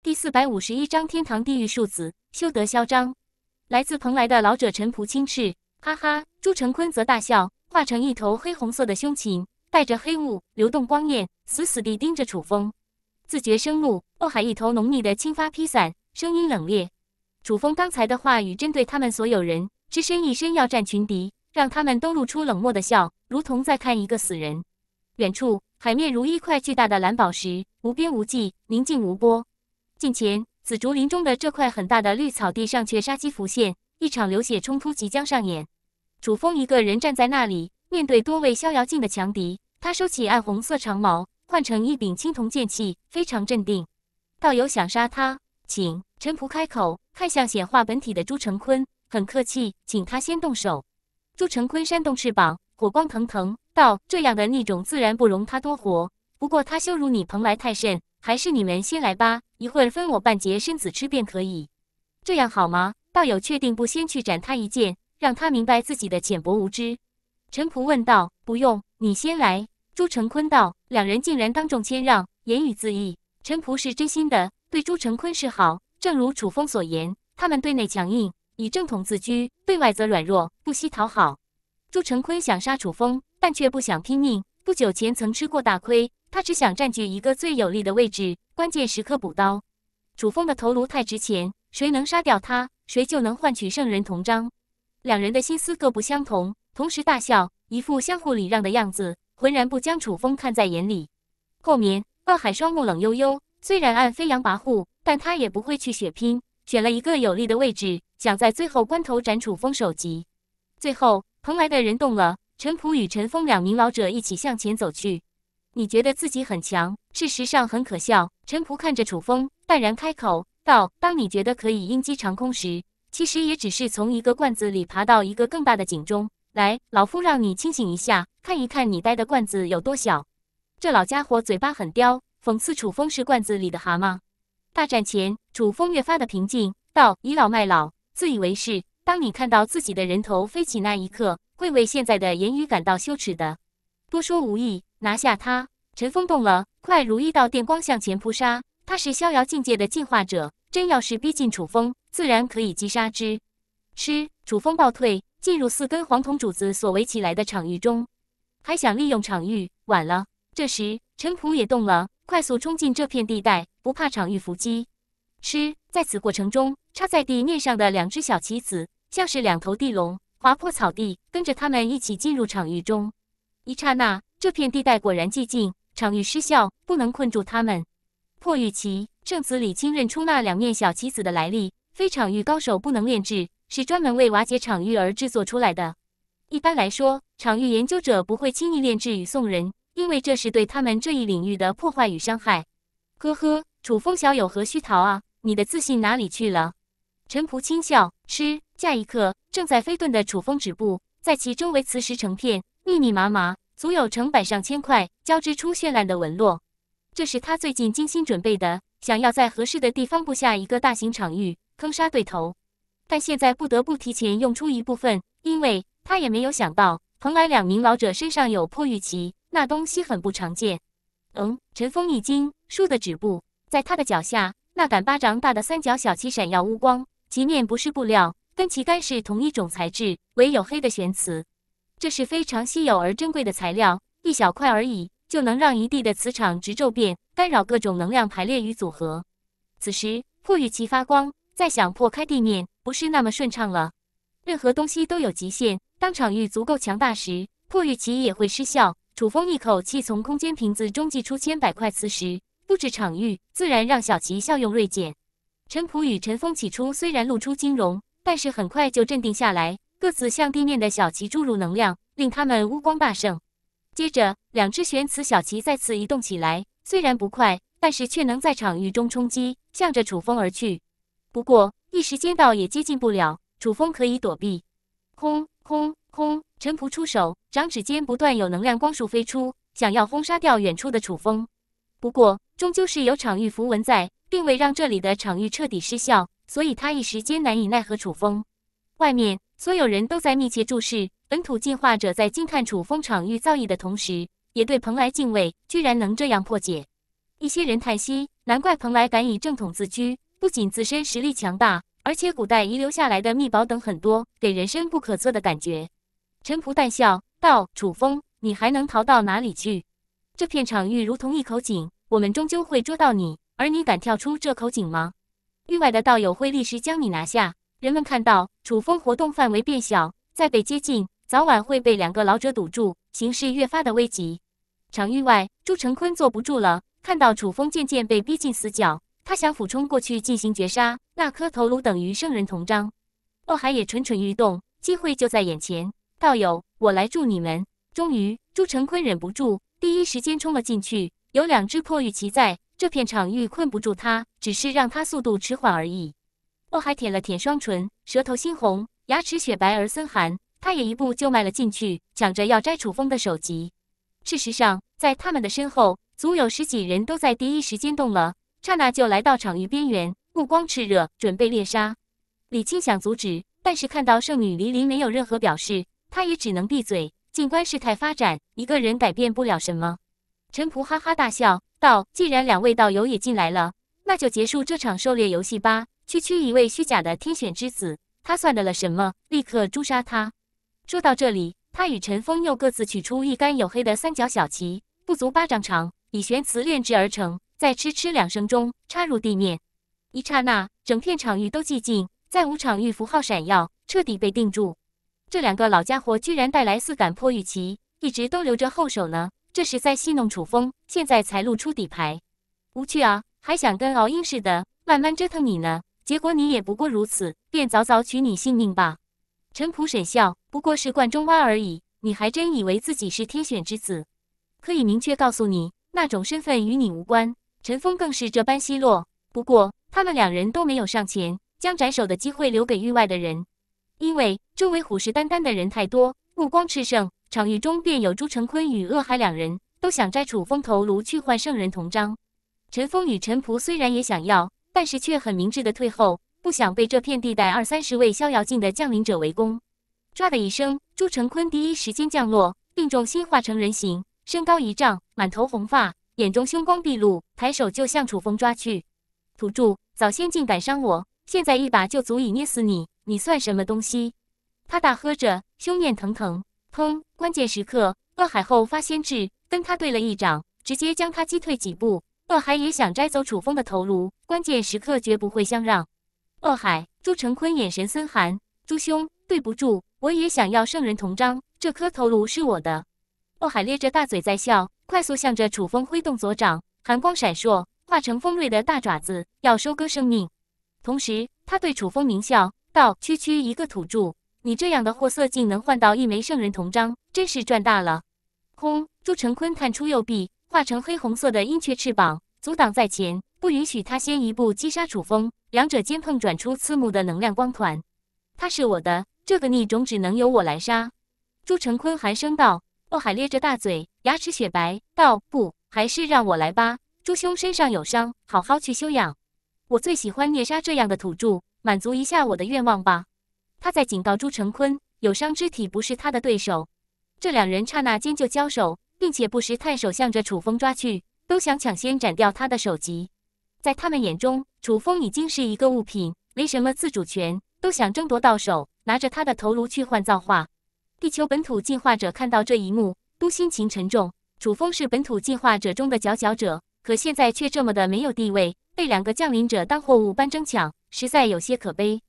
第四百五十一章天堂地狱数子，休得嚣张！来自蓬莱的老者陈仆轻斥：“哈哈！”朱成坤则大笑，化成一头黑红色的凶禽，带着黑雾，流动光焰，死死地盯着楚风，自觉生怒。渤海一头浓密的青发披散，声音冷冽。楚风刚才的话语针对他们所有人，只身一身要战群敌，让他们都露出冷漠的笑，如同在看一个死人。远处海面如一块巨大的蓝宝石，无边无际，宁静无波。近前，紫竹林中的这块很大的绿草地上，却杀机浮现，一场流血冲突即将上演。楚风一个人站在那里，面对多位逍遥境的强敌，他收起暗红色长矛，换成一柄青铜剑器，非常镇定。道友想杀他，请陈仆开口，看向显化本体的朱成坤，很客气，请他先动手。朱成坤扇动翅膀，火光腾腾，道：这样的逆种自然不容他多活，不过他羞辱你蓬莱太甚。还是你们先来吧，一会儿分我半截身子吃便可以，这样好吗？道友确定不先去斩他一剑，让他明白自己的浅薄无知？陈仆问道。不用，你先来。朱成坤道。两人竟然当众谦让，言语自意。陈仆是真心的，对朱成坤示好。正如楚风所言，他们对内强硬，以正统自居；对外则软弱，不惜讨好。朱成坤想杀楚风，但却不想拼命。不久前曾吃过大亏。他只想占据一个最有利的位置，关键时刻补刀。楚风的头颅太值钱，谁能杀掉他，谁就能换取圣人铜章。两人的心思各不相同，同时大笑，一副相互礼让的样子，浑然不将楚风看在眼里。后面，二海双目冷悠悠，虽然爱飞扬跋扈，但他也不会去血拼，选了一个有利的位置，想在最后关头斩楚风首级。最后，蓬莱的人动了，陈普与陈峰两名老者一起向前走去。你觉得自己很强，事实上很可笑。陈仆看着楚风，淡然开口道：“当你觉得可以鹰击长空时，其实也只是从一个罐子里爬到一个更大的井中。来，老夫让你清醒一下，看一看你待的罐子有多小。”这老家伙嘴巴很刁，讽刺楚风是罐子里的蛤蟆。大战前，楚风越发的平静道：“倚老卖老，自以为是。当你看到自己的人头飞起那一刻，会为现在的言语感到羞耻的。多说无益。”拿下他！陈风动了，快如一道电光向前扑杀。他是逍遥境界的进化者，真要是逼近楚风，自然可以击杀之。吃！楚风暴退，进入四根黄铜柱子所围起来的场域中，还想利用场域，晚了。这时陈普也动了，快速冲进这片地带，不怕场域伏击。吃！在此过程中，插在地面上的两只小棋子像是两头地龙，划破草地，跟着他们一起进入场域中。一刹那。这片地带果然寂静，场域失效，不能困住他们。破玉棋，圣子李清认出那两面小棋子的来历，非场域高手不能炼制，是专门为瓦解场域而制作出来的。一般来说，场域研究者不会轻易炼制与送人，因为这是对他们这一领域的破坏与伤害。呵呵，楚风小友何须逃啊？你的自信哪里去了？陈仆轻笑。吃。下一刻，正在飞遁的楚风止步，在其周围磁石成片，密密麻麻。足有成百上千块，交织出绚烂的纹络。这是他最近精心准备的，想要在合适的地方布下一个大型场域，坑杀对头。但现在不得不提前用出一部分，因为他也没有想到蓬莱两名老者身上有破玉旗，那东西很不常见。嗯，陈锋一惊，倏地止步，在他的脚下，那杆巴掌大的三角小旗闪耀乌光，旗面不是布料，跟旗杆是同一种材质，唯有黑的玄瓷。这是非常稀有而珍贵的材料，一小块而已就能让一地的磁场直骤变，干扰各种能量排列与组合。此时破玉旗发光，再想破开地面不是那么顺畅了。任何东西都有极限，当场域足够强大时，破玉旗也会失效。楚风一口气从空间瓶子中寄出千百块磁石布置场域，自然让小旗效用锐减。陈普与陈峰起初虽然露出惊容，但是很快就镇定下来。各自向地面的小旗注入能量，令他们乌光大盛。接着，两只玄磁小旗再次移动起来，虽然不快，但是却能在场域中冲击，向着楚风而去。不过，一时间倒也接近不了楚风，可以躲避。轰轰轰！陈仆出手，掌指间不断有能量光束飞出，想要轰杀掉远处的楚风。不过，终究是有场域符文在，并未让这里的场域彻底失效，所以他一时间难以奈何楚风。外面。所有人都在密切注视本土进化者在惊叹楚风场域造诣的同时，也对蓬莱敬畏。居然能这样破解，一些人叹息：难怪蓬莱敢以正统自居，不仅自身实力强大，而且古代遗留下来的秘宝等很多，给人深不可测的感觉。陈仆淡笑道：“楚风，你还能逃到哪里去？这片场域如同一口井，我们终究会捉到你。而你敢跳出这口井吗？域外的道友会立时将你拿下。”人们看到楚风活动范围变小，再被接近，早晚会被两个老者堵住，形势越发的危急。场域外，朱成坤坐不住了，看到楚风渐渐被逼近死角，他想俯冲过去进行绝杀，那颗头颅等于圣人同章。洛海也蠢蠢欲动，机会就在眼前。道友，我来助你们。终于，朱成坤忍不住，第一时间冲了进去。有两只破玉骑在这片场域困不住他，只是让他速度迟缓而已。我还舔了舔双唇，舌头猩红，牙齿雪白而森寒。他也一步就迈了进去，抢着要摘楚风的首级。事实上，在他们的身后，足有十几人都在第一时间动了，刹那就来到场域边缘，目光炽热，准备猎杀。李青想阻止，但是看到圣女黎琳没有任何表示，他也只能闭嘴，静观事态发展。一个人改变不了什么。陈仆哈哈大笑道：“既然两位道友也进来了，那就结束这场狩猎游戏吧。”区区一位虚假的天选之子，他算得了什么？立刻诛杀他！说到这里，他与陈峰又各自取出一杆黝黑的三角小旗，不足巴掌长，以玄磁炼制而成，在嗤嗤两声中插入地面。一刹那，整片场域都寂静，在无场域符号闪耀，彻底被定住。这两个老家伙居然带来四杆破玉旗，一直都留着后手呢，这是在戏弄楚风，现在才露出底牌。无趣啊，还想跟敖英似的慢慢折腾你呢。结果你也不过如此，便早早取你性命吧。陈普沈笑，不过是罐中蛙而已。你还真以为自己是天选之子？可以明确告诉你，那种身份与你无关。陈峰更是这般奚落。不过他们两人都没有上前，将斩首的机会留给域外的人，因为周围虎视眈眈的人太多，目光炽盛。场域中便有朱成坤与恶海两人，都想摘楚风头颅去换圣人铜章。陈峰与陈仆虽然也想要。但是却很明智的退后，不想被这片地带二三十位逍遥境的将领者围攻。抓的一声，朱成坤第一时间降落，并重心化成人形，身高一丈，满头红发，眼中凶光毕露，抬手就向楚风抓去。土著早先竟敢伤我，现在一把就足以捏死你，你算什么东西？他大喝着，凶念腾腾。砰！关键时刻，恶海后发先至，跟他对了一掌，直接将他击退几步。恶海也想摘走楚风的头颅，关键时刻绝不会相让。恶海，朱成坤眼神森寒。朱兄，对不住，我也想要圣人铜章，这颗头颅是我的。恶海咧着大嘴在笑，快速向着楚风挥动左掌，寒光闪烁，化成锋锐的大爪子，要收割生命。同时，他对楚风狞笑道：“区区一个土著，你这样的货色竟能换到一枚圣人铜章，真是赚大了！”轰！朱成坤探出右臂。化成黑红色的鹰雀翅膀，阻挡在前，不允许他先一步击杀楚风。两者肩碰，转出刺目的能量光团。他是我的，这个逆种只能由我来杀。朱成坤寒声道。洛海咧着大嘴，牙齿雪白，道：“不，还是让我来吧。朱兄身上有伤，好好去休养。我最喜欢猎杀这样的土著，满足一下我的愿望吧。”他在警告朱成坤，有伤肢体不是他的对手。这两人刹那间就交手。并且不时探手向着楚风抓去，都想抢先斩掉他的首级。在他们眼中，楚风已经是一个物品，没什么自主权，都想争夺到手，拿着他的头颅去换造化。地球本土进化者看到这一幕，都心情沉重。楚风是本土进化者中的佼佼者，可现在却这么的没有地位，被两个降临者当货物般争抢，实在有些可悲。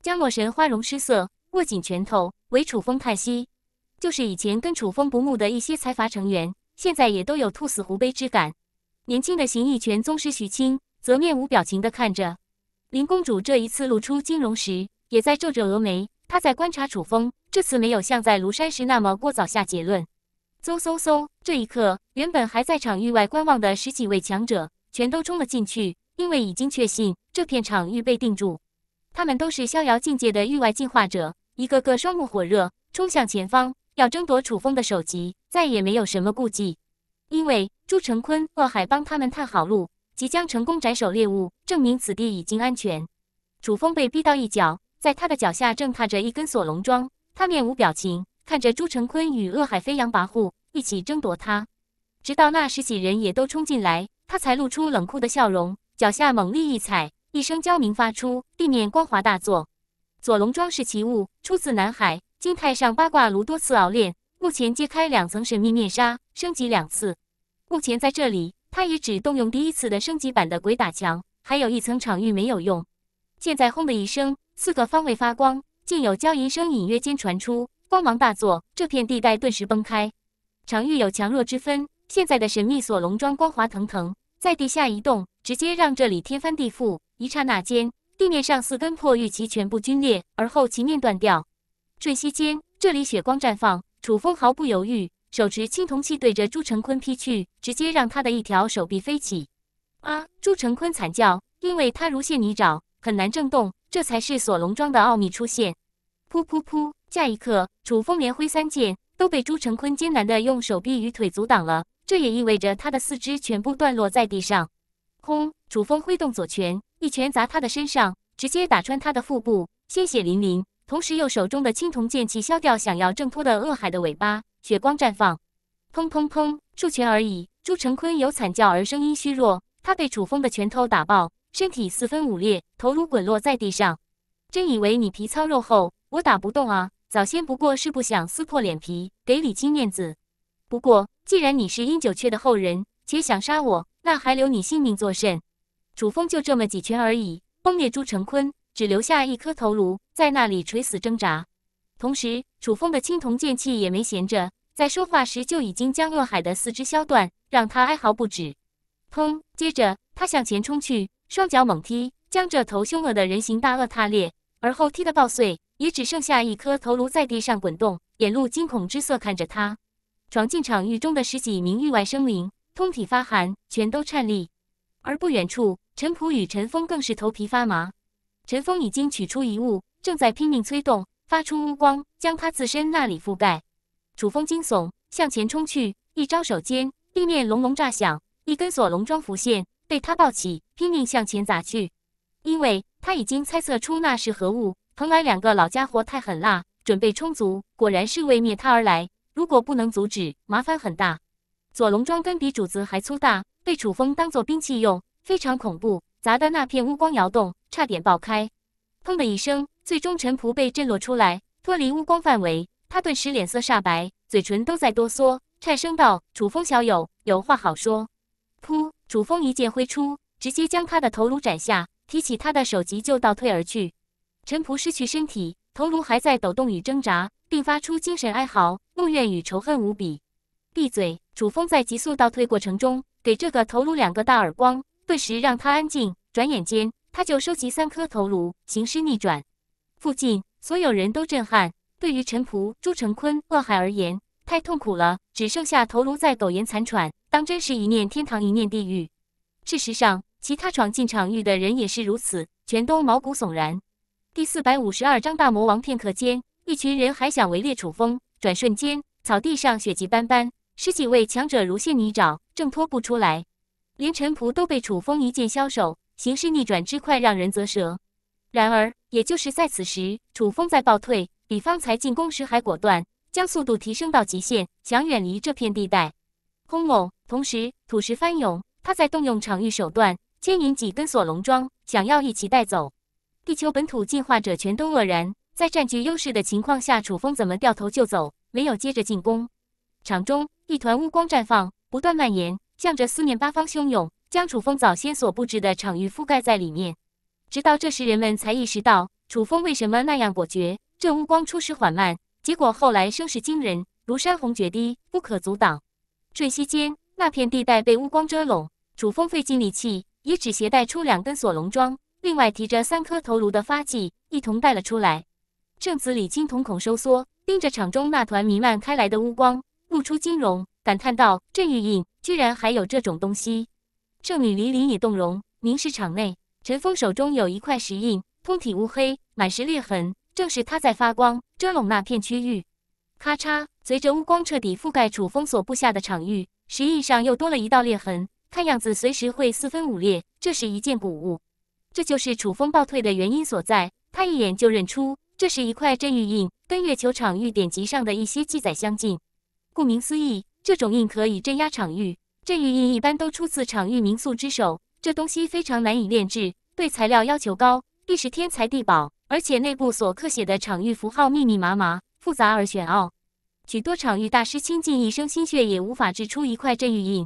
江洛神花容失色，握紧拳头，为楚风叹息。就是以前跟楚风不睦的一些财阀成员，现在也都有兔死狐悲之感。年轻的形意拳宗师徐青则面无表情的看着灵公主，这一次露出金容时，也在皱着峨眉。他在观察楚风，这次没有像在庐山时那么过早下结论。嗖嗖嗖！这一刻，原本还在场域外观望的十几位强者，全都冲了进去，因为已经确信这片场域被定住。他们都是逍遥境界的域外进化者，一个个双目火热，冲向前方。要争夺楚风的首级，再也没有什么顾忌，因为朱成坤、恶海帮他们探好路，即将成功斩首猎物，证明此地已经安全。楚风被逼到一角，在他的脚下正踏着一根锁龙桩，他面无表情看着朱成坤与恶海飞扬跋扈，一起争夺他。直到那时，几人也都冲进来，他才露出冷酷的笑容，脚下猛力一踩，一声娇鸣发出，地面光滑大作。锁龙桩是奇物，出自南海。金太上八卦炉多次熬炼，目前揭开两层神秘面纱，升级两次。目前在这里，他也只动用第一次的升级版的鬼打墙，还有一层场域没有用。现在轰的一声，四个方位发光，竟有交银声隐约间传出，光芒大作，这片地带顿时崩开。场域有强弱之分，现在的神秘锁龙桩光华腾腾，在地下移动，直接让这里天翻地覆。一刹那间，地面上四根破玉旗全部龟裂，而后旗面断掉。瞬息间，这里血光绽放。楚风毫不犹豫，手持青铜器对着朱成坤劈去，直接让他的一条手臂飞起。啊！朱成坤惨叫，因为他如陷泥沼，很难挣动。这才是锁龙桩的奥秘出现。噗噗噗！下一刻，楚风连挥三剑，都被朱成坤艰难的用手臂与腿阻挡了。这也意味着他的四肢全部断落在地上。轰！楚风挥动左拳，一拳砸他的身上，直接打穿他的腹部，鲜血淋淋。同时，用手中的青铜剑气削掉想要挣脱的恶海的尾巴，血光绽放。砰砰砰，数拳而已。朱成坤有惨叫，而声音虚弱，他被楚风的拳头打爆，身体四分五裂，头颅滚落在地上。真以为你皮糙肉厚，我打不动啊？早先不过是不想撕破脸皮，给李青面子。不过，既然你是阴九阙的后人，且想杀我，那还留你性命作甚？楚风就这么几拳而已，轰灭朱成坤。只留下一颗头颅在那里垂死挣扎，同时楚风的青铜剑气也没闲着，在说话时就已经将洛海的四肢削断，让他哀嚎不止。砰！接着他向前冲去，双脚猛踢，将这头凶恶的人形大鳄踏裂，而后踢得爆碎，也只剩下一颗头颅在地上滚动，眼露惊恐之色看着他。闯进场域中的十几名域外生灵，通体发寒，全都颤栗。而不远处，陈朴与陈锋更是头皮发麻。陈峰已经取出一物，正在拼命催动，发出乌光，将他自身那里覆盖。楚风惊悚，向前冲去，一招手间，地面隆隆炸响，一根锁龙桩浮现，被他抱起，拼命向前砸去。因为他已经猜测出那是何物，蓬莱两个老家伙太狠辣，准备充足，果然是为灭他而来。如果不能阻止，麻烦很大。锁龙桩根比柱子还粗大，被楚风当做兵器用，非常恐怖。砸的那片乌光摇动，差点爆开。砰的一声，最终陈仆被震落出来，脱离乌光范围。他顿时脸色煞白，嘴唇都在哆嗦，颤声道：“楚风小友，有话好说。”噗！楚风一剑挥出，直接将他的头颅斩下，提起他的首级就倒退而去。陈仆失去身体，头颅还在抖动与挣扎，并发出精神哀嚎，怒怨与仇恨无比。闭嘴！楚风在急速倒退过程中，给这个头颅两个大耳光。顿时让他安静。转眼间，他就收集三颗头颅，形势逆转。附近所有人都震撼。对于陈仆、朱成坤、恶海而言，太痛苦了，只剩下头颅在苟延残喘。当真是一念天堂，一念地狱。事实上，其他闯进场域的人也是如此，全都毛骨悚然。第四百五十二章大魔王。片刻间，一群人还想围猎楚风，转瞬间，草地上血迹斑斑，十几位强者如陷泥沼，挣脱不出来。连陈仆都被楚风一剑削首，形势逆转之快让人啧舌。然而，也就是在此时，楚风在暴退，比方才进攻时还果断，将速度提升到极限，想远离这片地带。轰隆，同时土石翻涌，他在动用场域手段牵引几根锁龙桩，想要一起带走。地球本土进化者全都愕然，在占据优势的情况下，楚风怎么掉头就走，没有接着进攻？场中一团乌光绽放，不断蔓延。向着四面八方汹涌，将楚风早先所布置的场域覆盖在里面。直到这时，人们才意识到楚风为什么那样果决。这乌光初始缓慢，结果后来声势惊人，如山洪决堤，不可阻挡。瞬息间，那片地带被乌光遮拢。楚风费尽力气，也只携带出两根锁龙桩，另外提着三颗头颅的发髻一同带了出来。圣子李金瞳孔收缩，盯着场中那团弥漫开来的乌光，露出惊容，感叹道：“这玉印。”居然还有这种东西！圣女黎离也动容，凝视场内。陈峰手中有一块石印，通体乌黑，满是裂痕，正是它在发光，遮拢那片区域。咔嚓！随着乌光彻底覆盖楚风所布下的场域，石印上又多了一道裂痕，看样子随时会四分五裂。这是一件古物，这就是楚风暴退的原因所在。他一眼就认出，这是一块真玉印，跟月球场域典籍上的一些记载相近。顾名思义。这种印可以镇压场域，镇域印一般都出自场域名宿之手，这东西非常难以炼制，对材料要求高，必是天才地宝，而且内部所刻写的场域符号密密麻麻，复杂而玄奥，许多场域大师倾尽一生心血也无法制出一块镇域印。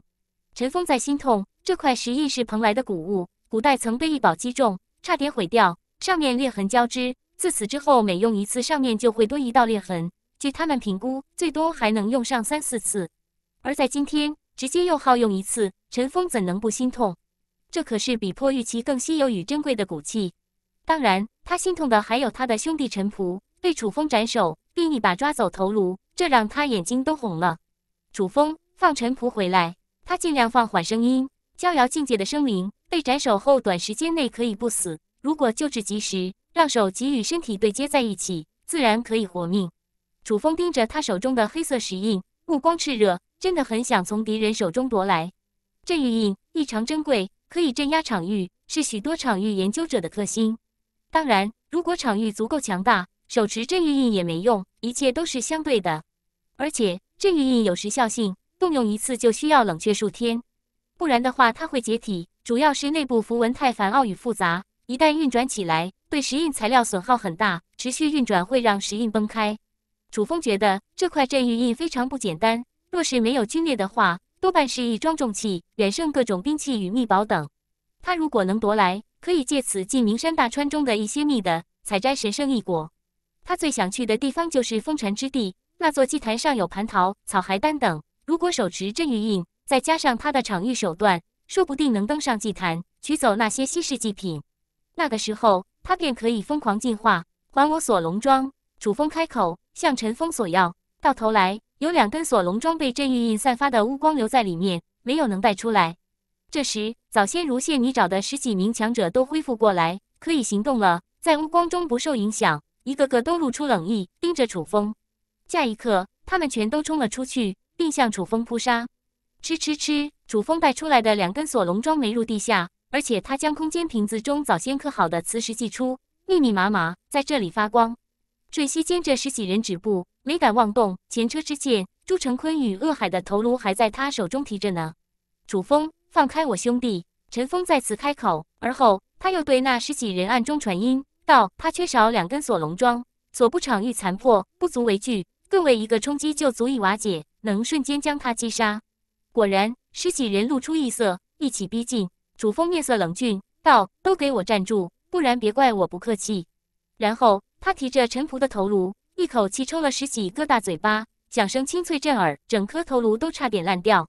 陈封在心痛，这块石印是蓬莱的古物，古代曾被异宝击中，差点毁掉，上面裂痕交织，自此之后每用一次上面就会多一道裂痕，据他们评估，最多还能用上三四次。而在今天，直接又耗用一次，陈峰怎能不心痛？这可是比破玉器更稀有与珍贵的古器。当然，他心痛的还有他的兄弟陈仆被楚风斩首，并一把抓走头颅，这让他眼睛都红了。楚风放陈仆回来，他尽量放缓声音，逍遥境界的生灵被斩首后，短时间内可以不死。如果救治及时，让手及与身体对接在一起，自然可以活命。楚风盯着他手中的黑色石印。目光炽热，真的很想从敌人手中夺来镇玉印，异常珍贵，可以镇压场域，是许多场域研究者的克星。当然，如果场域足够强大，手持镇玉印也没用，一切都是相对的。而且，镇玉印有时效性，动用一次就需要冷却数天，不然的话它会解体。主要是内部符文太繁奥与复杂，一旦运转起来，对石印材料损耗很大，持续运转会让石印崩开。楚风觉得这块镇狱印非常不简单，若是没有军裂的话，多半是一桩重器，远胜各种兵器与秘宝等。他如果能夺来，可以借此进名山大川中的一些秘的采摘神圣异果。他最想去的地方就是风禅之地，那座祭坛上有蟠桃、草海丹等。如果手持镇狱印，再加上他的场域手段，说不定能登上祭坛，取走那些稀世祭品。那个时候，他便可以疯狂进化，还我锁龙庄。楚风开口向陈风索要，到头来有两根锁龙桩被镇狱印散发的乌光留在里面，没有能带出来。这时，早先如陷泥沼的十几名强者都恢复过来，可以行动了，在乌光中不受影响，一个个都露出冷意，盯着楚风。下一刻，他们全都冲了出去，并向楚风扑杀。吃吃吃！楚风带出来的两根锁龙桩没入地下，而且他将空间瓶子中早先刻好的磁石祭出，密密麻麻在这里发光。瞬息间，这十几人止步，没敢妄动。前车之鉴，朱成坤与恶海的头颅还在他手中提着呢。楚风，放开我兄弟！陈峰再次开口，而后他又对那十几人暗中传音道：“他缺少两根锁龙桩，锁部场域残破，不足为惧，更为一个冲击就足以瓦解，能瞬间将他击杀。”果然，十几人露出异色，一起逼近。楚风面色冷峻，道：“都给我站住，不然别怪我不客气。”然后。他提着陈仆的头颅，一口气抽了十几个大嘴巴，响声清脆震耳，整颗头颅都差点烂掉。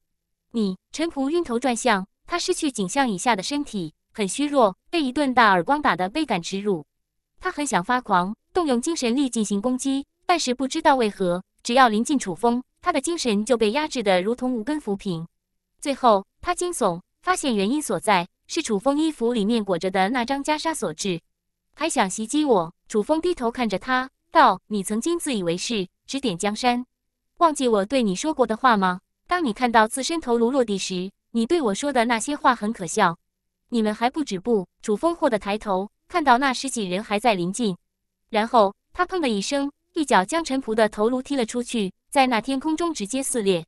你陈仆晕头转向，他失去颈项以下的身体，很虚弱，被一顿大耳光打得倍感耻辱。他很想发狂，动用精神力进行攻击，但是不知道为何，只要临近楚风，他的精神就被压制得如同无根浮萍。最后他惊悚，发现原因所在是楚风衣服里面裹着的那张袈裟所致。还想袭击我？楚风低头看着他，道：“你曾经自以为是，指点江山，忘记我对你说过的话吗？当你看到自身头颅落地时，你对我说的那些话很可笑。你们还不止步？”楚风霍地抬头，看到那十几人还在临近，然后他砰的一声，一脚将陈仆的头颅踢了出去，在那天空中直接撕裂。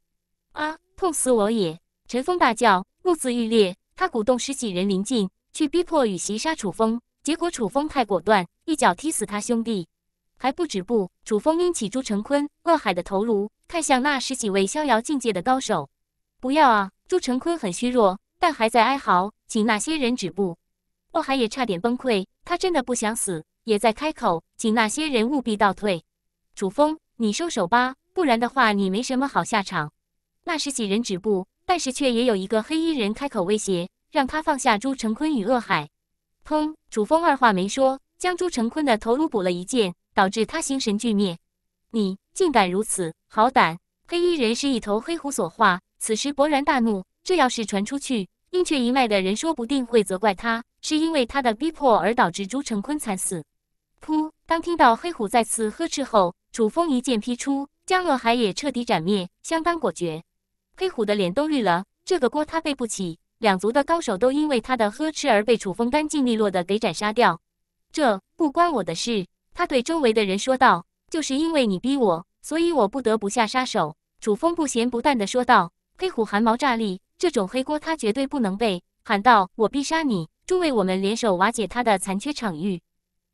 啊！痛死我也！陈风大叫，怒似欲裂。他鼓动十几人临近，去逼迫与袭杀楚风。结果楚风太果断，一脚踢死他兄弟，还不止步。楚风拎起朱成坤、恶海的头颅，看向那十几位逍遥境界的高手：“不要啊！”朱成坤很虚弱，但还在哀嚎，请那些人止步。恶海也差点崩溃，他真的不想死，也在开口，请那些人务必倒退。楚风，你收手吧，不然的话你没什么好下场。那十几人止步，但是却也有一个黑衣人开口威胁，让他放下朱成坤与恶海。砰！楚风二话没说，将朱成坤的头颅补了一剑，导致他形神俱灭。你竟敢如此好胆！黑衣人是一头黑虎所化，此时勃然大怒。这要是传出去，鹰雀一脉的人说不定会责怪他，是因为他的逼迫而导致朱成坤惨死。噗！当听到黑虎再次呵斥后，楚风一剑劈出，将恶海也彻底斩灭，相当果决。黑虎的脸都绿了，这个锅他背不起。两族的高手都因为他的呵斥而被楚风干净利落的给斩杀掉，这不关我的事。”他对周围的人说道，“就是因为你逼我，所以我不得不下杀手。”楚风不咸不淡的说道。黑虎汗毛炸立，这种黑锅他绝对不能背，喊道：“我必杀你！诸位，我们联手瓦解他的残缺场域。”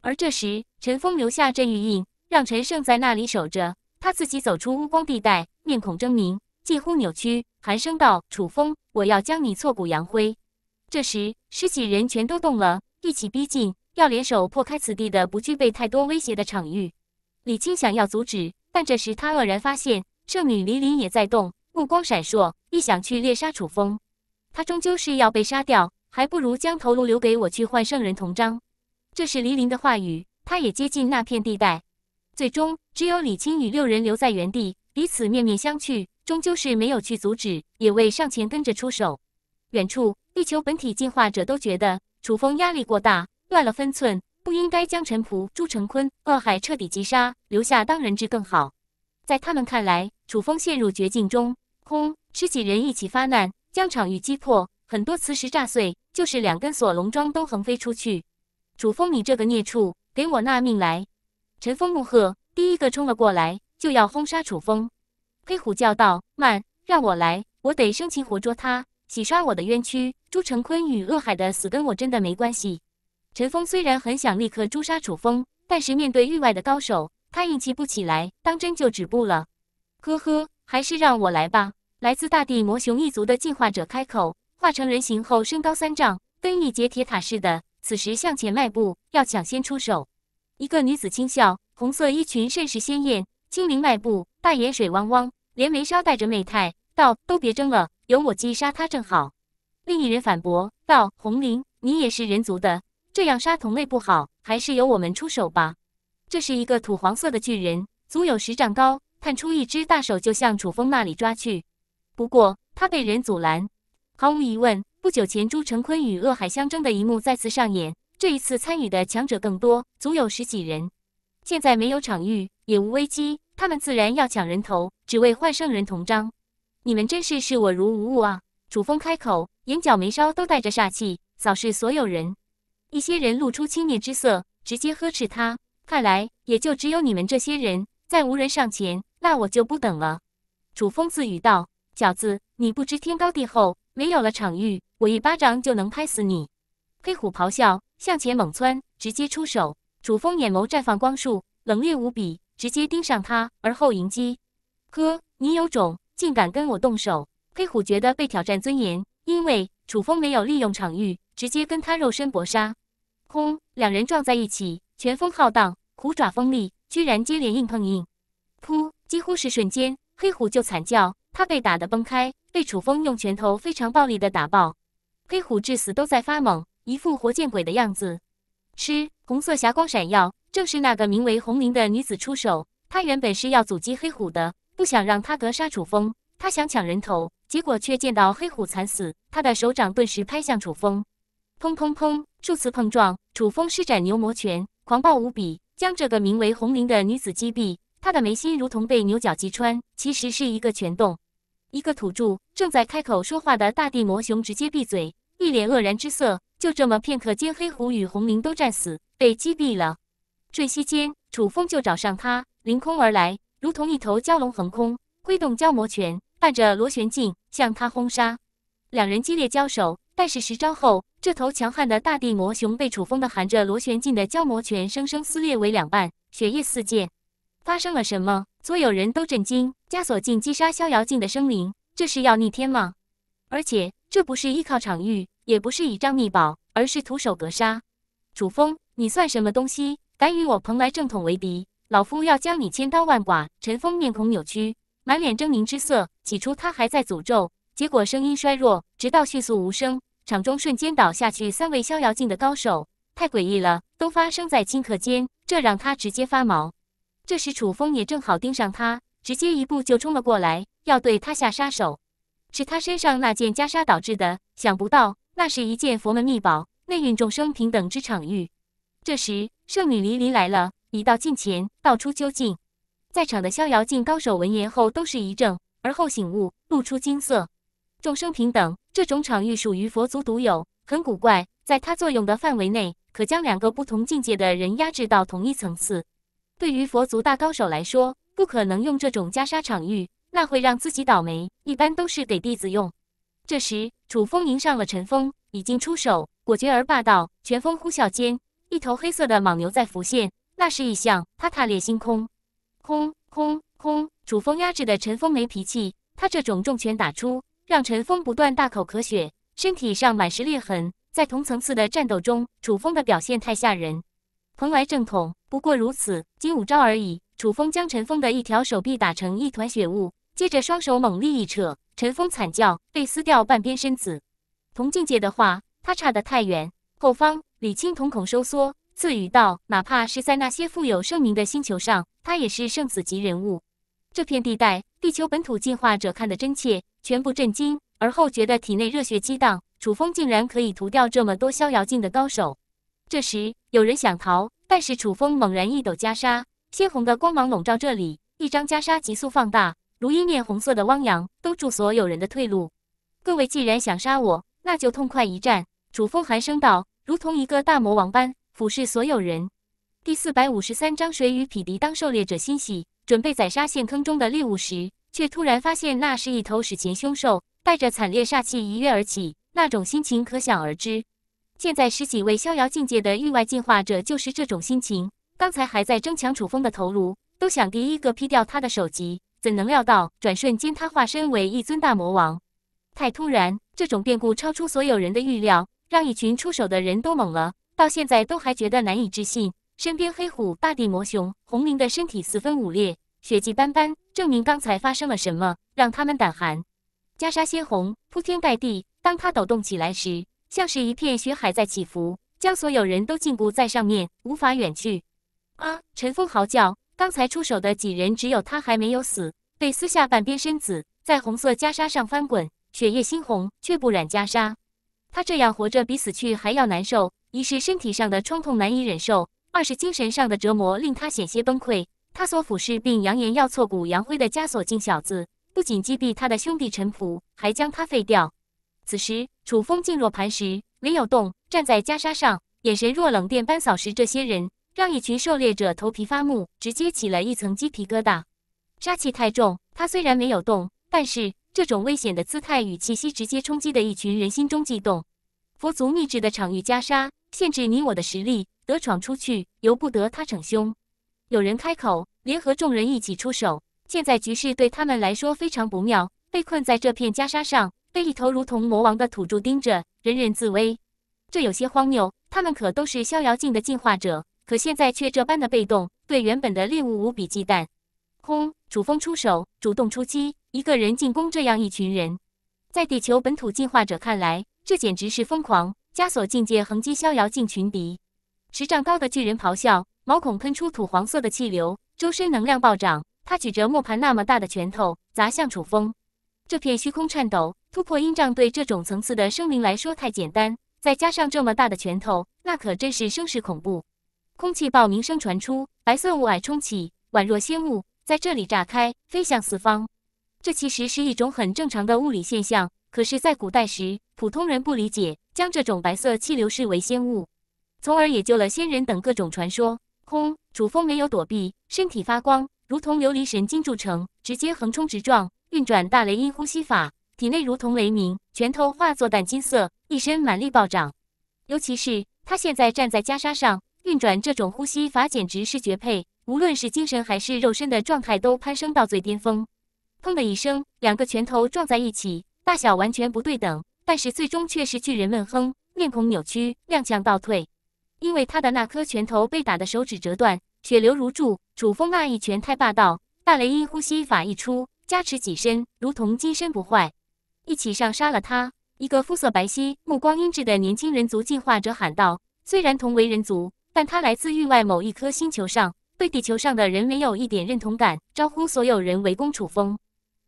而这时，陈峰留下镇狱印，让陈胜在那里守着，他自己走出乌光地带，面孔狰狞，近乎扭曲，寒声道：“楚风。”我要将你挫骨扬灰。这时，十几人全都动了，一起逼近，要联手破开此地的不具备太多威胁的场域。李青想要阻止，但这时他愕然发现，圣女黎林也在动，目光闪烁，一想去猎杀楚风。他终究是要被杀掉，还不如将头颅留给我去换圣人铜章。这是黎林的话语，他也接近那片地带。最终，只有李青与六人留在原地，彼此面面相觑。终究是没有去阻止，也未上前跟着出手。远处，地球本体进化者都觉得楚风压力过大，乱了分寸，不应该将陈仆、朱成坤、恶海彻底击杀，留下当人质更好。在他们看来，楚风陷入绝境中，轰！十几人一起发难，将场域击破，很多磁石炸碎，就是两根锁龙桩都横飞出去。楚风，你这个孽畜，给我拿命来！陈风怒喝，第一个冲了过来，就要轰杀楚风。黑虎叫道：“慢，让我来，我得生擒活捉他，洗刷我的冤屈。朱成坤与恶海的死跟我真的没关系。”陈峰虽然很想立刻诛杀楚风，但是面对域外的高手，他硬气不起来，当真就止步了。呵呵，还是让我来吧。来自大地魔熊一族的进化者开口，化成人形后身高三丈，跟一截铁塔似的。此时向前迈步，要抢先出手。一个女子轻笑，红色衣裙甚是鲜艳，轻灵迈步，大眼水汪汪。连梅梢带着媚态道：“都别争了，由我击杀他正好。”另一人反驳道：“红菱，你也是人族的，这样杀同类不好，还是由我们出手吧。”这是一个土黄色的巨人，足有十丈高，探出一只大手就向楚风那里抓去。不过他被人阻拦。毫无疑问，不久前朱成坤与恶海相争的一幕再次上演。这一次参与的强者更多，足有十几人。现在没有场域，也无危机。他们自然要抢人头，只为换圣人铜章。你们真是视我如无物啊！楚风开口，眼角眉梢都带着煞气，扫视所有人。一些人露出轻蔑之色，直接呵斥他。看来也就只有你们这些人，再无人上前，那我就不等了。楚风自语道：“小子，你不知天高地厚，没有了场域，我一巴掌就能拍死你。”黑虎咆哮，向前猛窜，直接出手。楚风眼眸绽放光束，冷冽无比。直接盯上他，而后迎击。哥，你有种，竟敢跟我动手！黑虎觉得被挑战尊严，因为楚风没有利用场域，直接跟他肉身搏杀。轰！两人撞在一起，拳风浩荡，虎爪锋利，居然接连硬碰硬。噗！几乎是瞬间，黑虎就惨叫，他被打得崩开，被楚风用拳头非常暴力的打爆。黑虎至死都在发猛，一副活见鬼的样子。吃红色霞光闪耀，正是那个名为红绫的女子出手。她原本是要阻击黑虎的，不想让他格杀楚风。她想抢人头，结果却见到黑虎惨死。她的手掌顿时拍向楚风，砰砰砰，数次碰撞。楚风施展牛魔拳，狂暴无比，将这个名为红绫的女子击毙。她的眉心如同被牛角击穿，其实是一个拳洞。一个土著正在开口说话的大地魔熊直接闭嘴，一脸愕然之色。就这么片刻间，黑虎与红灵都战死，被击毙了。瞬息间，楚风就找上他，凌空而来，如同一头蛟龙横空，挥动蛟魔拳，伴着螺旋劲向他轰杀。两人激烈交手，但是十招后，这头强悍的大地魔熊被楚风的含着螺旋劲的蛟魔拳生生撕裂为两半，血液四溅。发生了什么？所有人都震惊，枷锁镜击杀逍遥镜的生灵，这是要逆天吗？而且这不是依靠场域。也不是倚仗秘宝，而是徒手格杀。楚风，你算什么东西？敢与我蓬莱正统为敌，老夫要将你千刀万剐！陈峰面孔扭曲，满脸狰狞之色。起初他还在诅咒，结果声音衰弱，直到迅速无声。场中瞬间倒下去三位逍遥境的高手，太诡异了，都发生在顷刻间，这让他直接发毛。这时楚风也正好盯上他，直接一步就冲了过来，要对他下杀手。是他身上那件袈裟导致的，想不到。那是一件佛门秘宝，内蕴众生平等之场域。这时，圣女离离来了，一到近前，道出究竟。在场的逍遥境高手闻言后，都是一怔，而后醒悟，露出惊色。众生平等这种场域属于佛族独有，很古怪。在它作用的范围内，可将两个不同境界的人压制到同一层次。对于佛族大高手来说，不可能用这种袈裟场域，那会让自己倒霉。一般都是给弟子用。这时，楚风迎上了陈风，已经出手，果决而霸道，拳风呼啸间，一头黑色的莽牛在浮现，那是一象，他踏裂星空，轰轰轰！楚风压制的陈风没脾气，他这种重拳打出，让陈风不断大口咳血，身体上满是裂痕。在同层次的战斗中，楚风的表现太吓人。蓬莱正统不过如此，仅五招而已。楚风将陈风的一条手臂打成一团血雾。接着双手猛力一扯，陈锋惨叫，被撕掉半边身子。同境界的话，他差得太远。后方李青瞳孔收缩，自语道：“哪怕是在那些富有盛名的星球上，他也是圣子级人物。”这片地带，地球本土进化者看得真切，全部震惊，而后觉得体内热血激荡。楚风竟然可以屠掉这么多逍遥境的高手。这时有人想逃，但是楚风猛然一抖袈裟，鲜红的光芒笼罩这里，一张袈裟急速放大。如一面红色的汪洋，兜住所有人的退路。各位既然想杀我，那就痛快一战。楚风寒声道，如同一个大魔王般俯视所有人。第四百五十三章谁与匹敌？当狩猎者欣喜准备宰杀陷坑中的猎物时，却突然发现那是一头史前凶兽，带着惨烈煞气一跃而起，那种心情可想而知。现在十几位逍遥境界的域外进化者就是这种心情，刚才还在争抢楚风的头颅，都想第一个劈掉他的首级。怎能料到，转瞬间他化身为一尊大魔王，太突然！这种变故超出所有人的预料，让一群出手的人都懵了，到现在都还觉得难以置信。身边黑虎、大地魔熊、红灵的身体四分五裂，血迹斑斑，证明刚才发生了什么，让他们胆寒。袈裟鲜红，铺天盖地，当他抖动起来时，像是一片血海在起伏，将所有人都禁锢在上面，无法远去。啊！陈风嚎叫。刚才出手的几人，只有他还没有死，被撕下半边身子，在红色袈裟上翻滚，血液猩红，却不染袈裟。他这样活着，比死去还要难受。一是身体上的创痛难以忍受，二是精神上的折磨令他险些崩溃。他所俯视并扬言要挫骨扬灰的枷锁镜小子，不仅击毙他的兄弟陈仆，还将他废掉。此时，楚风静若磐石，没有动，站在袈裟上，眼神若冷电般扫视这些人。让一群狩猎者头皮发木，直接起了一层鸡皮疙瘩，杀气太重。他虽然没有动，但是这种危险的姿态与气息直接冲击的一群人心中悸动。佛族秘制的场域袈裟限制你我的实力，得闯出去，由不得他逞凶。有人开口，联合众人一起出手。现在局势对他们来说非常不妙，被困在这片袈裟上，被一头如同魔王的土著盯着，人人自危。这有些荒谬，他们可都是逍遥境的进化者。可现在却这般的被动，对原本的猎物无比忌惮。轰！楚风出手，主动出击，一个人进攻这样一群人，在地球本土进化者看来，这简直是疯狂。枷锁境界横击，逍遥境群敌。十丈高的巨人咆哮，毛孔喷出土黄色的气流，周身能量暴涨。他举着磨盘那么大的拳头砸向楚风，这片虚空颤抖。突破音障对这种层次的生灵来说太简单，再加上这么大的拳头，那可真是声势恐怖。空气爆鸣声传出，白色雾霭冲起，宛若仙雾，在这里炸开，飞向四方。这其实是一种很正常的物理现象，可是，在古代时，普通人不理解，将这种白色气流视为仙雾，从而也救了仙人等各种传说。轰！楚风没有躲避，身体发光，如同琉璃神金铸成，直接横冲直撞，运转大雷音呼吸法，体内如同雷鸣，拳头化作淡金色，一身蛮力暴涨。尤其是他现在站在袈裟上。运转这种呼吸法简直是绝配，无论是精神还是肉身的状态都攀升到最巅峰。砰的一声，两个拳头撞在一起，大小完全不对等，但是最终却是巨人问哼，面孔扭曲，踉跄倒退，因为他的那颗拳头被打的手指折断，血流如注。楚风那一拳太霸道，大雷音呼吸法一出，加持己身，如同金身不坏，一起上杀了他。一个肤色白皙、目光阴质的年轻人族进化者喊道：“虽然同为人族。”但他来自域外某一颗星球上，对地球上的人没有一点认同感，招呼所有人围攻楚风。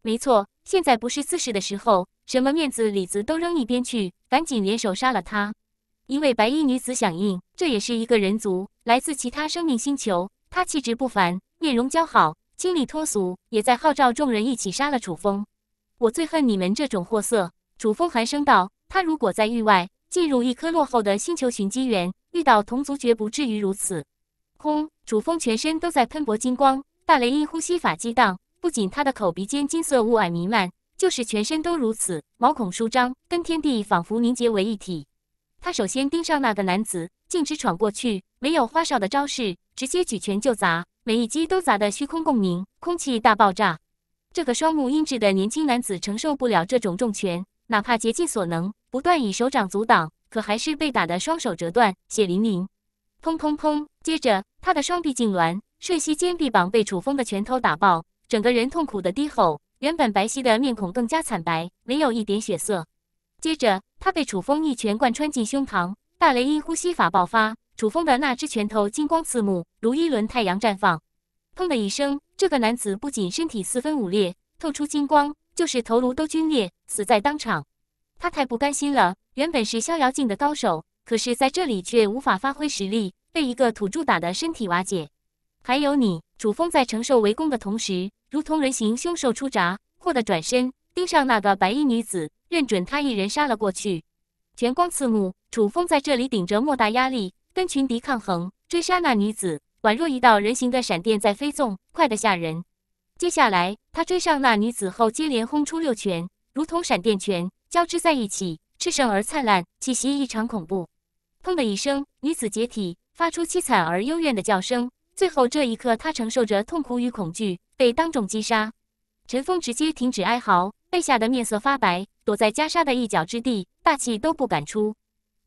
没错，现在不是自世的时候，什么面子里子都扔一边去，赶紧联手杀了他。一位白衣女子响应，这也是一个人族，来自其他生命星球。她气质不凡，面容姣好，清丽脱俗，也在号召众人一起杀了楚风。我最恨你们这种货色！楚风寒声道。他如果在域外进入一颗落后的星球寻机缘。遇到同族，绝不至于如此。空主峰全身都在喷薄金光，大雷音呼吸法激荡。不仅他的口鼻间金色雾霭弥漫，就是全身都如此，毛孔舒张，跟天地仿佛凝结为一体。他首先盯上那个男子，径直闯过去，没有花哨的招式，直接举拳就砸，每一击都砸得虚空共鸣，空气大爆炸。这个双目阴鸷的年轻男子承受不了这种重拳，哪怕竭尽所能，不断以手掌阻挡。可还是被打的双手折断，血淋淋。砰砰砰！接着他的双臂痉挛，瞬息间臂膀被楚风的拳头打爆，整个人痛苦的低吼。原本白皙的面孔更加惨白，没有一点血色。接着他被楚风一拳贯穿进胸膛，大雷音呼吸法爆发，楚风的那只拳头金光刺目，如一轮太阳绽放。砰的一声，这个男子不仅身体四分五裂，透出金光，就是头颅都皲裂，死在当场。他太不甘心了。原本是逍遥境的高手，可是在这里却无法发挥实力，被一个土著打得身体瓦解。还有你，楚风在承受围攻的同时，如同人形凶兽出闸，霍的转身，盯上那个白衣女子，认准她一人杀了过去。拳光刺目，楚风在这里顶着莫大压力，跟群敌抗衡，追杀那女子，宛若一道人形的闪电在飞纵，快得吓人。接下来，他追上那女子后，接连轰出六拳，如同闪电拳交织在一起。炽盛而灿烂，气息异常恐怖。砰的一声，女子解体，发出凄惨而幽怨的叫声。最后这一刻，她承受着痛苦与恐惧，被当众击杀。陈峰直接停止哀嚎，被吓得面色发白，躲在袈裟的一角之地，大气都不敢出。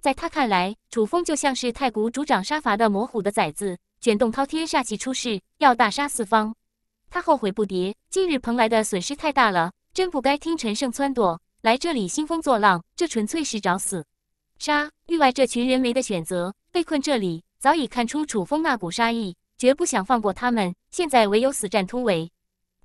在他看来，楚风就像是太古主掌杀伐的魔虎的崽子，卷动滔天煞气出世，要大杀四方。他后悔不迭，今日蓬莱的损失太大了，真不该听陈胜撺掇。来这里兴风作浪，这纯粹是找死！杀域外这群人为的选择，被困这里早已看出楚风那股杀意，绝不想放过他们。现在唯有死战突围。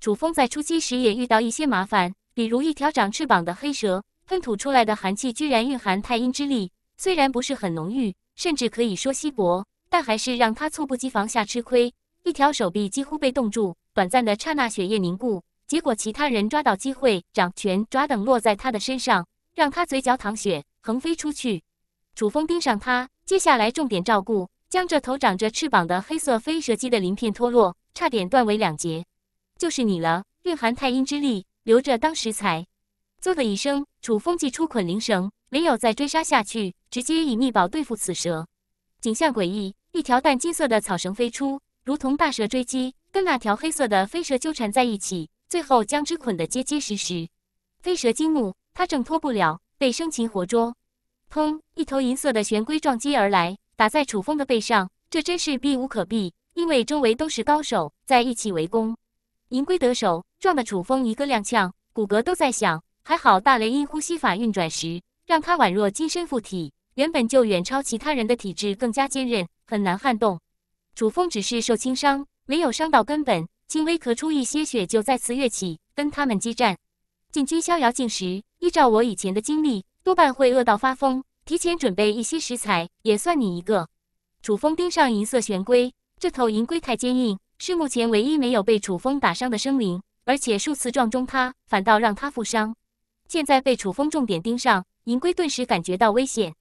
楚风在出击时也遇到一些麻烦，比如一条长翅膀的黑蛇，喷吐出来的寒气居然蕴含太阴之力，虽然不是很浓郁，甚至可以说稀薄，但还是让他猝不及防下吃亏，一条手臂几乎被冻住，短暂的刹那血液凝固。结果其他人抓到机会，掌拳爪等落在他的身上，让他嘴角淌血，横飞出去。楚风盯上他，接下来重点照顾，将这头长着翅膀的黑色飞蛇姬的鳞片脱落，差点断为两截。就是你了，蕴含太阴之力，留着当食材。嗖的一声，楚风祭出捆灵绳，没有再追杀下去，直接以秘宝对付此蛇。景象诡异，一条淡金色的草绳飞出，如同大蛇追击，跟那条黑色的飞蛇纠缠在一起。最后将之捆得结结实实，飞蛇惊怒，他挣脱不了，被生擒活捉。砰！一头银色的玄龟撞击而来，打在楚风的背上。这真是避无可避，因为周围都是高手，在一起围攻。银龟得手，撞得楚风一个踉跄，骨骼都在响。还好大雷音呼吸法运转时，让他宛若金身附体，原本就远超其他人的体质更加坚韧，很难撼动。楚风只是受轻伤，没有伤到根本。轻微咳出一些血，就再次跃起，跟他们激战。进军逍遥境时，依照我以前的经历，多半会饿到发疯。提前准备一些食材，也算你一个。楚风盯上银色玄龟，这头银龟太坚硬，是目前唯一没有被楚风打伤的生灵，而且数次撞中它，反倒让它负伤。现在被楚风重点盯上，银龟顿时感觉到危险。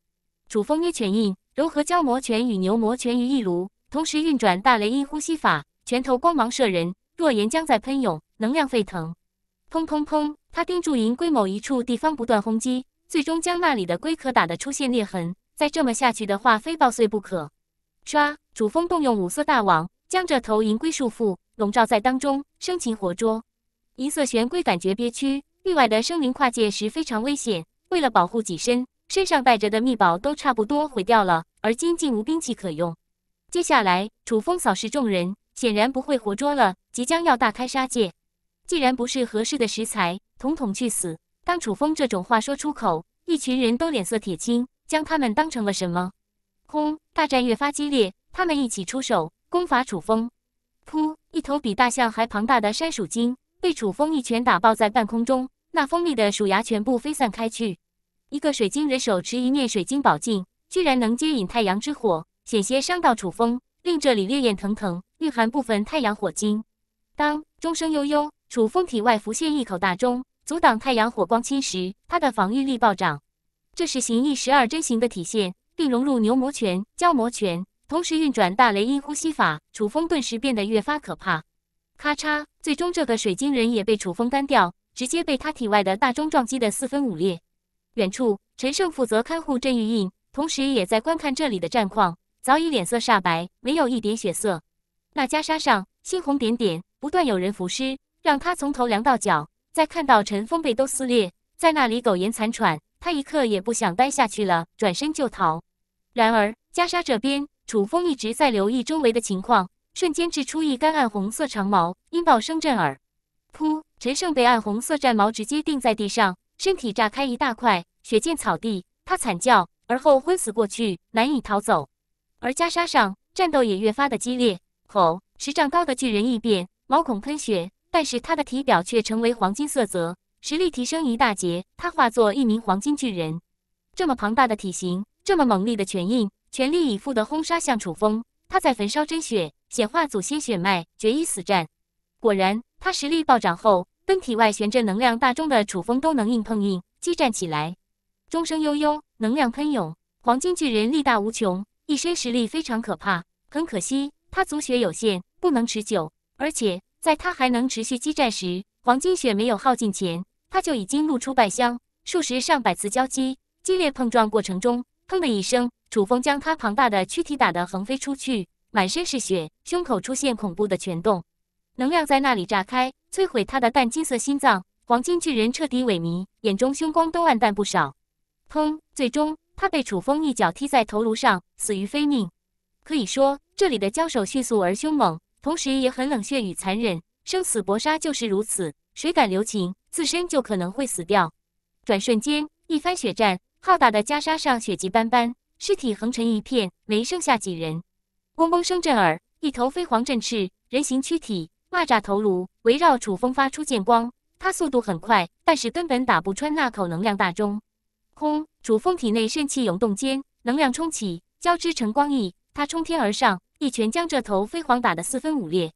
楚风捏拳印，融合蛟魔拳与牛魔拳于一炉，同时运转大雷音呼吸法。拳头光芒射人，若岩浆在喷涌，能量沸腾。砰砰砰！他盯住银龟某一处地方，不断轰击，最终将那里的龟壳打得出现裂痕。再这么下去的话，非爆碎不可。唰！楚风动用五色大网，将这头银龟束缚，笼罩在当中，生擒活捉。银色玄龟感觉憋屈，域外的生灵跨界时非常危险，为了保护己身，身上带着的秘宝都差不多毁掉了，而今竟无兵器可用。接下来，楚风扫视众人。显然不会活捉了，即将要大开杀戒。既然不是合适的食材，统统去死！当楚风这种话说出口，一群人都脸色铁青，将他们当成了什么？轰！大战越发激烈，他们一起出手攻伐楚风。噗！一头比大象还庞大的山鼠精被楚风一拳打爆在半空中，那锋利的鼠牙全部飞散开去。一个水晶人手持一念水晶宝镜，居然能接引太阳之火，险些伤到楚风。令这里烈焰腾腾，蕴含部分太阳火精。当钟声悠悠，楚风体外浮现一口大钟，阻挡太阳火光侵蚀，他的防御力暴涨。这是形意十二真形的体现，并融入牛魔拳、蛟魔拳，同时运转大雷音呼吸法。楚风顿时变得越发可怕。咔嚓！最终，这个水晶人也被楚风干掉，直接被他体外的大钟撞击的四分五裂。远处，陈胜负责看护镇玉印，同时也在观看这里的战况。早已脸色煞白，没有一点血色。那袈裟上猩红点点，不断有人伏尸，让他从头凉到脚。再看到陈锋被都撕裂，在那里苟延残喘，他一刻也不想待下去了，转身就逃。然而袈裟这边，楚风一直在留意周围的情况，瞬间掷出一杆暗红色长矛，音爆声震耳。噗！陈胜被暗红色战矛直接钉在地上，身体炸开一大块，血溅草地。他惨叫，而后昏死过去，难以逃走。而袈裟上战斗也越发的激烈。吼！十丈高的巨人异变，毛孔喷血，但是他的体表却成为黄金色泽，实力提升一大截。他化作一名黄金巨人，这么庞大的体型，这么猛力的拳印，全力以赴的轰杀向楚风。他在焚烧真血，显化祖先血脉，决一死战。果然，他实力暴涨后，跟体外悬着能量大钟的楚风都能硬碰硬，激战起来。钟声悠悠，能量喷涌，黄金巨人力大无穷。一身实力非常可怕，很可惜，他足血有限，不能持久。而且在他还能持续激战时，黄金血没有耗尽前，他就已经露出败相。数十上百次交击、激烈碰撞过程中，砰的一声，楚风将他庞大的躯体打得横飞出去，满身是血，胸口出现恐怖的拳洞，能量在那里炸开，摧毁他的淡金色心脏。黄金巨人彻底萎靡，眼中凶光都暗淡不少。砰，最终。他被楚风一脚踢在头颅上，死于非命。可以说，这里的交手迅速而凶猛，同时也很冷血与残忍。生死搏杀就是如此，谁敢留情，自身就可能会死掉。转瞬间，一番血战，浩大的袈裟上血迹斑斑，尸体横陈一片，没剩下几人。嗡嗡声震耳，一头飞黄振翅，人形躯体，蚂蚱头颅围绕楚风发出剑光。他速度很快，但是根本打不穿那口能量大钟。轰！楚风体内圣气涌动间，能量冲起，交织成光翼。他冲天而上，一拳将这头飞蝗打得四分五裂。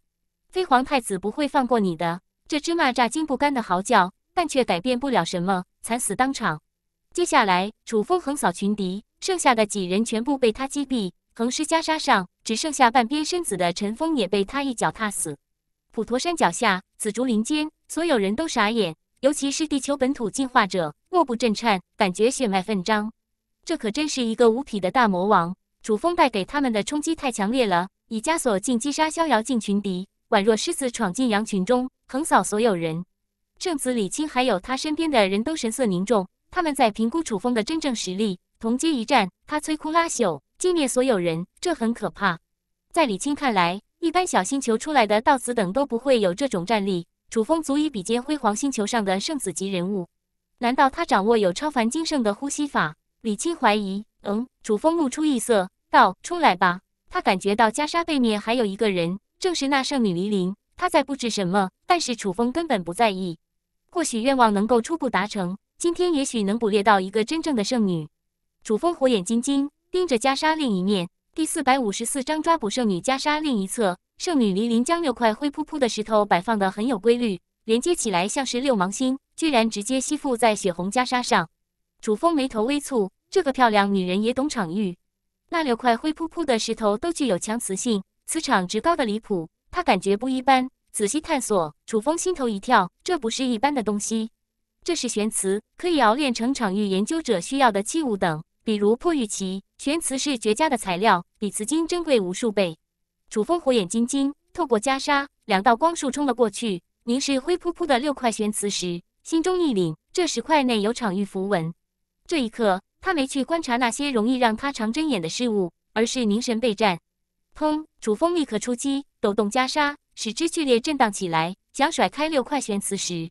飞蝗太子不会放过你的！这只蚂蚱不甘的嚎叫，但却改变不了什么，惨死当场。接下来，楚风横扫群敌，剩下的几人全部被他击毙。横尸袈裟上，只剩下半边身子的陈峰也被他一脚踏死。普陀山脚下，紫竹林间，所有人都傻眼。尤其是地球本土进化者，莫不震颤，感觉血脉奋张。这可真是一个无匹的大魔王！楚风带给他们的冲击太强烈了。以枷锁尽击杀逍遥境群敌，宛若狮子闯进羊群中，横扫所有人。圣子李青还有他身边的人都神色凝重，他们在评估楚风的真正实力。同阶一战，他摧枯拉朽，歼灭所有人，这很可怕。在李青看来，一般小星球出来的道子等都不会有这种战力。楚风足以比肩辉煌星球上的圣子级人物，难道他掌握有超凡精圣的呼吸法？李青怀疑。嗯，楚风露出异色，道：“出来吧。”他感觉到袈裟背面还有一个人，正是那圣女黎琳。她在布置什么？但是楚风根本不在意。或许愿望能够初步达成，今天也许能捕猎到一个真正的圣女。楚风火眼金睛盯着袈裟另一面。第四百五十四章抓捕圣女袈裟。另一侧，圣女黎琳将六块灰扑扑的石头摆放的很有规律，连接起来像是六芒星，居然直接吸附在血红袈裟上。楚风眉头微蹙，这个漂亮女人也懂场域。那六块灰扑扑的石头都具有强磁性，磁场值高的离谱，他感觉不一般。仔细探索，楚风心头一跳，这不是一般的东西，这是玄磁，可以熬炼成场域研究者需要的器物等，比如破玉器、玄磁是绝佳的材料，比磁晶珍贵无数倍。楚风火眼金睛，透过袈裟，两道光束冲了过去，凝视灰扑扑的六块玄磁石，心中一凛。这石块内有场域符文。这一刻，他没去观察那些容易让他长针眼的事物，而是凝神备战。砰！楚风立刻出击，抖动袈裟，使之剧烈震荡起来，想甩开六块玄磁石。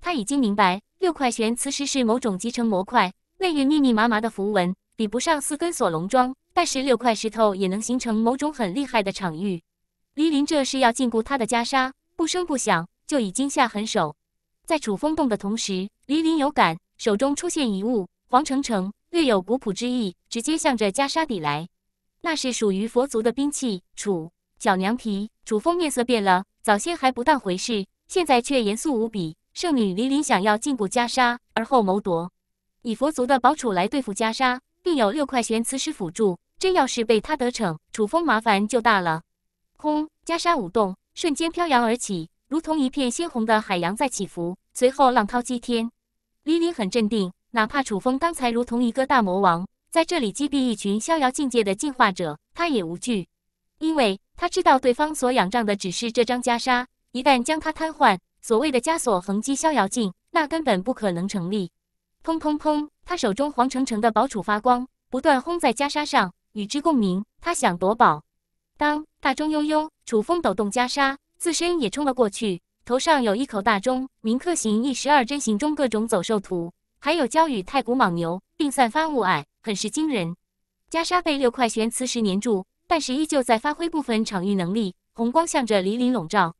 他已经明白，六块玄磁石是某种集成模块，内蕴密密麻麻的符文。比不上四根锁龙桩，但是六块石头也能形成某种很厉害的场域。黎林这是要禁锢他的袈裟，不声不响就已经下狠手。在楚风动的同时，黎林有感，手中出现一物，黄澄澄，略有古朴之意，直接向着袈裟抵来。那是属于佛族的兵器——楚角娘皮。楚风面色变了，早先还不当回事，现在却严肃无比。圣女黎林想要禁锢袈裟，而后谋夺，以佛族的宝杵来对付袈裟。并有六块玄磁石辅助，真要是被他得逞，楚风麻烦就大了。轰！袈裟舞动，瞬间飘扬而起，如同一片鲜红的海洋在起伏。随后浪涛击天，黎林很镇定，哪怕楚风刚才如同一个大魔王在这里击毙一群逍遥境界的进化者，他也无惧，因为他知道对方所仰仗的只是这张袈裟，一旦将他瘫痪，所谓的枷锁横击逍遥境，那根本不可能成立。砰砰砰！他手中黄澄澄的宝杵发光，不断轰在袈裟上，与之共鸣。他想夺宝。当大钟悠悠，楚风抖动袈裟，自身也冲了过去。头上有一口大钟，铭刻形意十二针形中各种走兽图，还有蛟雨太古莽牛，并散发雾霭，很是惊人。袈裟被六块玄磁石粘住，但是依旧在发挥部分场域能力，红光向着黎林笼罩。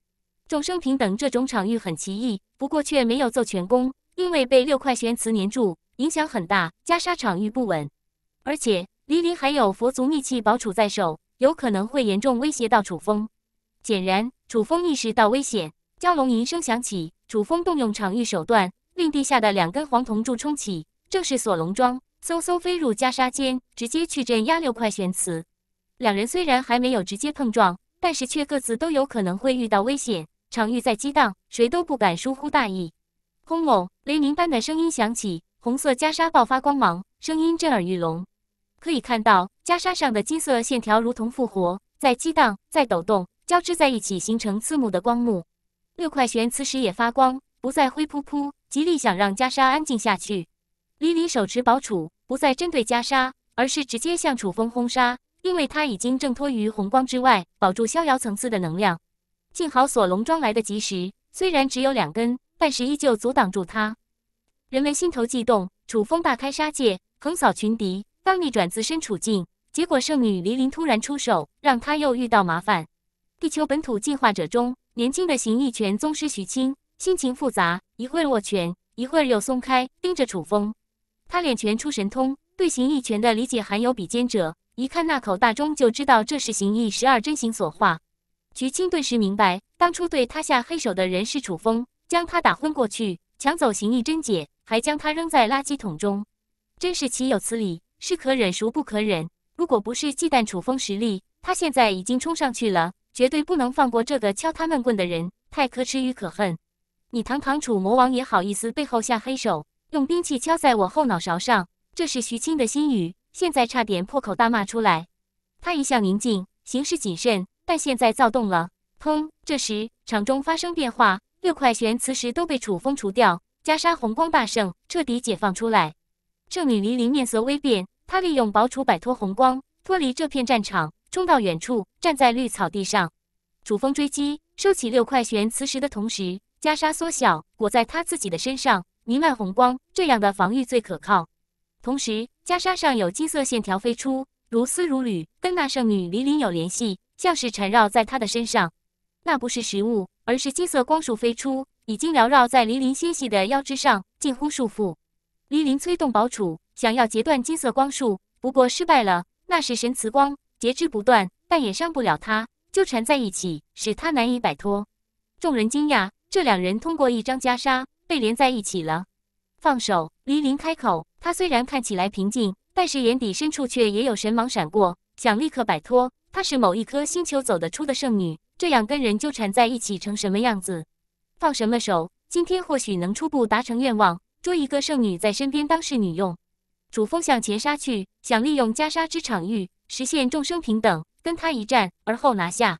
众生平等，这种场域很奇异，不过却没有做全功。因为被六块玄磁粘住，影响很大，袈裟场域不稳，而且黎黎还有佛族秘器宝杵在手，有可能会严重威胁到楚风。显然，楚风意识到危险，蛟龙吟声响起，楚风动用场域手段，令地下的两根黄铜柱冲起，正是锁龙桩，嗖嗖飞入袈裟间，直接去镇压六块玄磁。两人虽然还没有直接碰撞，但是却各自都有可能会遇到危险，场域在激荡，谁都不敢疏忽大意。轰隆！雷鸣般的声音响起，红色袈裟爆发光芒，声音震耳欲聋。可以看到袈裟上的金色线条如同复活，在激荡，在抖动，交织在一起形成刺目的光幕。六块玄磁石也发光，不再灰扑扑，极力想让袈裟安静下去。李李手持宝杵，不再针对袈裟，而是直接向楚风轰杀，因为他已经挣脱于红光之外，保住逍遥层次的能量。幸好锁龙装来得及时，虽然只有两根。但是依旧阻挡住他，人们心头悸动。楚风大开杀戒，横扫群敌，方逆转自身处境。结果圣女黎琳突然出手，让他又遇到麻烦。地球本土进化者中，年轻的形意拳宗师徐青心情复杂，一会儿握拳，一会儿又松开，盯着楚风。他练拳出神通，对形意拳的理解含有比肩者。一看那口大钟，就知道这是形意十二真形所化。徐青顿时明白，当初对他下黑手的人是楚风。将他打昏过去，抢走行义贞姐，还将他扔在垃圾桶中，真是岂有此理！是可忍，孰不可忍？如果不是忌惮楚风实力，他现在已经冲上去了，绝对不能放过这个敲他闷棍的人，太可耻与可恨！你堂堂楚魔王也好意思背后下黑手，用兵器敲在我后脑勺上，这是徐青的心语，现在差点破口大骂出来。他一向宁静，行事谨慎，但现在躁动了。砰！这时场中发生变化。六块玄磁石都被楚风除掉，袈裟红光大盛，彻底解放出来。圣女黎黎面色微变，她利用宝杵摆脱红光，脱离这片战场，冲到远处，站在绿草地上。楚风追击，收起六块玄磁石的同时，袈裟缩小，裹在他自己的身上，弥漫红光，这样的防御最可靠。同时，袈裟上有金色线条飞出，如丝如缕，跟那圣女黎黎有联系，像是缠绕在她的身上。那不是食物。而是金色光束飞出，已经缭绕在黎林纤细的腰肢上，近乎束缚。黎林催动宝杵，想要截断金色光束，不过失败了。那是神慈光，截之不断，但也伤不了他，纠缠在一起，使他难以摆脱。众人惊讶，这两人通过一张袈裟被连在一起了。放手！黎林开口，他虽然看起来平静，但是眼底深处却也有神芒闪过，想立刻摆脱。她是某一颗星球走得出的圣女。这样跟人纠缠在一起成什么样子？放什么手？今天或许能初步达成愿望，捉一个圣女在身边当侍女用。楚风向前杀去，想利用袈裟之场域实现众生平等，跟他一战，而后拿下。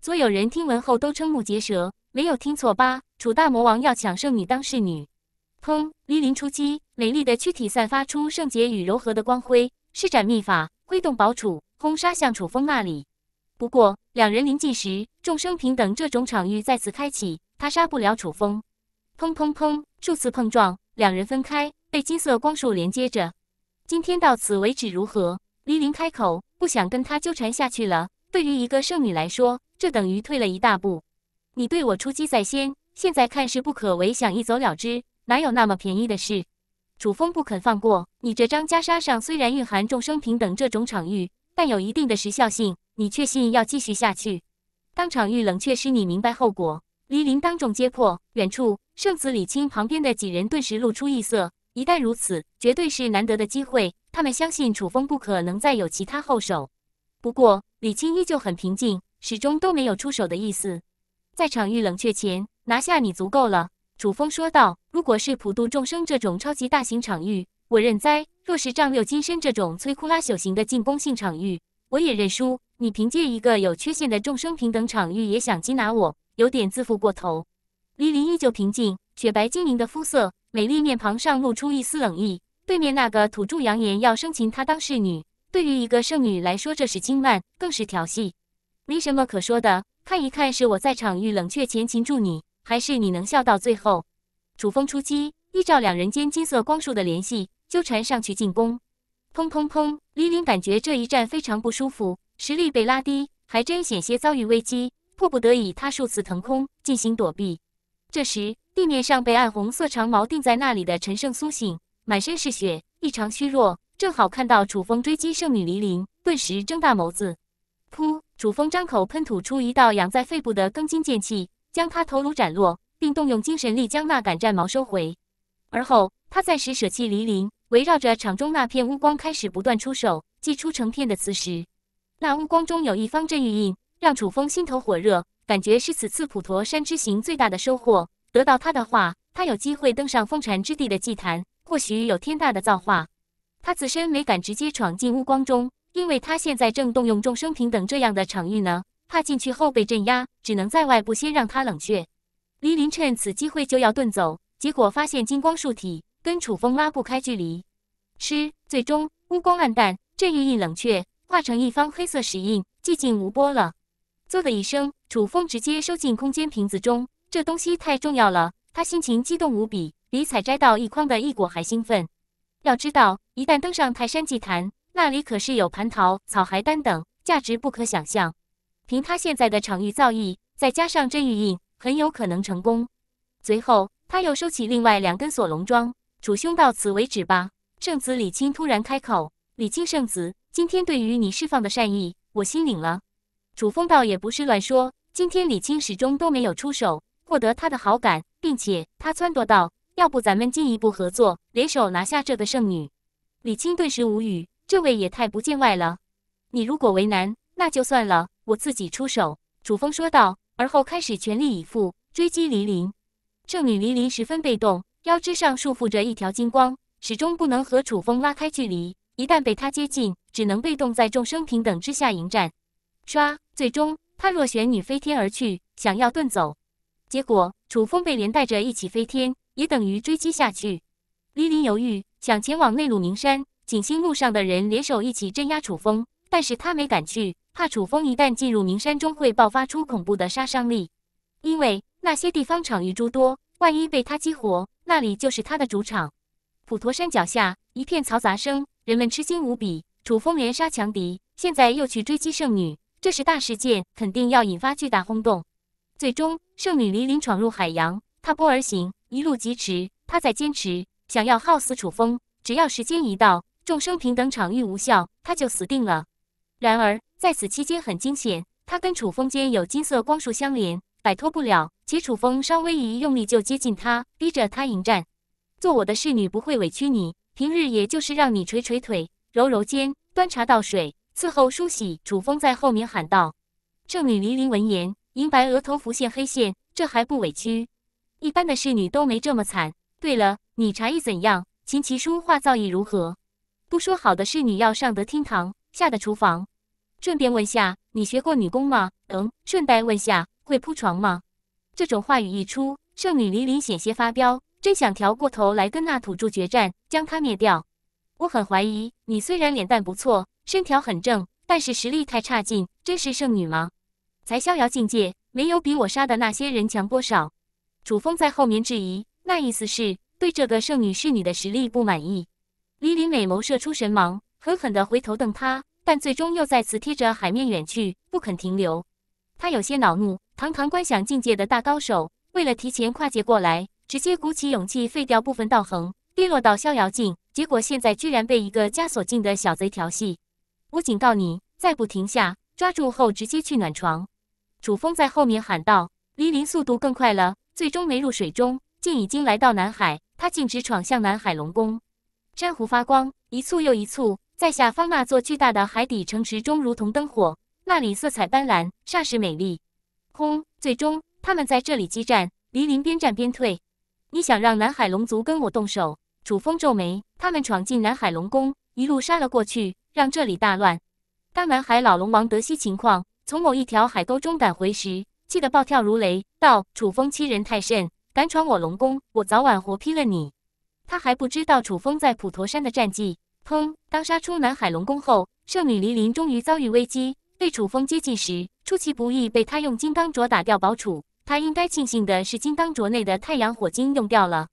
所有人听闻后都瞠目结舌，没有听错吧？楚大魔王要抢圣女当侍女！砰！黎林出击，美丽的躯体散发出圣洁与柔和的光辉，施展秘法，挥动宝杵，轰杀向楚风那里。不过，两人临近时，众生平等这种场域再次开启，他杀不了楚风。砰砰砰，数次碰撞，两人分开，被金色光束连接着。今天到此为止，如何？黎林开口，不想跟他纠缠下去了。对于一个圣女来说，这等于退了一大步。你对我出击在先，现在看势不可为，想一走了之，哪有那么便宜的事？楚风不肯放过你，这张袈裟上虽然蕴含众生平等这种场域，但有一定的时效性。你确信要继续下去？当场域冷却使你明白后果。黎林当众揭破，远处圣子李青旁边的几人顿时露出异色。一旦如此，绝对是难得的机会。他们相信楚风不可能再有其他后手。不过李青依旧很平静，始终都没有出手的意思。在场域冷却前拿下你足够了，楚风说道。如果是普渡众生这种超级大型场域，我认栽；若是丈六金身这种摧枯拉朽型的进攻性场域，我也认输。你凭借一个有缺陷的众生平等场域也想缉拿我，有点自负过头。黎琳依旧平静，雪白晶莹的肤色，美丽面庞上露出一丝冷意。对面那个土著扬言要生擒她当侍女，对于一个圣女来说，这是轻慢，更是调戏。没什么可说的，看一看是我在场域冷却前擒住你，还是你能笑到最后。楚风出击，依照两人间金色光束的联系纠缠上去进攻。砰砰砰！黎琳感觉这一战非常不舒服。实力被拉低，还真险些遭遇危机。迫不得已，他数次腾空进行躲避。这时，地面上被暗红色长矛钉在那里的陈胜苏醒，满身是血，异常虚弱。正好看到楚风追击圣女黎琳，顿时睁大眸子。噗！楚风张口喷吐出一道养在肺部的庚金剑气，将他头颅斩落，并动用精神力将那杆战矛收回。而后，他暂时舍弃黎琳，围绕着场中那片乌光开始不断出手，祭出成片的磁石。那乌光中有一方镇玉印，让楚风心头火热，感觉是此次普陀山之行最大的收获。得到他的话，他有机会登上封禅之地的祭坛，或许有天大的造化。他自身没敢直接闯进乌光中，因为他现在正动用众生平等这样的场域呢，怕进去后被镇压，只能在外部先让他冷却。黎林趁此机会就要遁走，结果发现金光树体跟楚风拉不开距离。吃，最终乌光暗淡，镇玉印冷却。化成一方黑色石印，寂静无波了。嗖的一声，楚风直接收进空间瓶子中。这东西太重要了，他心情激动无比，比采摘到一筐的异果还兴奋。要知道，一旦登上泰山祭坛，那里可是有蟠桃、草孩丹等，价值不可想象。凭他现在的场域造诣，再加上这玉印，很有可能成功。随后，他又收起另外两根锁龙桩。楚兄，到此为止吧。圣子李青突然开口：“李青圣子。”今天对于你释放的善意，我心领了。楚风倒也不是乱说，今天李青始终都没有出手，获得他的好感，并且他撺掇道：“要不咱们进一步合作，联手拿下这个圣女。”李青顿时无语，这位也太不见外了。你如果为难，那就算了，我自己出手。”楚风说道，而后开始全力以赴追击黎林圣女。黎林十分被动，腰肢上束缚着一条金光，始终不能和楚风拉开距离，一旦被他接近。只能被动在众生平等之下迎战，唰！最终，他若玄女飞天而去，想要遁走，结果楚风被连带着一起飞天，也等于追击下去。黎林犹豫，想前往内陆名山景星路上的人联手一起镇压楚风，但是他没敢去，怕楚风一旦进入名山中会爆发出恐怖的杀伤力，因为那些地方场域诸多，万一被他激活，那里就是他的主场。普陀山脚下一片嘈杂声，人们吃惊无比。楚风连杀强敌，现在又去追击圣女，这是大事件，肯定要引发巨大轰动。最终，圣女离林闯入海洋，踏波而行，一路疾驰。她在坚持，想要耗死楚风。只要时间一到，众生平等场域无效，她就死定了。然而在此期间很惊险，她跟楚风间有金色光束相连，摆脱不了。且楚风稍微一用力就接近她，逼着她迎战。做我的侍女不会委屈你，平日也就是让你捶捶腿。揉揉肩，端茶倒水，伺候梳洗。楚风在后面喊道：“圣女黎琳，闻言，银白额头浮现黑线，这还不委屈？一般的侍女都没这么惨。对了，你茶艺怎样？琴棋书画造诣如何？不说好的侍女要上得厅堂，下得厨房。顺便问下，你学过女工吗？嗯，顺带问下，会铺床吗？这种话语一出，圣女黎琳险些发飙，真想调过头来跟那土著决战，将他灭掉。”我很怀疑，你虽然脸蛋不错，身条很正，但是实力太差劲，真是圣女吗？才逍遥境界，没有比我杀的那些人强多少。楚风在后面质疑，那意思是对这个圣女侍女的实力不满意。李林美眸射出神芒，狠狠地回头瞪他，但最终又再次贴着海面远去，不肯停留。他有些恼怒，堂堂观想境界的大高手，为了提前跨界过来，直接鼓起勇气废掉部分道行。跌落到逍遥境，结果现在居然被一个枷锁境的小贼调戏！我警告你，再不停下，抓住后直接去暖床！楚风在后面喊道。黎林速度更快了，最终没入水中，竟已经来到南海。他径直闯向南海龙宫，珊瑚发光，一簇又一簇，在下方那座巨大的海底城池中如同灯火。那里色彩斑斓，煞是美丽。轰！最终他们在这里激战，黎林边战边退。你想让南海龙族跟我动手？楚风皱眉，他们闯进南海龙宫，一路杀了过去，让这里大乱。当南海老龙王得悉情况，从某一条海沟中赶回时，气得暴跳如雷，道：“楚风欺人太甚，敢闯我龙宫，我早晚活劈了你！”他还不知道楚风在普陀山的战绩。砰！当杀出南海龙宫后，圣女黎琳终于遭遇危机，被楚风接近时，出其不意被他用金刚镯打掉宝杵。他应该庆幸的是，金刚镯内的太阳火晶用掉了。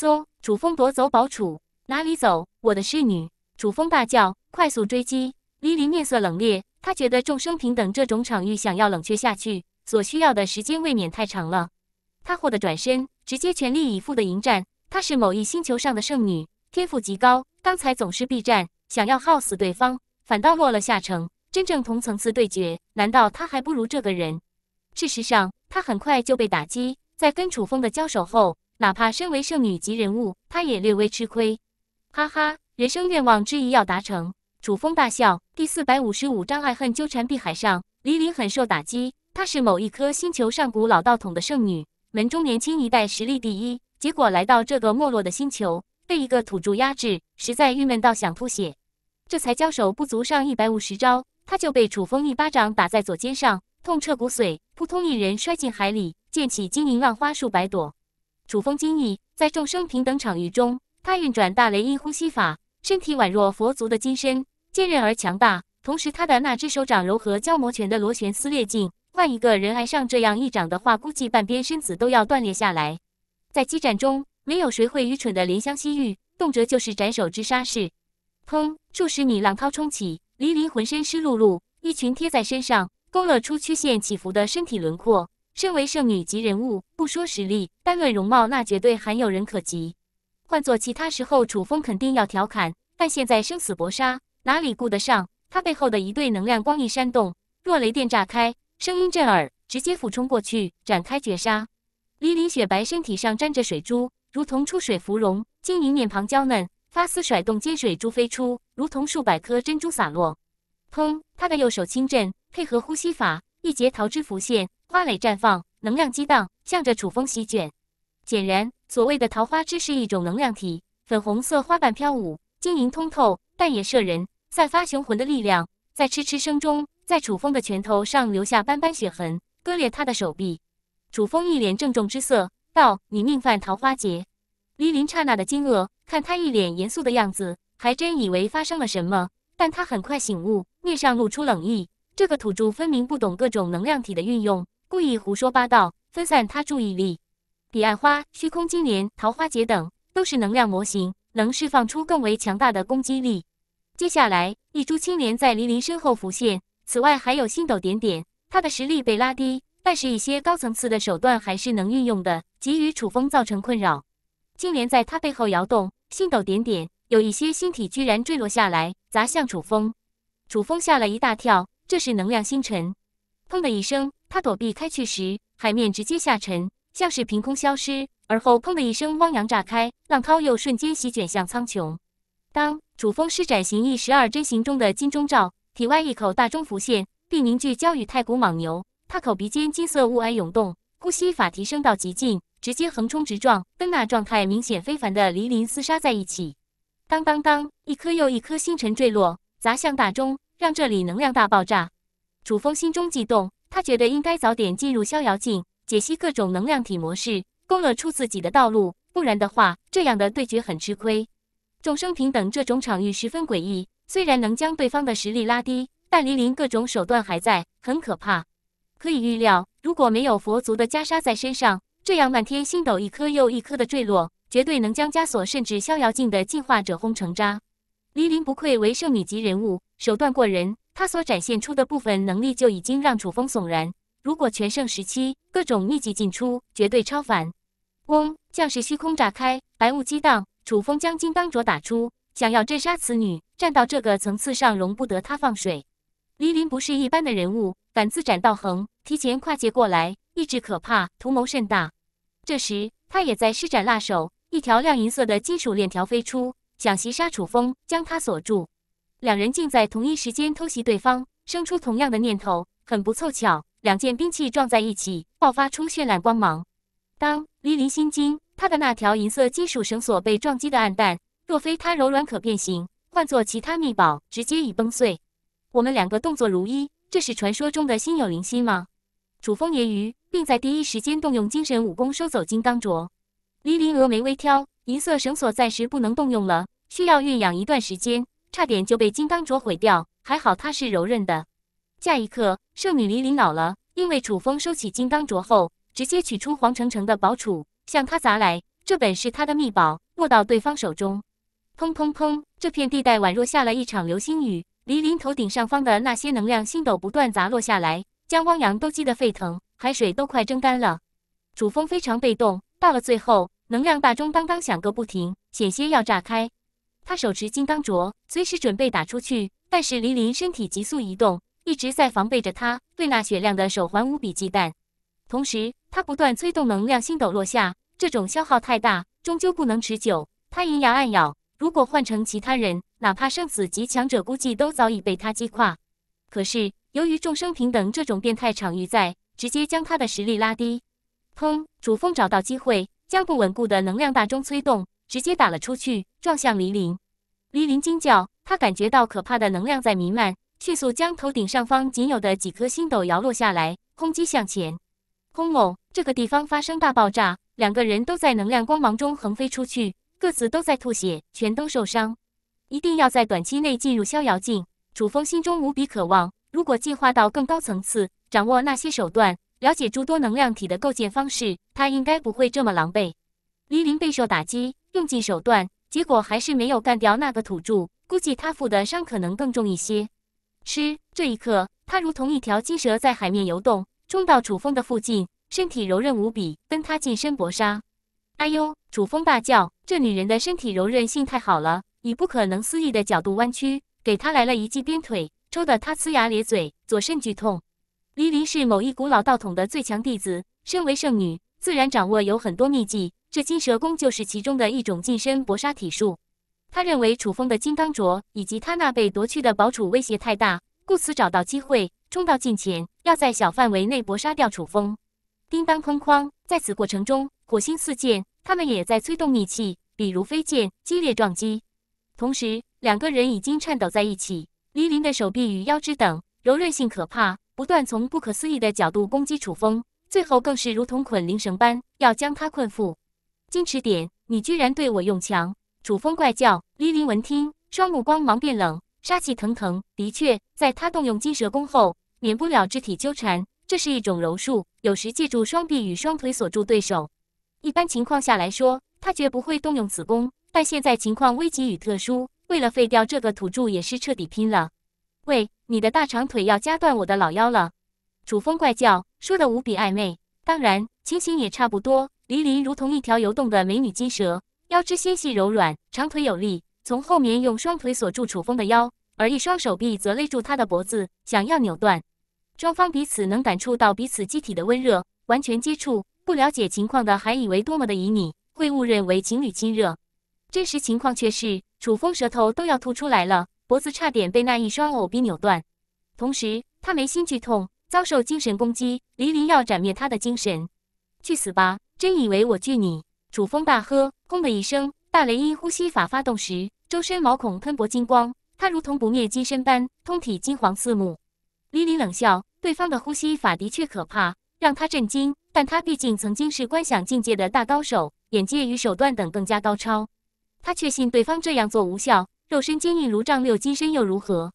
嗖，楚风夺走宝杵，哪里走？我的侍女楚风大叫，快速追击。黎黎面色冷冽，她觉得众生平等这种场域想要冷却下去，所需要的时间未免太长了。她霍得转身，直接全力以赴的迎战。她是某一星球上的圣女，天赋极高。刚才总是避战，想要耗死对方，反倒落了下乘。真正同层次对决，难道她还不如这个人？事实上，她很快就被打击。在跟楚风的交手后。哪怕身为圣女级人物，她也略微吃亏。哈哈，人生愿望之一要达成。楚风大笑。第四百五十五章爱恨纠缠碧海上，李林很受打击。她是某一颗星球上古老道统的圣女，门中年轻一代实力第一。结果来到这个没落的星球，被一个土著压制，实在郁闷到想吐血。这才交手不足上一百五十招，她就被楚风一巴掌打在左肩上，痛彻骨髓，扑通一人摔进海里，溅起晶莹浪花数百朵。楚风惊异，在众生平等场域中，他运转大雷音呼吸法，身体宛若佛祖的金身，坚韧而强大。同时，他的那只手掌柔和蛟魔拳的螺旋撕裂劲，换一个人挨上这样一掌的话，估计半边身子都要断裂下来。在激战中，没有谁会愚蠢的怜香惜玉，动辄就是斩首之杀式。砰！数十米浪涛冲起，黎林浑身湿漉漉，一群贴在身上，勾勒出曲线起伏的身体轮廓。身为圣女级人物，不说实力，单论容貌，那绝对罕有人可及。换做其他时候，楚风肯定要调侃，但现在生死搏杀，哪里顾得上？他背后的一对能量光翼扇动，若雷电炸开，声音震耳，直接俯冲过去，展开绝杀。黎林雪白身体上沾着水珠，如同出水芙蓉，晶莹面庞娇嫩，发丝甩动，接水珠飞出，如同数百颗珍珠洒落。砰！他的右手轻震，配合呼吸法，一截桃枝浮现。花蕾绽放，能量激荡，向着楚风席卷。显然，所谓的桃花枝是一种能量体。粉红色花瓣飘舞，晶莹通透，但也摄人，散发雄浑的力量，在嗤嗤声中，在楚风的拳头上留下斑斑血痕，割裂他的手臂。楚风一脸郑重之色，道：“你命犯桃花劫。”黎林刹那的惊愕，看他一脸严肃的样子，还真以为发生了什么。但他很快醒悟，面上露出冷意。这个土著分明不懂各种能量体的运用。故意胡说八道，分散他注意力。彼岸花、虚空金莲、桃花劫等都是能量模型，能释放出更为强大的攻击力。接下来，一株青莲在黎林身后浮现。此外，还有星斗点点。他的实力被拉低，但是一些高层次的手段还是能运用的，给予楚风造成困扰。青莲在他背后摇动，星斗点点，有一些星体居然坠落下来，砸向楚风。楚风吓了一大跳，这是能量星辰。砰的一声。他躲避开去时，海面直接下沉，像是凭空消失。而后，砰的一声，汪洋炸开，浪涛又瞬间席卷向苍穹。当楚风施展形意十二真形中的金钟罩，体外一口大钟浮现，并凝聚交与太古莽牛。他口鼻间金色雾霭涌动，呼吸法提升到极尽，直接横冲直撞，跟那状态明显非凡的黎林厮杀在一起。当当当，一颗又一颗星辰坠落，砸向大钟，让这里能量大爆炸。楚风心中悸动。他觉得应该早点进入逍遥境，解析各种能量体模式，攻勒出自己的道路。不然的话，这样的对决很吃亏。众生平等这种场域十分诡异，虽然能将对方的实力拉低，但黎林各种手段还在，很可怕。可以预料，如果没有佛祖的袈裟在身上，这样漫天星斗一颗又一颗的坠落，绝对能将枷锁甚至逍遥境的进化者轰成渣。黎林不愧为圣女级人物，手段过人。他所展现出的部分能力就已经让楚风悚然。如果全盛时期，各种秘籍进出，绝对超凡。嗡！将士虚空炸开，白雾激荡。楚风将金刚镯打出，想要镇杀此女。站到这个层次上，容不得他放水。黎林不是一般的人物，敢自斩道横，提前跨界过来，意志可怕，图谋甚大。这时，他也在施展辣手，一条亮银色的金属链条飞出，想袭杀楚风，将他锁住。两人竟在同一时间偷袭对方，生出同样的念头，很不凑巧，两件兵器撞在一起，爆发出绚烂光芒。当黎黎心惊，她的那条银色金属绳索被撞击的暗淡，若非它柔软可变形，换做其他秘宝，直接已崩碎。我们两个动作如一，这是传说中的心有灵犀吗？楚风揶揄，并在第一时间动用精神武功收走金刚镯。黎黎峨眉微挑，银色绳索暂时不能动用了，需要酝养一段时间。差点就被金刚镯毁掉，还好它是柔韧的。下一刻，圣女黎黎恼了，因为楚风收起金刚镯后，直接取出黄澄澄的宝杵，向他砸来。这本是他的秘宝，落到对方手中。砰砰砰！这片地带宛若下了一场流星雨，黎黎头顶上方的那些能量星斗不断砸落下来，将汪洋都击得沸腾，海水都快蒸干了。楚风非常被动，到了最后，能量大钟当当响个不停，险些要炸开。他手持金刚镯，随时准备打出去，但是黎林身体急速移动，一直在防备着他，对那雪亮的手环无比忌惮。同时，他不断催动能量星斗落下，这种消耗太大，终究不能持久。他银牙暗咬，如果换成其他人，哪怕生死级强者，估计都早已被他击垮。可是，由于众生平等这种变态场域在，直接将他的实力拉低。砰！主峰找到机会，将不稳固的能量大钟催动。直接打了出去，撞向黎林。黎林惊叫，他感觉到可怕的能量在弥漫，迅速将头顶上方仅有的几颗星斗摇落下来，轰击向前。轰隆！这个地方发生大爆炸，两个人都在能量光芒中横飞出去，各自都在吐血，全都受伤。一定要在短期内进入逍遥境。楚风心中无比渴望，如果进化到更高层次，掌握那些手段，了解诸多能量体的构建方式，他应该不会这么狼狈。黎林备受打击，用尽手段，结果还是没有干掉那个土著。估计他负的伤可能更重一些。吃这一刻，他如同一条金蛇在海面游动，冲到楚风的附近，身体柔韧无比，跟他近身搏杀。哎呦！楚风大叫：“这女人的身体柔韧性太好了，以不可能思议的角度弯曲，给他来了一记鞭腿，抽得他呲牙咧嘴，左肾剧痛。”黎林是某一古老道统的最强弟子，身为圣女，自然掌握有很多秘技。这金蛇功就是其中的一种近身搏杀体术。他认为楚风的金刚镯以及他那被夺去的宝杵威胁太大，故此找到机会冲到近前，要在小范围内搏杀掉楚风。叮当哐哐，在此过程中火星四溅，他们也在催动秘器，比如飞剑激烈撞击。同时，两个人已经颤抖在一起。黎林的手臂与腰肢等柔韧性可怕，不断从不可思议的角度攻击楚风，最后更是如同捆灵绳般要将他困缚。矜持点！你居然对我用强！楚风怪叫。黎林闻听，双目光芒变冷，杀气腾腾。的确，在他动用金蛇功后，免不了肢体纠缠。这是一种柔术，有时借助双臂与双腿锁住对手。一般情况下来说，他绝不会动用此功。但现在情况危急与特殊，为了废掉这个土著，也是彻底拼了。喂，你的大长腿要夹断我的老腰了！楚风怪叫，说的无比暧昧。当然，情形也差不多。黎黎如同一条游动的美女金蛇，腰肢纤细柔软，长腿有力，从后面用双腿锁住楚风的腰，而一双手臂则勒住他的脖子，想要扭断。双方彼此能感触到彼此机体的温热，完全接触。不了解情况的还以为多么的旖旎，会误认为情侣亲热。真实情况却是，楚风舌头都要吐出来了，脖子差点被那一双藕臂扭断，同时他眉心剧痛。遭受精神攻击，黎林要斩灭他的精神，去死吧！真以为我惧你？楚风大喝，轰的一声，大雷音呼吸法发动时，周身毛孔喷薄金光，他如同不灭金身般，通体金黄刺目。黎林冷笑，对方的呼吸法的确可怕，让他震惊。但他毕竟曾经是观想境界的大高手，眼界与手段等更加高超。他确信对方这样做无效，肉身坚硬如丈六金身又如何？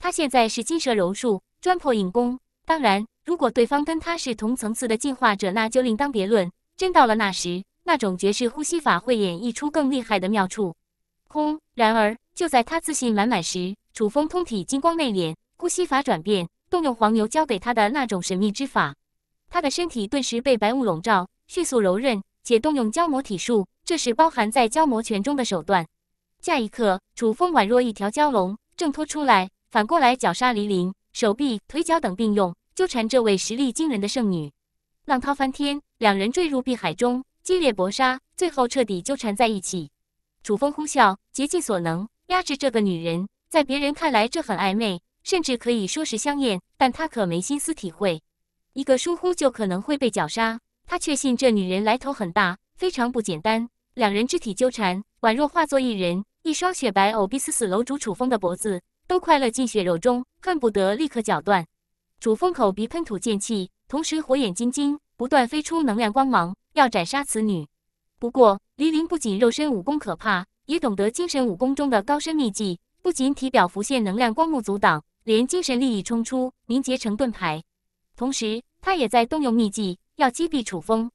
他现在是金蛇柔术，专破硬功。当然，如果对方跟他是同层次的进化者，那就另当别论。真到了那时，那种绝世呼吸法会演绎出更厉害的妙处。轰！然而就在他自信满满时，楚风通体金光内敛，呼吸法转变，动用黄牛教给他的那种神秘之法。他的身体顿时被白雾笼罩，迅速柔韧，且动用胶魔体术，这是包含在胶魔拳中的手段。下一刻，楚风宛若一条蛟龙挣脱出来，反过来绞杀黎灵。手臂、腿脚等并用纠缠这位实力惊人的圣女，浪涛翻天，两人坠入碧海中，激烈搏杀，最后彻底纠缠在一起。楚风呼啸，竭尽所能压制这个女人。在别人看来，这很暧昧，甚至可以说是香艳，但他可没心思体会。一个疏忽就可能会被绞杀。他确信这女人来头很大，非常不简单。两人肢体纠缠，宛若化作一人，一双雪白藕臂死死搂住楚风的脖子。都快乐进血肉中，恨不得立刻绞断。楚风口鼻喷吐剑气，同时火眼金睛不断飞出能量光芒，要斩杀此女。不过，黎灵不仅肉身武功可怕，也懂得精神武功中的高深秘技。不仅体表浮现能量光幕阻挡，连精神力已冲出，凝结成盾牌。同时，他也在动用秘技，要击毙楚风。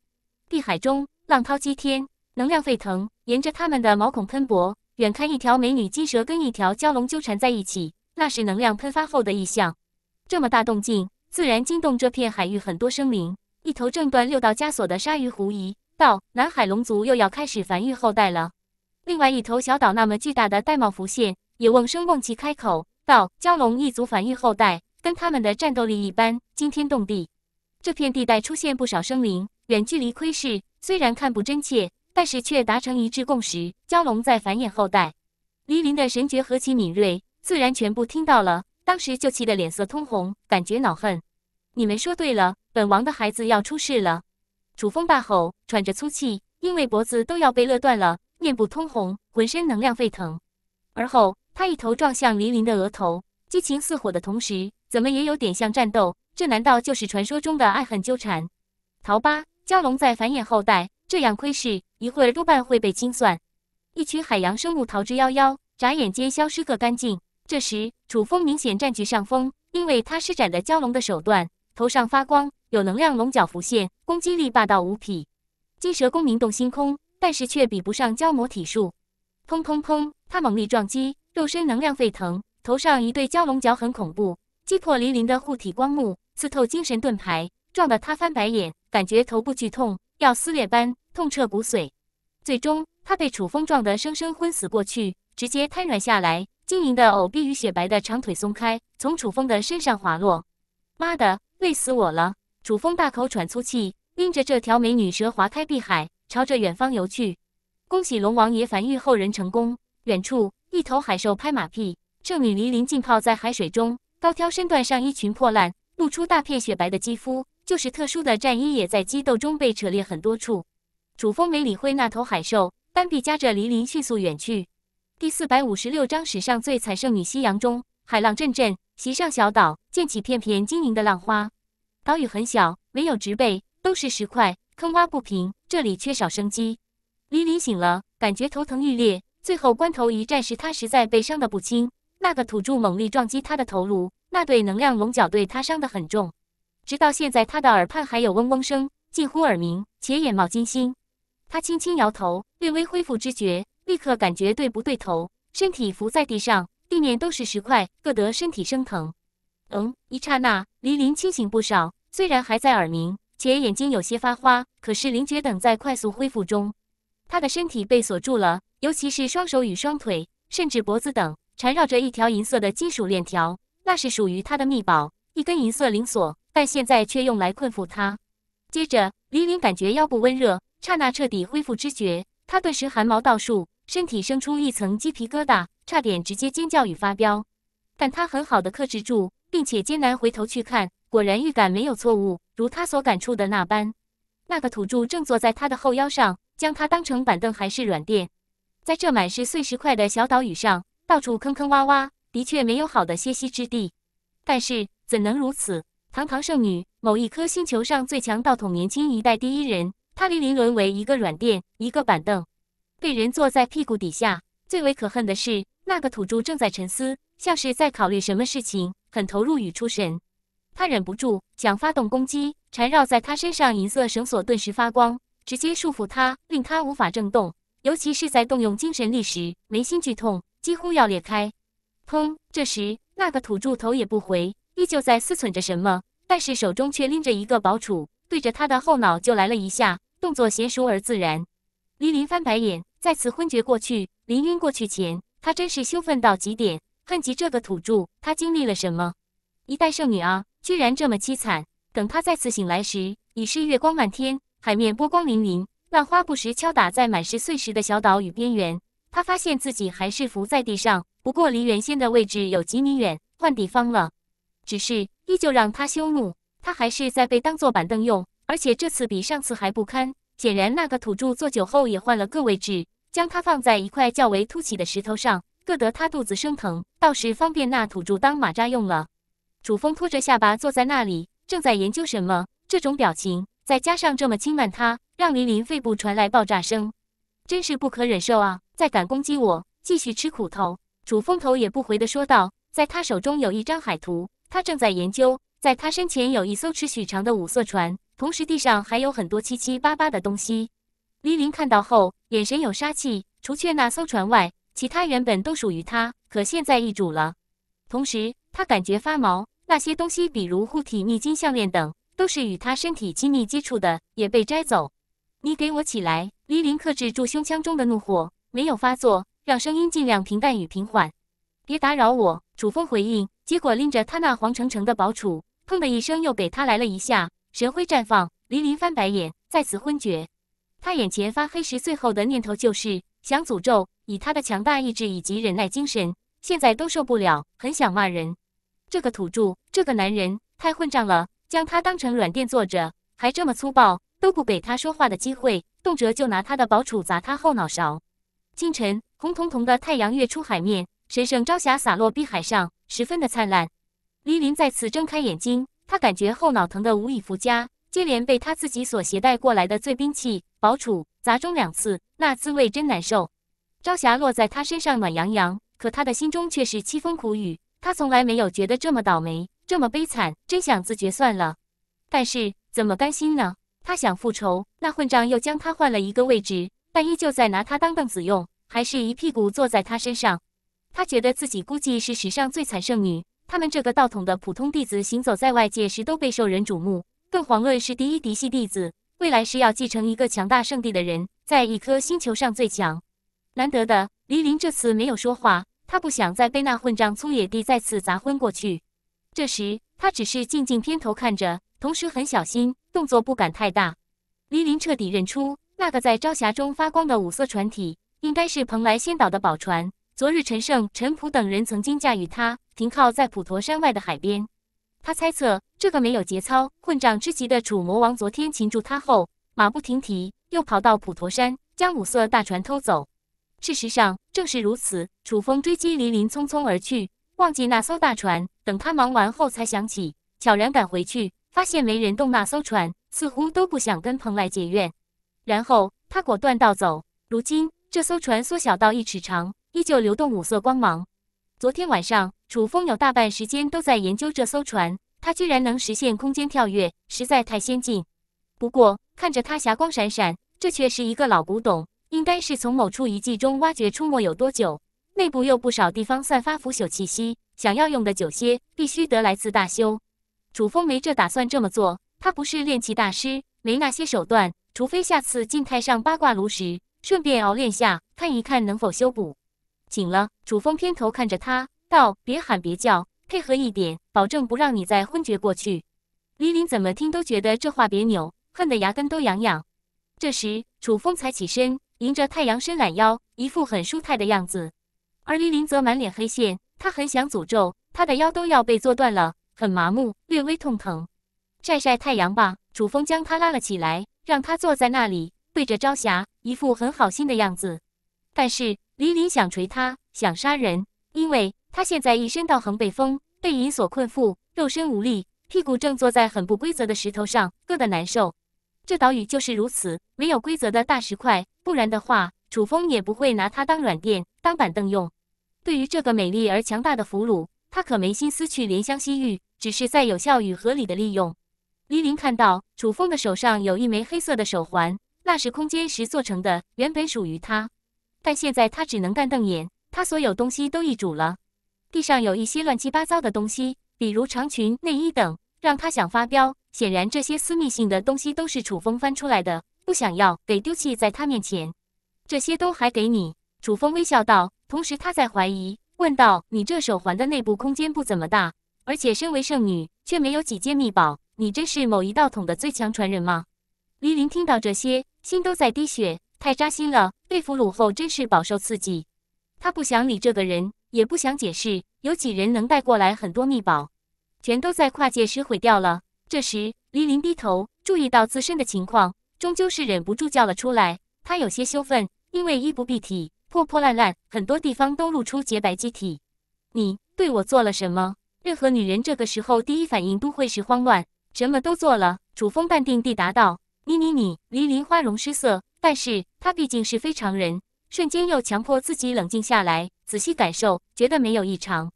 碧海中，浪涛击天，能量沸腾，沿着他们的毛孔喷薄。远看，一条美女金蛇跟一条蛟龙纠缠在一起，那是能量喷发后的异象。这么大动静，自然惊动这片海域很多生灵。一头正断六道枷锁的鲨鱼狐疑道：“南海龙族又要开始繁育后代了。”另外一头小岛那么巨大的玳瑁浮现，也瓮声瓮气开口道：“蛟龙一族繁育后代，跟他们的战斗力一般，惊天动地。这片地带出现不少生灵，远距离窥视，虽然看不真切。”但是却达成一致共识：蛟龙在繁衍后代。黎林的神觉何其敏锐，自然全部听到了。当时就气得脸色通红，感觉恼恨。你们说对了，本王的孩子要出事了！楚风大吼，喘着粗气，因为脖子都要被勒断了，面部通红，浑身能量沸腾。而后他一头撞向黎林的额头，激情似火的同时，怎么也有点像战斗。这难道就是传说中的爱恨纠缠？桃八，蛟龙在繁衍后代。这样窥视一会儿，多半会被清算。一群海洋生物逃之夭夭，眨眼间消失个干净。这时，楚风明显占据上风，因为他施展的蛟龙的手段，头上发光，有能量龙角浮现，攻击力霸道无匹。金蛇功名动星空，但是却比不上蛟魔体术。砰砰砰！他猛力撞击，肉身能量沸腾，头上一对蛟龙角很恐怖，击破黎麟的护体光幕，刺透精神盾牌，撞得他翻白眼，感觉头部剧痛。要撕裂般痛彻骨髓，最终他被楚风撞得生生昏死过去，直接瘫软下来。晶莹的藕臂与雪白的长腿松开，从楚风的身上滑落。妈的，累死我了！楚风大口喘粗气，拎着这条美女蛇划开碧海，朝着远方游去。恭喜龙王爷繁育后人成功。远处一头海兽拍马屁。圣女黎灵浸泡在海水中，高挑身段上衣裙破烂，露出大片雪白的肌肤。就是特殊的战衣也在激斗中被扯裂很多处。楚风没理会那头海兽，单臂夹着黎林迅速远去。第四百五十六章史上最惨圣女夕阳中，海浪阵阵袭上小岛，溅起片片晶莹的浪花。岛屿很小，没有植被，都是石块，坑洼不平。这里缺少生机。黎林醒了，感觉头疼欲裂。最后关头一战时，他实在被伤得不轻。那个土著猛力撞击他的头颅，那对能量龙角对他伤得很重。直到现在，他的耳畔还有嗡嗡声，近乎耳鸣，且眼冒金星。他轻轻摇头，略微恢复知觉，立刻感觉对不对头。身体伏在地上，地面都是石块，硌得身体生疼。嗯，一刹那，黎林清醒不少。虽然还在耳鸣，且眼睛有些发花，可是灵觉等在快速恢复中。他的身体被锁住了，尤其是双手与双腿，甚至脖子等，缠绕着一条银色的金属链条，那是属于他的秘宝——一根银色灵锁。但现在却用来困缚他。接着，李林感觉腰部温热，刹那彻底恢复知觉。他顿时汗毛倒竖，身体生出一层鸡皮疙瘩，差点直接尖叫与发飙。但他很好的克制住，并且艰难回头去看，果然预感没有错误，如他所感触的那般，那个土著正坐在他的后腰上，将他当成板凳还是软垫。在这满是碎石块的小岛屿上，到处坑坑洼洼，的确没有好的歇息之地。但是，怎能如此？堂堂圣女，某一颗星球上最强道统年轻一代第一人，她零琳沦为一个软垫，一个板凳，被人坐在屁股底下。最为可恨的是，那个土著正在沉思，像是在考虑什么事情，很投入与出神。他忍不住想发动攻击，缠绕在他身上银色绳索顿时发光，直接束缚他，令他无法挣动。尤其是在动用精神力时，眉心剧痛，几乎要裂开。砰！这时，那个土著头也不回。依旧在思忖着什么，但是手中却拎着一个宝杵，对着他的后脑就来了一下，动作娴熟而自然。黎林翻白眼，再次昏厥过去。临晕过去前，他真是羞愤到极点，恨极这个土著。他经历了什么？一代圣女啊，居然这么凄惨！等他再次醒来时，已是月光满天，海面波光粼粼，浪花不时敲打在满是碎石的小岛与边缘。他发现自己还是浮在地上，不过离原先的位置有几米远，换地方了。只是依旧让他羞怒，他还是在被当做板凳用，而且这次比上次还不堪。显然那个土著坐久后也换了个位置，将他放在一块较为凸起的石头上，硌得他肚子生疼，倒是方便那土著当马扎用了。楚风拖着下巴坐在那里，正在研究什么，这种表情再加上这么轻慢他，让林林肺部传来爆炸声，真是不可忍受啊！再敢攻击我，继续吃苦头。楚风头也不回的说道，在他手中有一张海图。他正在研究，在他身前有一艘持许长的五色船，同时地上还有很多七七八八的东西。黎林看到后，眼神有杀气。除却那艘船外，其他原本都属于他，可现在易主了。同时，他感觉发毛。那些东西，比如护体秘金项链等，都是与他身体亲密接触的，也被摘走。你给我起来！黎林克制住胸腔中的怒火，没有发作，让声音尽量平淡与平缓。别打扰我！楚风回应。结果拎着他那黄澄澄的宝杵，砰的一声又给他来了一下，神辉绽放，黎林翻白眼，再次昏厥。他眼前发黑时，最后的念头就是想诅咒。以他的强大意志以及忍耐精神，现在都受不了，很想骂人。这个土著，这个男人太混账了，将他当成软垫坐着，还这么粗暴，都不给他说话的机会，动辄就拿他的宝杵砸他后脑勺。清晨，红彤彤的太阳跃出海面，神圣朝霞洒落碧海上。十分的灿烂，黎林再次睁开眼睛，他感觉后脑疼得无以复加，接连被他自己所携带过来的醉兵器宝杵砸中两次，那滋味真难受。朝霞落在他身上，暖洋洋，可他的心中却是凄风苦雨。他从来没有觉得这么倒霉，这么悲惨，真想自绝算了。但是怎么甘心呢？他想复仇，那混账又将他换了一个位置，但依旧在拿他当凳子用，还是一屁股坐在他身上。他觉得自己估计是史上最惨圣女。他们这个道统的普通弟子行走在外界时都备受人瞩目，更遑论是第一嫡系弟子，未来是要继承一个强大圣地的人，在一颗星球上最强。难得的，黎林这次没有说话，他不想再被那混账粗野弟再次砸昏过去。这时，他只是静静偏头看着，同时很小心，动作不敢太大。黎林彻底认出那个在朝霞中发光的五色船体，应该是蓬莱仙岛的宝船。昨日，陈胜、陈普等人曾经驾驭他停靠在普陀山外的海边。他猜测，这个没有节操、混账之极的楚魔王，昨天擒住他后，马不停蹄又跑到普陀山，将五色大船偷走。事实上，正是如此。楚风追击林林，匆匆而去，忘记那艘大船。等他忙完后，才想起，悄然赶回去，发现没人动那艘船，似乎都不想跟蓬莱结怨。然后，他果断盗走。如今，这艘船缩小到一尺长。依旧流动五色光芒。昨天晚上，楚风有大半时间都在研究这艘船。它居然能实现空间跳跃，实在太先进。不过看着它霞光闪闪，这却是一个老古董，应该是从某处遗迹中挖掘出没有多久。内部又不少地方散发腐朽气息，想要用得久些，必须得来自大修。楚风没这打算这么做，他不是炼器大师，没那些手段。除非下次进太上八卦炉时，顺便熬炼下，看一看能否修补。醒了，楚风偏头看着他，道：“别喊，别叫，配合一点，保证不让你再昏厥过去。”黎林怎么听都觉得这话别扭，恨得牙根都痒痒。这时，楚风才起身，迎着太阳伸懒腰，一副很舒泰的样子。而黎林则满脸黑线，他很想诅咒，他的腰都要被坐断了，很麻木，略微痛疼。晒晒太阳吧，楚风将他拉了起来，让他坐在那里，对着朝霞，一副很好心的样子。但是。黎林想锤他，想杀人，因为他现在一身道行被封，被银锁困缚，肉身无力，屁股正坐在很不规则的石头上，硌得难受。这岛屿就是如此，没有规则的大石块，不然的话，楚风也不会拿它当软垫、当板凳用。对于这个美丽而强大的俘虏，他可没心思去怜香惜玉，只是在有效与合理的利用。黎林看到楚风的手上有一枚黑色的手环，那是空间石做成的，原本属于他。但现在他只能干瞪眼，他所有东西都易主了。地上有一些乱七八糟的东西，比如长裙、内衣等，让他想发飙。显然，这些私密性的东西都是楚风翻出来的，不想要给丢弃在他面前。这些都还给你，楚风微笑道。同时，他在怀疑，问道：“你这手环的内部空间不怎么大，而且身为圣女却没有几件秘宝，你真是某一道统的最强传人吗？”黎林听到这些，心都在滴血。太扎心了，被俘虏后真是饱受刺激。他不想理这个人，也不想解释。有几人能带过来很多秘宝，全都在跨界时毁掉了。这时，黎林低头注意到自身的情况，终究是忍不住叫了出来。他有些羞愤，因为衣不蔽体，破破烂烂，很多地方都露出洁白肌体。你对我做了什么？任何女人这个时候第一反应都会是慌乱，什么都做了。楚风淡定地答道：“你你你！”黎林花容失色。但是他毕竟是非常人，瞬间又强迫自己冷静下来，仔细感受，觉得没有异常。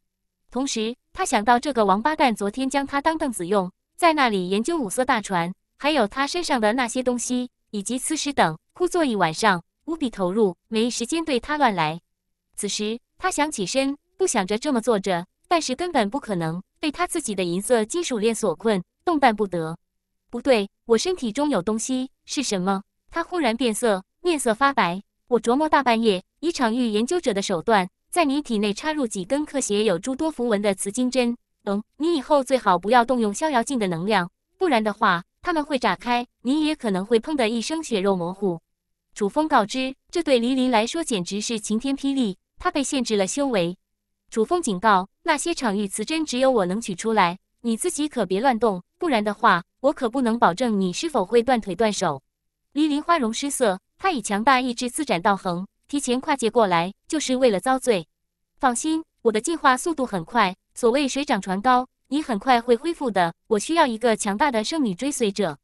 同时，他想到这个王八蛋昨天将他当凳子用，在那里研究五色大船，还有他身上的那些东西以及磁石等，枯坐一晚上，无比投入，没时间对他乱来。此时，他想起身，不想着这么坐着，但是根本不可能被他自己的银色金属链所困，动弹不得。不对，我身体中有东西，是什么？他忽然变色，面色发白。我琢磨大半夜，以场域研究者的手段，在你体内插入几根刻写有诸多符文的磁金针。嗯，你以后最好不要动用逍遥镜的能量，不然的话，他们会炸开，你也可能会砰的一声血肉模糊。楚风告知，这对黎林来说简直是晴天霹雳。他被限制了修为。楚风警告，那些场域磁针只有我能取出来，你自己可别乱动，不然的话，我可不能保证你是否会断腿断手。黎林花容失色，他以强大意志自斩道恒，提前跨界过来就是为了遭罪。放心，我的进化速度很快，所谓水涨船高，你很快会恢复的。我需要一个强大的圣女追随者。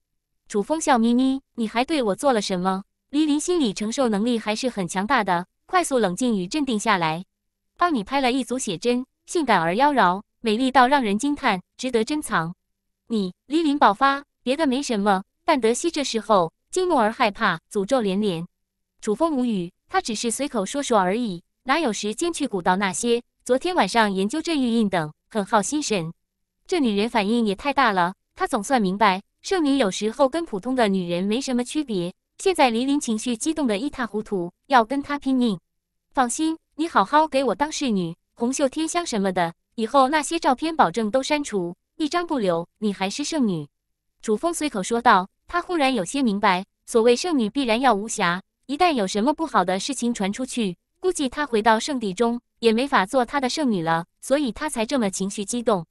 楚风笑眯眯，你还对我做了什么？黎林心理承受能力还是很强大的，快速冷静与镇定下来，帮你拍了一组写真，性感而妖娆，美丽到让人惊叹，值得珍藏。你，黎林爆发，别的没什么，但德西这时候。惊怒而害怕，诅咒连连。楚风无语，他只是随口说说而已，哪有时间去鼓捣那些？昨天晚上研究这玉印等，很耗心神。这女人反应也太大了。她总算明白，圣女有时候跟普通的女人没什么区别。现在黎琳情绪激动的一塌糊涂，要跟她拼命。放心，你好好给我当侍女，红袖添香什么的，以后那些照片保证都删除，一张不留。你还是圣女。楚风随口说道。他忽然有些明白，所谓圣女必然要无瑕，一旦有什么不好的事情传出去，估计他回到圣地中也没法做他的圣女了，所以他才这么情绪激动。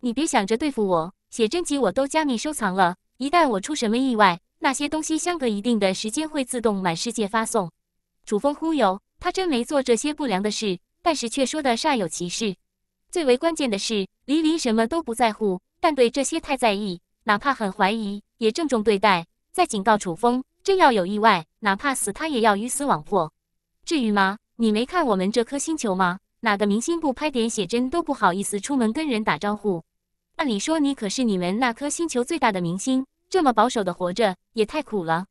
你别想着对付我，写真集我都加密收藏了，一旦我出什么意外，那些东西相隔一定的时间会自动满世界发送。楚风忽悠他真没做这些不良的事，但是却说的煞有其事。最为关键的是，黎离什么都不在乎，但对这些太在意，哪怕很怀疑。也郑重对待，再警告楚风，真要有意外，哪怕死他也要鱼死网破。至于吗？你没看我们这颗星球吗？哪个明星不拍点写真都不好意思出门跟人打招呼？按理说你可是你们那颗星球最大的明星，这么保守的活着也太苦了。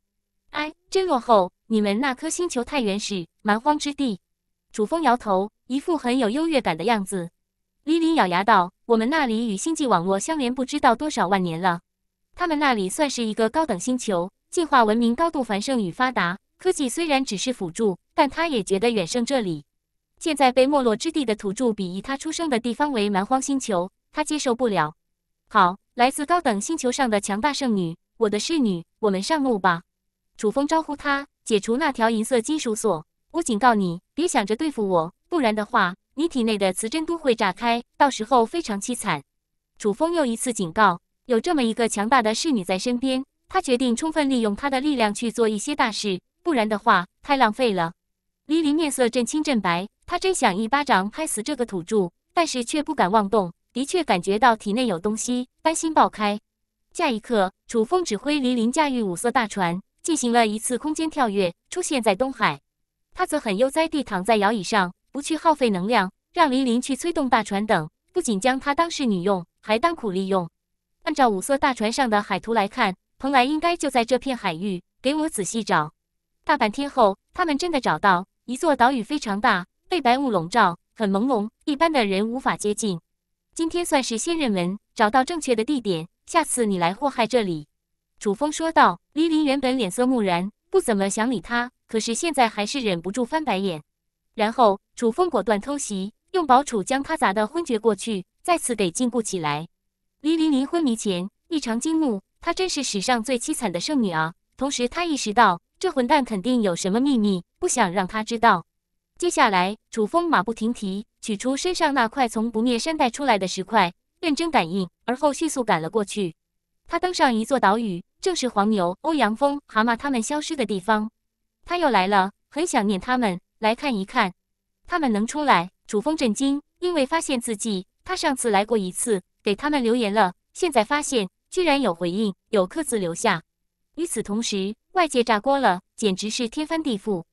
哎，真落后！你们那颗星球太原始，蛮荒之地。楚风摇头，一副很有优越感的样子。李林咬牙道：“我们那里与星际网络相连，不知道多少万年了。”他们那里算是一个高等星球，进化文明高度繁盛与发达，科技虽然只是辅助，但他也觉得远胜这里。现在被没落之地的土著鄙夷，他出生的地方为蛮荒星球，他接受不了。好，来自高等星球上的强大圣女，我的侍女，我们上路吧。楚风招呼他，解除那条银色金属锁。我警告你，别想着对付我，不然的话，你体内的磁针都会炸开，到时候非常凄惨。楚风又一次警告。有这么一个强大的侍女在身边，他决定充分利用她的力量去做一些大事，不然的话太浪费了。黎琳面色震青震白，他真想一巴掌拍死这个土著，但是却不敢妄动。的确感觉到体内有东西担心爆开。下一刻，楚风指挥黎林驾驭五色大船进行了一次空间跳跃，出现在东海。他则很悠哉地躺在摇椅上，不去耗费能量，让黎林去催动大船等，不仅将他当侍女用，还当苦力用。按照五色大船上的海图来看，蓬莱应该就在这片海域。给我仔细找。大半天后，他们真的找到一座岛屿，非常大，被白雾笼罩，很朦胧，一般的人无法接近。今天算是先人门，找到正确的地点。下次你来祸害这里。”楚风说道。黎林原本脸色木然，不怎么想理他，可是现在还是忍不住翻白眼。然后楚风果断偷袭，用宝杵将他砸得昏厥过去，再次给禁锢起来。黎琳琳昏迷前异常惊怒，她真是史上最凄惨的剩女啊！同时，她意识到这混蛋肯定有什么秘密，不想让她知道。接下来，楚风马不停蹄取出身上那块从不灭山带出来的石块，认真感应，而后迅速赶了过去。他登上一座岛屿，正是黄牛、欧阳锋、蛤蟆他们消失的地方。他又来了，很想念他们，来看一看。他们能出来？楚风震惊，因为发现自己，他上次来过一次。给他们留言了，现在发现居然有回应，有刻字留下。与此同时，外界炸锅了，简直是天翻地覆。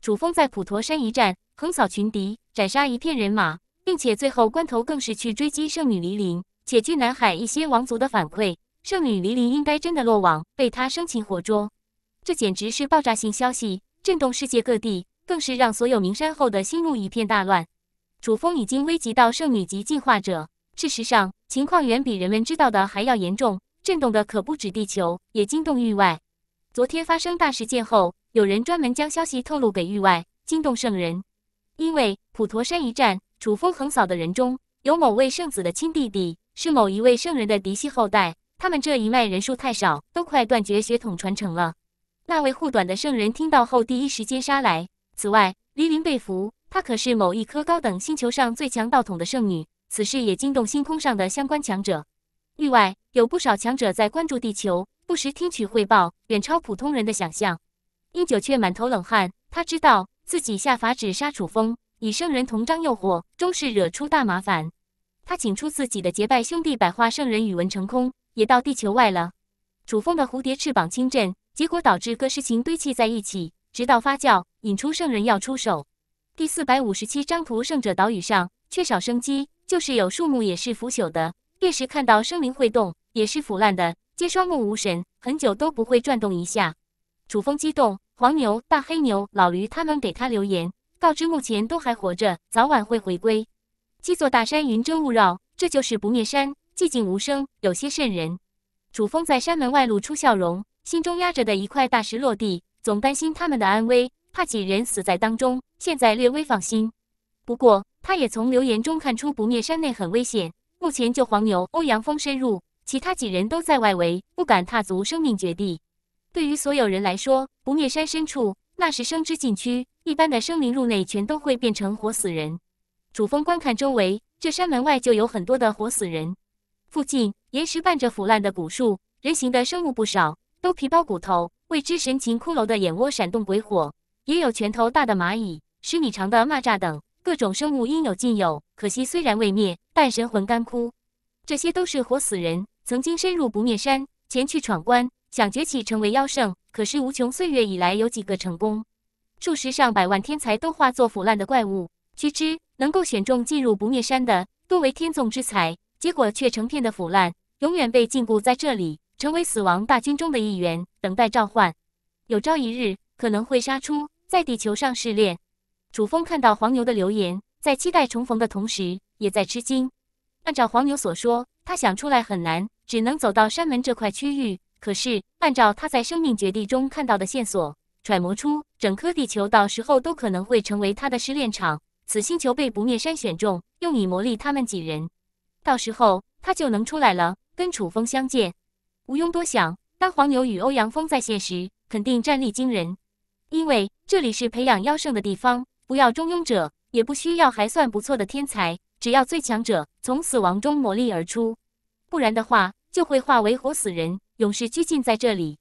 楚风在普陀山一战横扫群敌，斩杀一片人马，并且最后关头更是去追击圣女黎琳。且据南海一些王族的反馈，圣女黎琳应该真的落网，被他生擒活捉。这简直是爆炸性消息，震动世界各地，更是让所有名山后的心路一片大乱。楚风已经危及到圣女级进化者，事实上。情况远比人们知道的还要严重，震动的可不止地球，也惊动域外。昨天发生大事件后，有人专门将消息透露给域外，惊动圣人。因为普陀山一战，楚风横扫的人中有某位圣子的亲弟弟，是某一位圣人的嫡系后代。他们这一脉人数太少，都快断绝血统传承了。那位护短的圣人听到后，第一时间杀来。此外，黎琳被俘，她可是某一颗高等星球上最强道统的圣女。此事也惊动星空上的相关强者。域外有不少强者在关注地球，不时听取汇报，远超普通人的想象。英九却满头冷汗，他知道自己下法旨杀楚风，以圣人同章诱惑，终是惹出大麻烦。他请出自己的结拜兄弟百花圣人宇文成空，也到地球外了。楚风的蝴蝶翅膀轻震，结果导致各事情堆砌在一起，直到发酵，引出圣人要出手。第四百五十七张图，圣者岛屿上缺少生机。就是有树木也是腐朽的，猎是看到生灵会动也是腐烂的，皆双目无神，很久都不会转动一下。楚风激动，黄牛、大黑牛、老驴他们给他留言，告知目前都还活着，早晚会回归。七座大山云遮雾绕，这就是不灭山，寂静无声，有些渗人。楚风在山门外露出笑容，心中压着的一块大石落地，总担心他们的安危，怕几人死在当中，现在略微放心。不过。他也从留言中看出不灭山内很危险，目前就黄牛、欧阳锋深入，其他几人都在外围，不敢踏足生命绝地。对于所有人来说，不灭山深处那是生之禁区，一般的生灵入内全都会变成活死人。主峰观看周围，这山门外就有很多的活死人。附近岩石伴着腐烂的古树，人形的生物不少，都皮包骨头，未知神情，骷髅的眼窝闪动鬼火，也有拳头大的蚂蚁、十米长的蚂蚱等。各种生物应有尽有，可惜虽然未灭，但神魂干枯。这些都是活死人，曾经深入不灭山前去闯关，想崛起成为妖圣，可是无穷岁月以来，有几个成功？数十上百万天才都化作腐烂的怪物。须知，能够选中进入不灭山的，多为天纵之才，结果却成片的腐烂，永远被禁锢在这里，成为死亡大军中的一员，等待召唤。有朝一日，可能会杀出，在地球上试炼。楚风看到黄牛的留言，在期待重逢的同时，也在吃惊。按照黄牛所说，他想出来很难，只能走到山门这块区域。可是，按照他在生命绝地中看到的线索，揣摩出整颗地球到时候都可能会成为他的试炼场。此星球被不灭山选中，用以磨砺他们几人。到时候他就能出来了，跟楚风相见。毋庸多想，当黄牛与欧阳锋在线时，肯定战力惊人，因为这里是培养妖圣的地方。不要中庸者，也不需要还算不错的天才，只要最强者从死亡中磨砺而出。不然的话，就会化为活死人，永世拘禁在这里。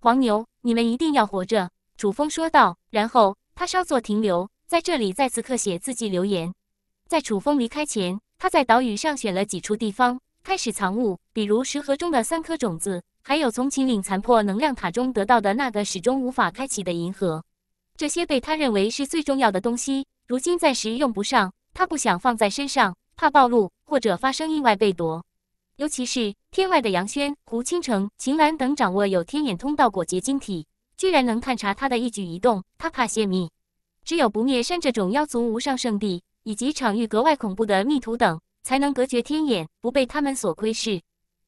黄牛，你们一定要活着。”楚风说道。然后他稍作停留，在这里再次刻写字迹留言。在楚风离开前，他在岛屿上选了几处地方开始藏物，比如石盒中的三颗种子，还有从秦岭残破能量塔中得到的那个始终无法开启的银河。这些被他认为是最重要的东西，如今暂时用不上，他不想放在身上，怕暴露或者发生意外被夺。尤其是天外的杨轩、胡倾城、秦岚等掌握有天眼通道果结晶体，居然能探查他的一举一动，他怕泄密。只有不灭山这种妖族无上圣地，以及场域格外恐怖的密图等，才能隔绝天眼，不被他们所窥视。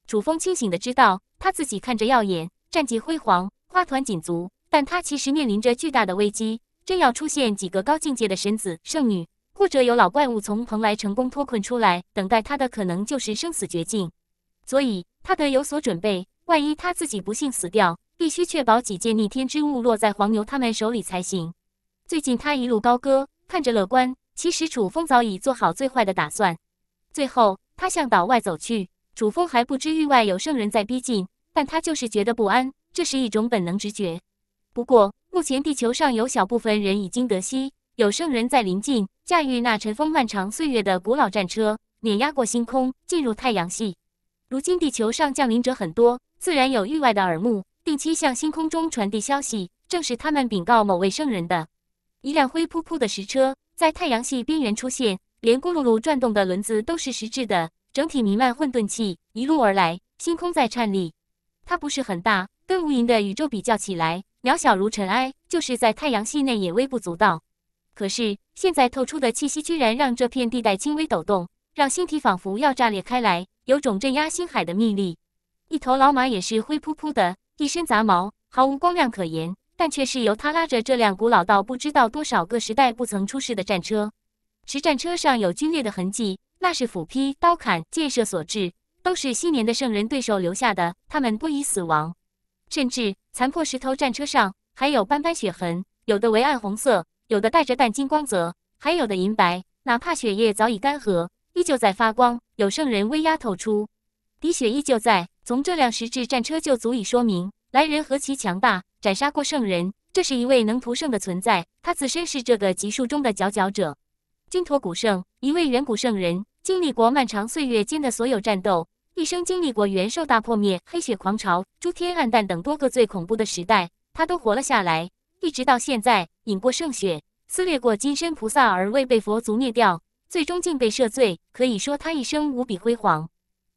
楚风清醒的知道，他自己看着耀眼，战绩辉煌，花团锦簇。但他其实面临着巨大的危机，正要出现几个高境界的神子、圣女，或者有老怪物从蓬莱成功脱困出来，等待他的可能就是生死绝境。所以他得有所准备，万一他自己不幸死掉，必须确保几件逆天之物落在黄牛他们手里才行。最近他一路高歌，看着乐观，其实楚风早已做好最坏的打算。最后他向岛外走去，楚风还不知域外有圣人在逼近，但他就是觉得不安，这是一种本能直觉。不过，目前地球上有小部分人已经得悉，有圣人在临近，驾驭那尘封漫长岁月的古老战车，碾压过星空，进入太阳系。如今地球上降临者很多，自然有域外的耳目，定期向星空中传递消息，正是他们禀告某位圣人的。一辆灰扑扑的石车在太阳系边缘出现，连咕噜噜转动的轮子都是石质的，整体弥漫混沌气，一路而来，星空在颤栗。它不是很大，跟无垠的宇宙比较起来。渺小如尘埃，就是在太阳系内也微不足道。可是现在透出的气息，居然让这片地带轻微抖动，让星体仿佛要炸裂开来，有种镇压星海的秘力。一头老马也是灰扑扑的，一身杂毛，毫无光亮可言，但却是由他拉着这辆古老到不知道多少个时代不曾出世的战车。石战车上有龟裂的痕迹，那是斧劈、刀砍、箭射所致，都是昔年的圣人对手留下的，他们不以死亡。甚至残破石头战车上还有斑斑血痕，有的为暗红色，有的带着淡金光泽，还有的银白。哪怕血液早已干涸，依旧在发光。有圣人威压透出，滴血依旧在。从这辆石质战车就足以说明来人何其强大，斩杀过圣人，这是一位能屠圣的存在。他自身是这个级数中的佼佼者，金驼古圣，一位远古圣人，经历过漫长岁月间的所有战斗。一生经历过元兽大破灭、黑血狂潮、诸天暗淡等多个最恐怖的时代，他都活了下来。一直到现在，饮过圣血，撕裂过金身菩萨而未被佛祖灭掉，最终竟被赦罪。可以说，他一生无比辉煌。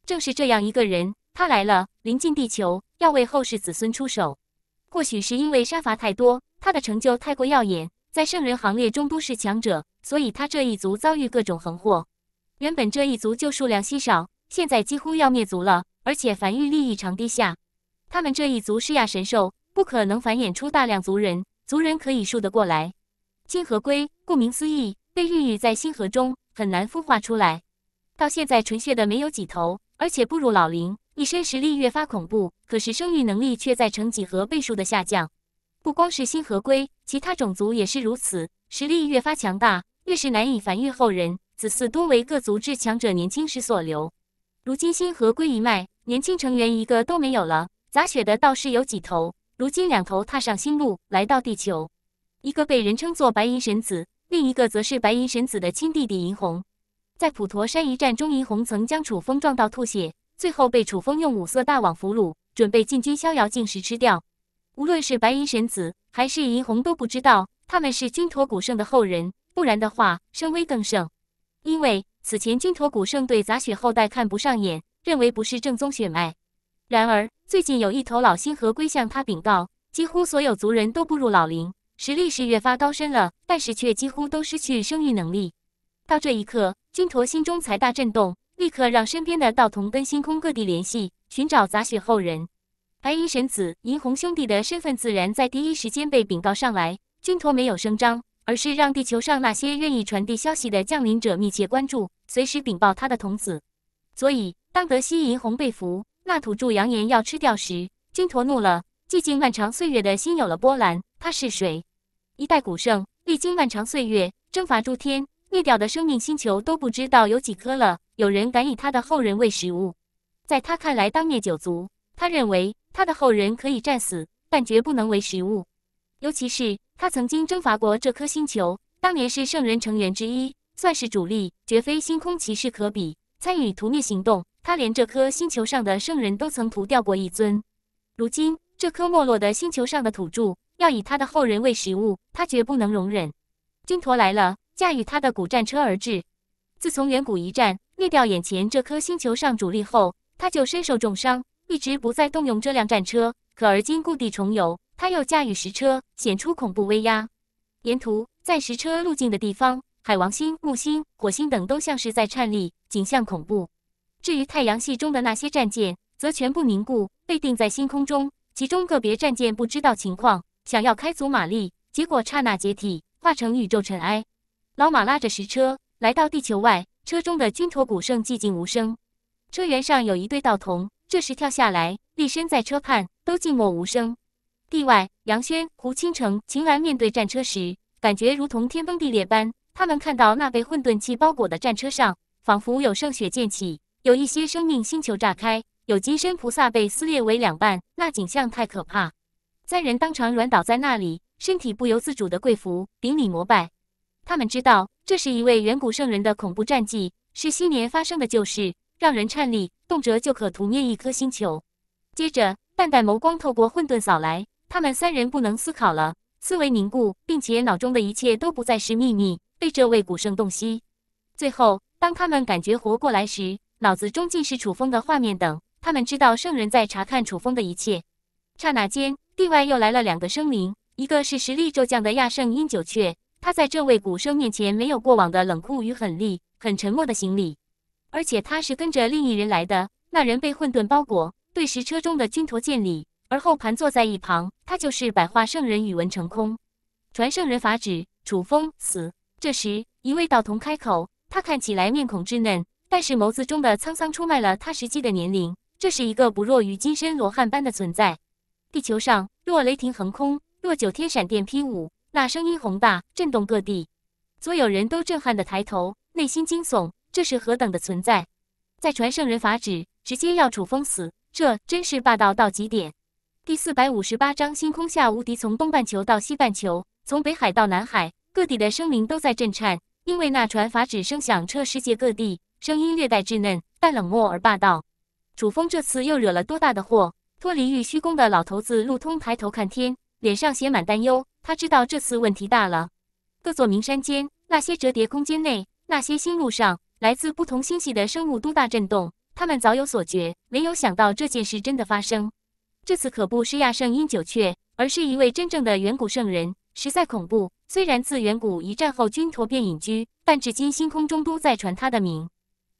正是这样一个人，他来了，临近地球，要为后世子孙出手。或许是因为杀伐太多，他的成就太过耀眼，在圣人行列中都是强者，所以他这一族遭遇各种横祸。原本这一族就数量稀少。现在几乎要灭族了，而且繁育力异常低下。他们这一族是亚神兽，不可能繁衍出大量族人。族人可以数得过来。星河龟，顾名思义，被孕育在星河中，很难孵化出来。到现在纯血的没有几头，而且不如老林一身实力越发恐怖，可是生育能力却在成几何倍数的下降。不光是星河龟，其他种族也是如此。实力越发强大，越是难以繁育后人，子嗣多为各族至强者年轻时所留。如今星河归一脉年轻成员一个都没有了，杂血的倒是有几头。如今两头踏上星路来到地球，一个被人称作白银神子，另一个则是白银神子的亲弟弟银红。在普陀山一战中，银红曾将楚风撞到吐血，最后被楚风用五色大网俘虏，准备进军逍遥境时吃掉。无论是白银神子还是银红都不知道他们是君驼古圣的后人，不然的话声威更盛。因为此前军驼古圣对杂血后代看不上眼，认为不是正宗血脉。然而最近有一头老星河龟向他禀告，几乎所有族人都步入老龄，实力是越发高深了，但是却几乎都失去生育能力。到这一刻，军陀心中才大震动，立刻让身边的道童跟星空各地联系，寻找杂血后人。白银神子、银红兄弟的身份自然在第一时间被禀告上来，军陀没有声张。而是让地球上那些愿意传递消息的降临者密切关注，随时禀报他的童子。所以，当德西银红被俘，那土著扬言要吃掉时，金驼怒了。寂静漫长岁月的心有了波澜。他是谁？一代古圣，历经漫长岁月，征伐诸天，灭掉的生命星球都不知道有几颗了。有人敢以他的后人为食物？在他看来，当灭九族。他认为他的后人可以战死，但绝不能为食物，尤其是。他曾经征伐过这颗星球，当年是圣人成员之一，算是主力，绝非星空骑士可比。参与屠灭行动，他连这颗星球上的圣人都曾屠掉过一尊。如今这颗没落的星球上的土著要以他的后人为食物，他绝不能容忍。军陀来了，驾驭他的古战车而至。自从远古一战灭掉眼前这颗星球上主力后，他就身受重伤，一直不再动用这辆战车。可而今故地重游。他又驾驭石车，显出恐怖威压。沿途在石车路径的地方，海王星、木星、火星等都像是在颤栗，景象恐怖。至于太阳系中的那些战舰，则全部凝固，被定在星空中。其中个别战舰不知道情况，想要开足马力，结果刹那解体，化成宇宙尘埃。老马拉着石车来到地球外，车中的军陀古圣寂静无声。车辕上有一对道童，这时跳下来，立身在车畔，都静默无声。意外，杨轩、胡倾城、秦岚面对战车时，感觉如同天崩地裂般。他们看到那被混沌气包裹的战车上，仿佛有圣血溅起，有一些生命星球炸开，有金身菩萨被撕裂为两半，那景象太可怕。三人当场软倒在那里，身体不由自主的跪伏，顶礼膜拜。他们知道，这是一位远古圣人的恐怖战绩，是昔年发生的旧事，让人颤栗，动辄就可屠灭一颗星球。接着，淡淡眸光透过混沌扫来。他们三人不能思考了，思维凝固，并且脑中的一切都不再是秘密，被这位古圣洞悉。最后，当他们感觉活过来时，脑子中尽是楚风的画面。等他们知道圣人在查看楚风的一切，刹那间，地外又来了两个生灵，一个是实力骤降的亚圣阴九阙，他在这位古圣面前没有过往的冷酷与狠厉，很沉默的行礼，而且他是跟着另一人来的，那人被混沌包裹，对石车中的君陀见礼。而后盘坐在一旁，他就是百化圣人宇文成空，传圣人法旨，楚风死。这时，一位道童开口，他看起来面孔稚嫩，但是眸子中的沧桑出卖了他实际的年龄，这是一个不弱于金身罗汉般的存在。地球上，若雷霆横空，若九天闪电劈舞，那声音宏大，震动各地，所有人都震撼的抬头，内心惊悚，这是何等的存在！再传圣人法旨，直接要楚风死，这真是霸道到极点。第四百五十八章星空下无敌。从东半球到西半球，从北海到南海，各地的生灵都在震颤，因为那传法指声响彻世界各地。声音略带稚嫩，但冷漠而霸道。楚风这次又惹了多大的祸？脱离玉虚宫的老头子路通抬头看天，脸上写满担忧。他知道这次问题大了。各座名山间，那些折叠空间内，那些星路上，来自不同星系的生物都大震动。他们早有所觉，没有想到这件事真的发生。这次可不是亚圣因九阙，而是一位真正的远古圣人，实在恐怖。虽然自远古一战后，军陀便隐居，但至今星空中都在传他的名。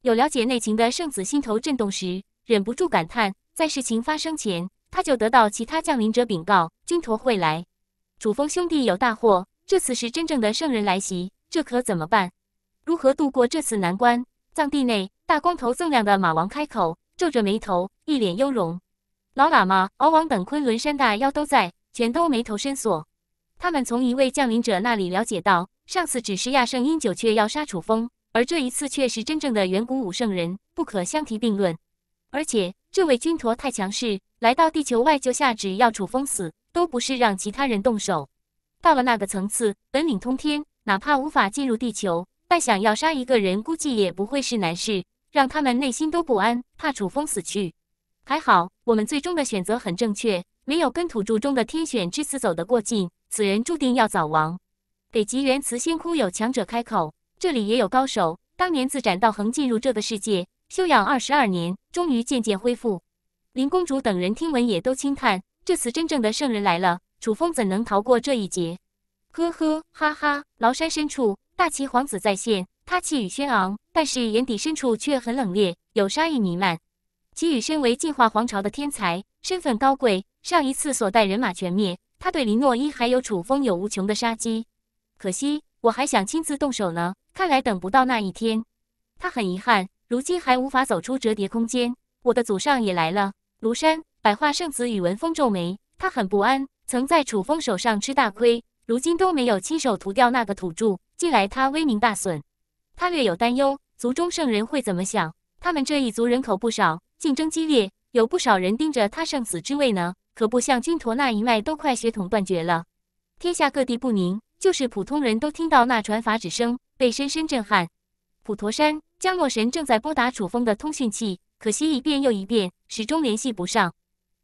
有了解内情的圣子心头震动时，忍不住感叹：在事情发生前，他就得到其他降临者禀告，君陀会来，主峰兄弟有大祸。这次是真正的圣人来袭，这可怎么办？如何度过这次难关？藏地内，大光头锃亮的马王开口，皱着眉头，一脸忧容。老喇嘛、敖王等昆仑山大妖都在，全都眉头深锁。他们从一位降临者那里了解到，上次只是亚圣因九却要杀楚风，而这一次却是真正的远古武圣人，不可相提并论。而且这位军陀太强势，来到地球外就下旨要楚风死，都不是让其他人动手。到了那个层次，本领通天，哪怕无法进入地球，但想要杀一个人，估计也不会是难事，让他们内心都不安，怕楚风死去。还好，我们最终的选择很正确，没有跟土著中的天选之子走得过近，此人注定要早亡。北极原慈心窟有强者开口，这里也有高手。当年自斩道恒进入这个世界，修养二十二年，终于渐渐恢复。林公主等人听闻也都轻叹，这次真正的圣人来了，楚风怎能逃过这一劫？呵呵哈哈！崂山深处，大齐皇子在线，他气宇轩昂，但是眼底深处却很冷冽，有杀意弥漫。祁宇身为进化皇朝的天才，身份高贵。上一次所带人马全灭，他对林诺伊还有楚风有无穷的杀机。可惜我还想亲自动手呢，看来等不到那一天。他很遗憾，如今还无法走出折叠空间。我的祖上也来了。庐山百化圣子宇文峰皱眉，他很不安，曾在楚风手上吃大亏，如今都没有亲手屠掉那个土著，近来他威名大损。他略有担忧，族中圣人会怎么想？他们这一族人口不少。竞争激烈，有不少人盯着他圣子之位呢。可不像军陀那一脉，都快血统断绝了。天下各地不宁，就是普通人都听到那传法旨声，被深深震撼。普陀山，江洛神正在拨打楚风的通讯器，可惜一遍又一遍，始终联系不上。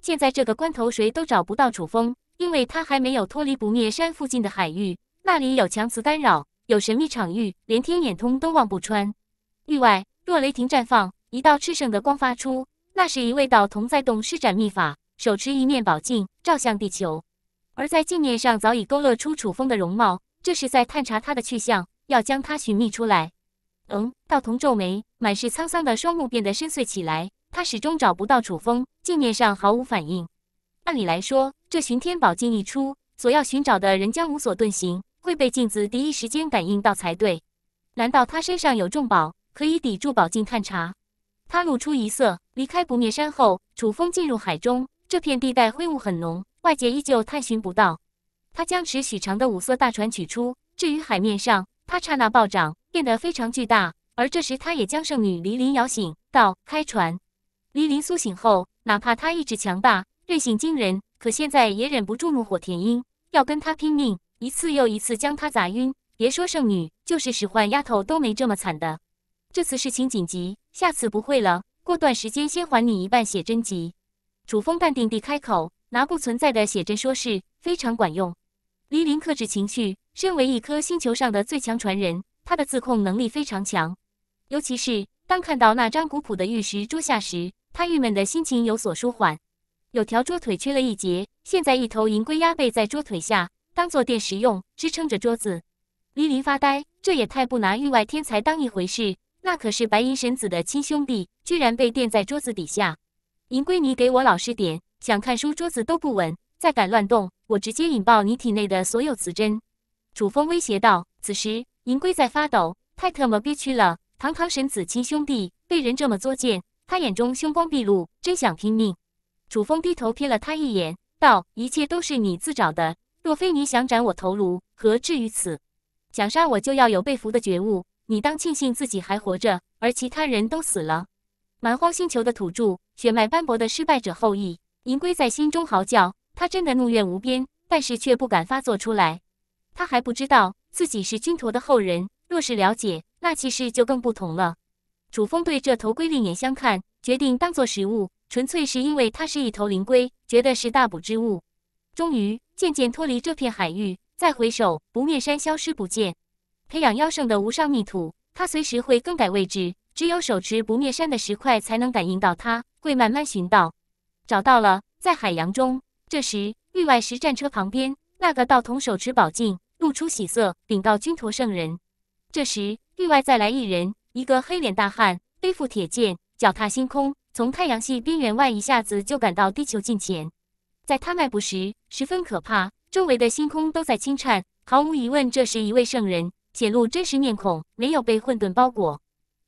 现在这个关头，谁都找不到楚风，因为他还没有脱离不灭山附近的海域，那里有强磁干扰，有神秘场域，连天眼通都望不穿。域外，若雷霆绽放。一道炽盛的光发出，那是一位道童在动施展秘法，手持一面宝镜照向地球，而在镜面上早已勾勒出楚风的容貌，这是在探查他的去向，要将他寻觅出来。嗯，道童皱眉，满是沧桑的双目变得深邃起来，他始终找不到楚风，镜面上毫无反应。按理来说，这寻天宝镜一出，所要寻找的人将无所遁形，会被镜子第一时间感应到才对。难道他身上有重宝，可以抵住宝镜探查？他露出一色，离开不灭山后，楚风进入海中这片地带，灰雾很浓，外界依旧探寻不到。他将尺许长的五色大船取出，置于海面上。他刹那暴涨，变得非常巨大。而这时，他也将圣女黎琳摇醒，道：“开船。”黎琳苏醒后，哪怕他意志强大，韧性惊人，可现在也忍不住怒火填膺，要跟他拼命，一次又一次将他砸晕。别说圣女，就是使唤丫头都没这么惨的。这次事情紧急。下次不会了，过段时间先还你一半写真集。楚风淡定地开口，拿不存在的写真说事，非常管用。黎林克制情绪，身为一颗星球上的最强传人，他的自控能力非常强。尤其是当看到那张古朴的玉石桌下时，他郁闷的心情有所舒缓。有条桌腿缺了一截，现在一头银龟压背在桌腿下，当做垫使用，支撑着桌子。黎林发呆，这也太不拿域外天才当一回事。那可是白银神子的亲兄弟，居然被垫在桌子底下！银龟，你给我老实点！想看书，桌子都不稳，再敢乱动，我直接引爆你体内的所有磁针！楚风威胁道。此时，银龟在发抖，太特么憋屈了！堂堂神子亲兄弟，被人这么作贱，他眼中凶光毕露，真想拼命。楚风低头瞥了他一眼，道：“一切都是你自找的。若非你想斩我头颅，何至于此？想杀我就要有被俘的觉悟。”你当庆幸自己还活着，而其他人都死了。蛮荒星球的土著，血脉斑驳的失败者后裔，银龟在心中嚎叫。他真的怒怨无边，但是却不敢发作出来。他还不知道自己是军陀的后人，若是了解，那气势就更不同了。楚风对这头龟另眼相看，决定当做食物，纯粹是因为它是一头灵龟，觉得是大补之物。终于，渐渐脱离这片海域，再回首，不灭山消失不见。培养妖圣的无上秘土，它随时会更改位置，只有手持不灭山的石块才能感应到它。会慢慢寻到，找到了，在海洋中。这时域外石战车旁边，那个道童手持宝镜，露出喜色，禀告君陀圣人。这时域外再来一人，一个黑脸大汉，背负铁剑，脚踏星空，从太阳系边缘外一下子就赶到地球近前。在他迈步时，十分可怕，周围的星空都在轻颤。毫无疑问，这是一位圣人。显露真实面孔，没有被混沌包裹。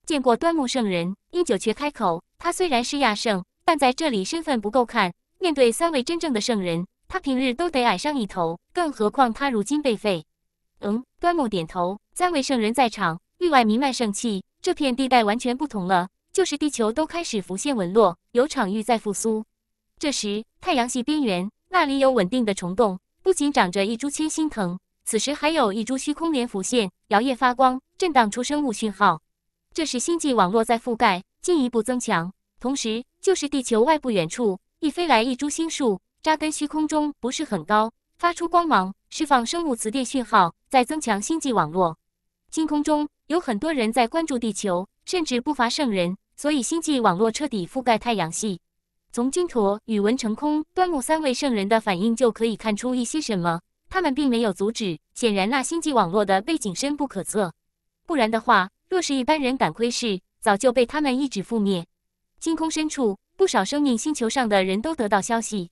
见过端木圣人，英九却开口：“他虽然是亚圣，但在这里身份不够看。面对三位真正的圣人，他平日都得矮上一头，更何况他如今被废。”嗯，端木点头。三位圣人在场，域外弥漫圣气，这片地带完全不同了。就是地球都开始浮现纹络，有场域在复苏。这时，太阳系边缘，那里有稳定的虫洞，不仅长着一株千心藤。此时还有一株虚空莲浮现，摇曳发光，震荡出生物讯号。这是星际网络在覆盖，进一步增强。同时，就是地球外部远处，一飞来一株星树，扎根虚空中，不是很高，发出光芒，释放生物磁电讯号，再增强星际网络。星空中有很多人在关注地球，甚至不乏圣人，所以星际网络彻底覆盖太阳系。从君陀、宇文成空、端木三位圣人的反应就可以看出一些什么。他们并没有阻止，显然那星际网络的背景深不可测，不然的话，若是一般人敢窥视，早就被他们一指覆灭。星空深处，不少生命星球上的人都得到消息。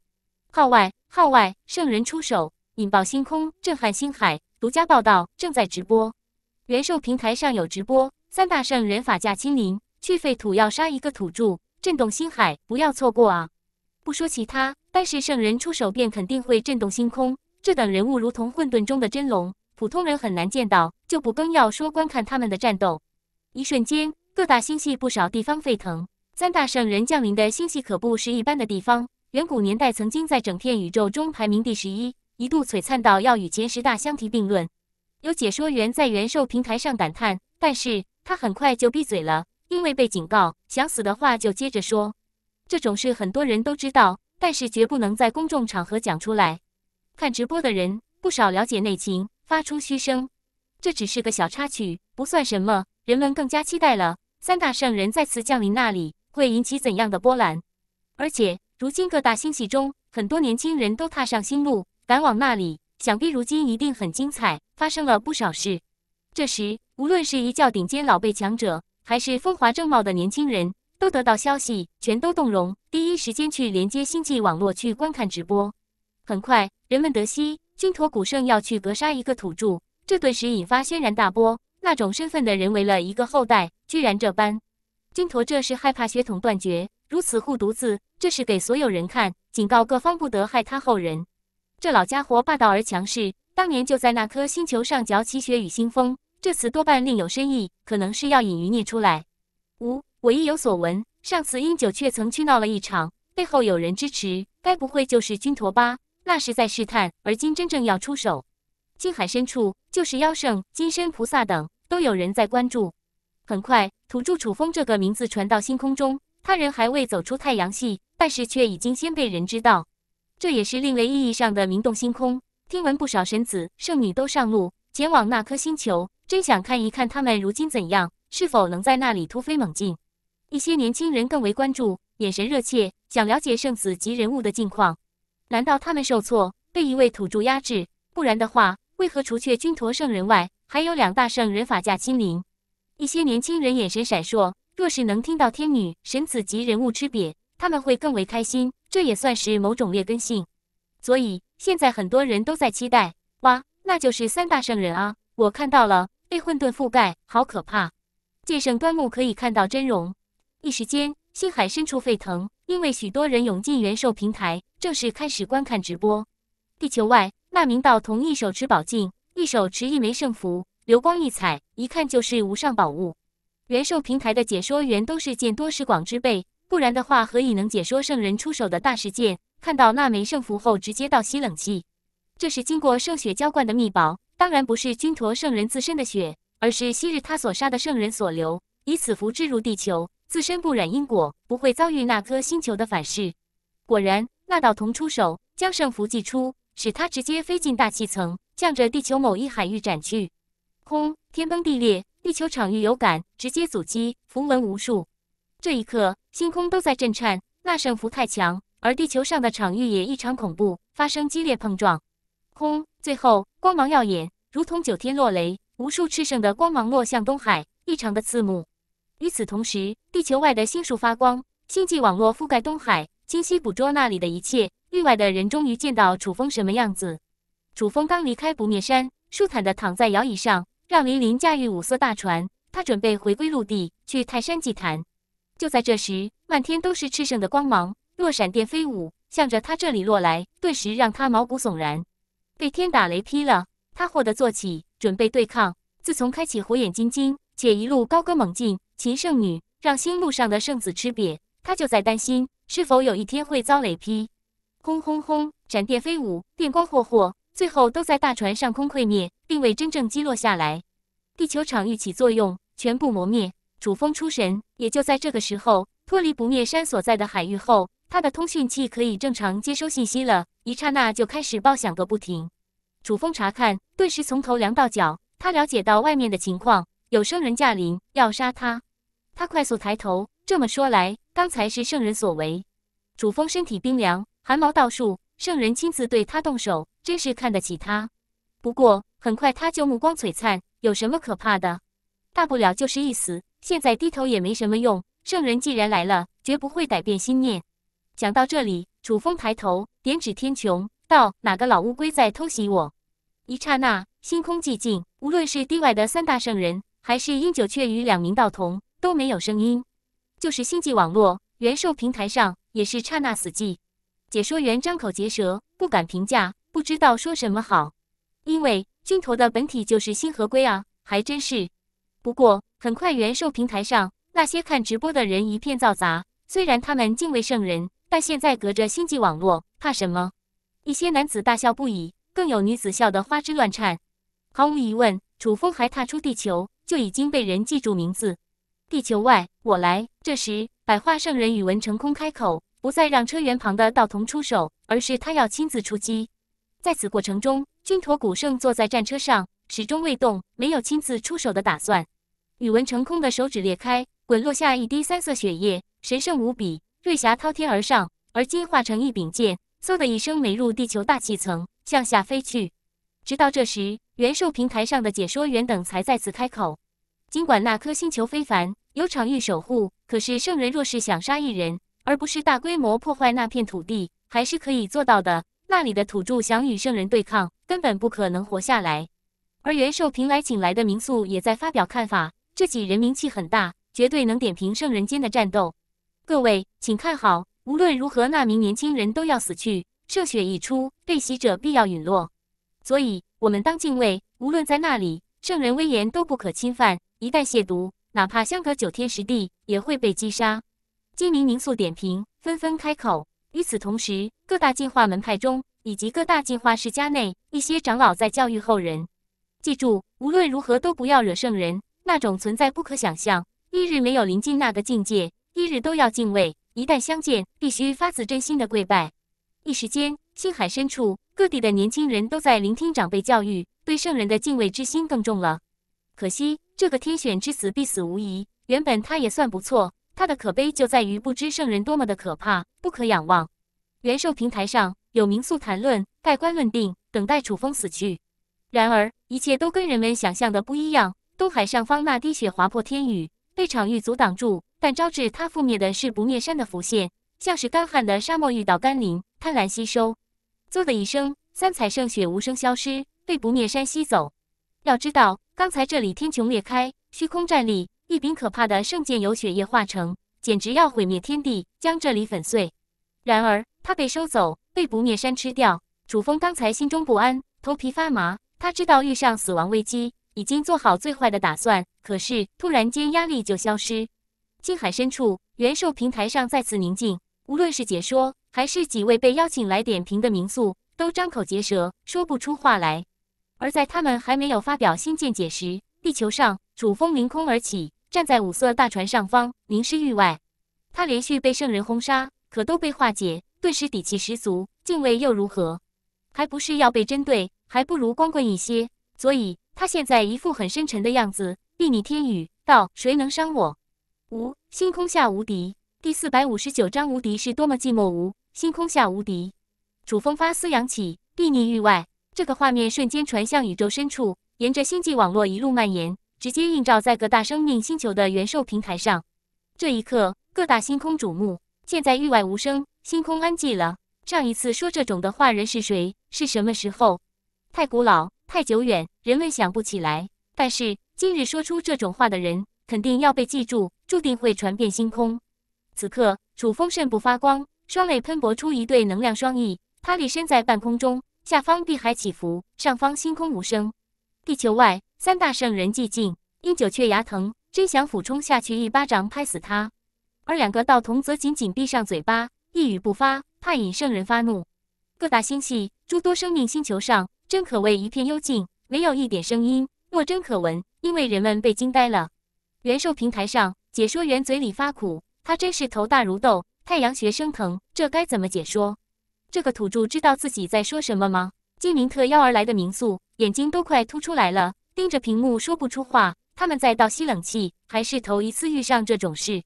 号外号外，圣人出手，引爆星空，震撼星海。独家报道正在直播，元兽平台上有直播。三大圣人法驾亲临，去废土要杀一个土著，震动星海，不要错过啊！不说其他，但是圣人出手便肯定会震动星空。这等人物如同混沌中的真龙，普通人很难见到，就不更要说观看他们的战斗。一瞬间，各大星系不少地方沸腾。三大圣人降临的星系可不是一般的地方。远古年代曾经在整片宇宙中排名第十一，一度璀璨到要与前十大相提并论。有解说员在元兽平台上感叹，但是他很快就闭嘴了，因为被警告：想死的话就接着说。这种事很多人都知道，但是绝不能在公众场合讲出来。看直播的人不少，了解内情，发出嘘声。这只是个小插曲，不算什么。人们更加期待了，三大圣人再次降临那里，会引起怎样的波澜？而且，如今各大星系中，很多年轻人都踏上星路，赶往那里。想必如今一定很精彩，发生了不少事。这时，无论是一教顶尖老辈强者，还是风华正茂的年轻人，都得到消息，全都动容，第一时间去连接星际网络，去观看直播。很快，人们得悉军驼古圣要去格杀一个土著，这顿时引发轩然大波。那种身份的人为了一个后代，居然这般。军陀这是害怕血统断绝，如此护犊子，这是给所有人看，警告各方不得害他后人。这老家伙霸道而强势，当年就在那颗星球上搅起血雨腥风。这次多半另有深意，可能是要引余孽出来。五，我亦有所闻，上次英九却曾去闹了一场，背后有人支持，该不会就是军陀吧？那是在试探，而今真正要出手。静海深处，就是妖圣、金身菩萨等，都有人在关注。很快，土著楚风这个名字传到星空中，他人还未走出太阳系，但是却已经先被人知道。这也是另类意义上的名动星空。听闻不少神子、圣女都上路前往那颗星球，真想看一看他们如今怎样，是否能在那里突飞猛进。一些年轻人更为关注，眼神热切，想了解圣子及人物的近况。难道他们受挫，被一位土著压制？不然的话，为何除却军陀圣人外，还有两大圣人法驾亲临？一些年轻人眼神闪烁，若是能听到天女神子级人物吃瘪，他们会更为开心。这也算是某种劣根性。所以现在很多人都在期待。哇，那就是三大圣人啊！我看到了，被混沌覆盖，好可怕！剑圣端木可以看到真容，一时间星海深处沸腾。因为许多人涌进元兽平台，正式开始观看直播。地球外，那明道同一手持宝镜，一手持一枚圣符，流光溢彩，一看就是无上宝物。元兽平台的解说员都是见多识广之辈，不然的话，何以能解说圣人出手的大事件？看到那枚圣符后，直接倒吸冷气。这是经过圣血浇灌的秘宝，当然不是君陀圣人自身的血，而是昔日他所杀的圣人所留，以此符置入地球。自身不染因果，不会遭遇那颗星球的反噬。果然，那道童出手，将圣符祭出，使他直接飞进大气层，向着地球某一海域斩去。轰！天崩地裂，地球场域有感，直接阻击，符文无数。这一刻，星空都在震颤。那圣符太强，而地球上的场域也异常恐怖，发生激烈碰撞。轰！最后光芒耀眼，如同九天落雷，无数炽盛的光芒落向东海，异常的刺目。与此同时，地球外的星树发光，星际网络覆盖东海，清晰捕捉那里的一切。域外的人终于见到楚风什么样子。楚风刚离开不灭山，舒坦地躺在摇椅上，让林林驾驭五艘大船，他准备回归陆地，去泰山祭坛。就在这时，漫天都是炽盛的光芒，若闪电飞舞，向着他这里落来，顿时让他毛骨悚然，被天打雷劈了。他霍得坐起，准备对抗。自从开启火眼金睛，且一路高歌猛进。秦圣女，让星路上的圣子吃瘪。他就在担心，是否有一天会遭雷劈。轰轰轰，闪电飞舞，电光霍霍，最后都在大船上空溃灭，并未真正击落下来。地球场域起作用，全部磨灭。楚风出神，也就在这个时候，脱离不灭山所在的海域后，他的通讯器可以正常接收信息了。一刹那就开始爆响个不停。楚风查看，顿时从头凉到脚。他了解到外面的情况，有生人驾临，要杀他。他快速抬头，这么说来，刚才是圣人所为。楚风身体冰凉，寒毛倒竖，圣人亲自对他动手，真是看得起他。不过很快他就目光璀璨，有什么可怕的？大不了就是一死，现在低头也没什么用。圣人既然来了，绝不会改变心念。讲到这里，楚风抬头，点指天穹，道：“哪个老乌龟在偷袭我？”一刹那，星空寂静。无论是地外的三大圣人，还是英九阙与两名道童。都没有声音，就是星际网络元兽平台上也是刹那死寂。解说员张口结舌，不敢评价，不知道说什么好。因为军头的本体就是星河龟啊，还真是。不过很快，元兽平台上那些看直播的人一片嘈杂。虽然他们敬畏圣人，但现在隔着星际网络，怕什么？一些男子大笑不已，更有女子笑得花枝乱颤。毫无疑问，楚风还踏出地球，就已经被人记住名字。地球外，我来。这时，百花圣人宇文成空开口，不再让车辕旁的道童出手，而是他要亲自出击。在此过程中，军陀古圣坐在战车上，始终未动，没有亲自出手的打算。宇文成空的手指裂开，滚落下一滴三色血液，神圣无比，瑞霞滔天而上，而今化成一柄剑，嗖的一声没入地球大气层，向下飞去。直到这时，元兽平台上的解说员等才再次开口，尽管那颗星球非凡。有场域守护，可是圣人若是想杀一人，而不是大规模破坏那片土地，还是可以做到的。那里的土著想与圣人对抗，根本不可能活下来。而袁寿平来请来的民宿也在发表看法，这几人名气很大，绝对能点评圣人间的战斗。各位，请看好，无论如何，那名年轻人都要死去。圣血一出，被袭者必要陨落，所以我们当敬畏。无论在那里，圣人威严都不可侵犯，一旦亵渎。哪怕相隔九天十地，也会被击杀。金明凝宿点评纷纷开口。与此同时，各大进化门派中以及各大进化世家内，一些长老在教育后人：记住，无论如何都不要惹圣人那种存在，不可想象。一日没有临近那个境界，一日都要敬畏。一旦相见，必须发自真心的跪拜。一时间，星海深处各地的年轻人都在聆听长辈教育，对圣人的敬畏之心更重了。可惜。这个天选之子必死无疑。原本他也算不错，他的可悲就在于不知圣人多么的可怕，不可仰望。元寿平台上，有名宿谈论、盖棺论定，等待楚风死去。然而，一切都跟人们想象的不一样。东海上方那滴血划破天宇，被场域阻挡住，但招致他覆灭的是不灭山的浮现，像是干旱的沙漠遇到甘霖，贪婪吸收。嗖的一声，三彩圣血无声消失，被不灭山吸走。要知道。刚才这里天穹裂开，虚空站立，一柄可怕的圣剑由血液化成，简直要毁灭天地，将这里粉碎。然而他被收走，被不灭山吃掉。楚风刚才心中不安，头皮发麻。他知道遇上死亡危机，已经做好最坏的打算。可是突然间压力就消失。青海深处，元兽平台上再次宁静。无论是解说，还是几位被邀请来点评的名宿，都张口结舌，说不出话来。而在他们还没有发表新见解时，地球上主峰凌空而起，站在五色大船上方，凝视域外。他连续被圣人轰杀，可都被化解，顿时底气十足。敬畏又如何？还不是要被针对？还不如光棍一些。所以他现在一副很深沉的样子，睥睨天宇道：“谁能伤我？”无星空下无敌第四百五十九章无敌是多么寂寞无星空下无敌。主峰发丝扬起，睥睨域外。这个画面瞬间传向宇宙深处，沿着星际网络一路蔓延，直接映照在各大生命星球的元兽平台上。这一刻，各大星空瞩目。现在域外无声，星空安静了。上一次说这种的话，人是谁？是什么时候？太古老，太久远，人们想不起来。但是今日说出这种话的人，肯定要被记住，注定会传遍星空。此刻，楚风肾不发光，双肋喷薄出一对能量双翼，他立身在半空中。下方碧海起伏，上方星空无声。地球外三大圣人寂静，因九雀牙疼，真想俯冲下去一巴掌拍死他。而两个道童则紧紧闭上嘴巴，一语不发，怕引圣人发怒。各大星系、诸多生命星球上，真可谓一片幽静，没有一点声音，莫真可闻，因为人们被惊呆了。元兽平台上，解说员嘴里发苦，他真是头大如斗，太阳穴生疼，这该怎么解说？这个土著知道自己在说什么吗？精明特邀而来的民宿，眼睛都快凸出来了，盯着屏幕说不出话。他们在倒吸冷气，还是头一次遇上这种事。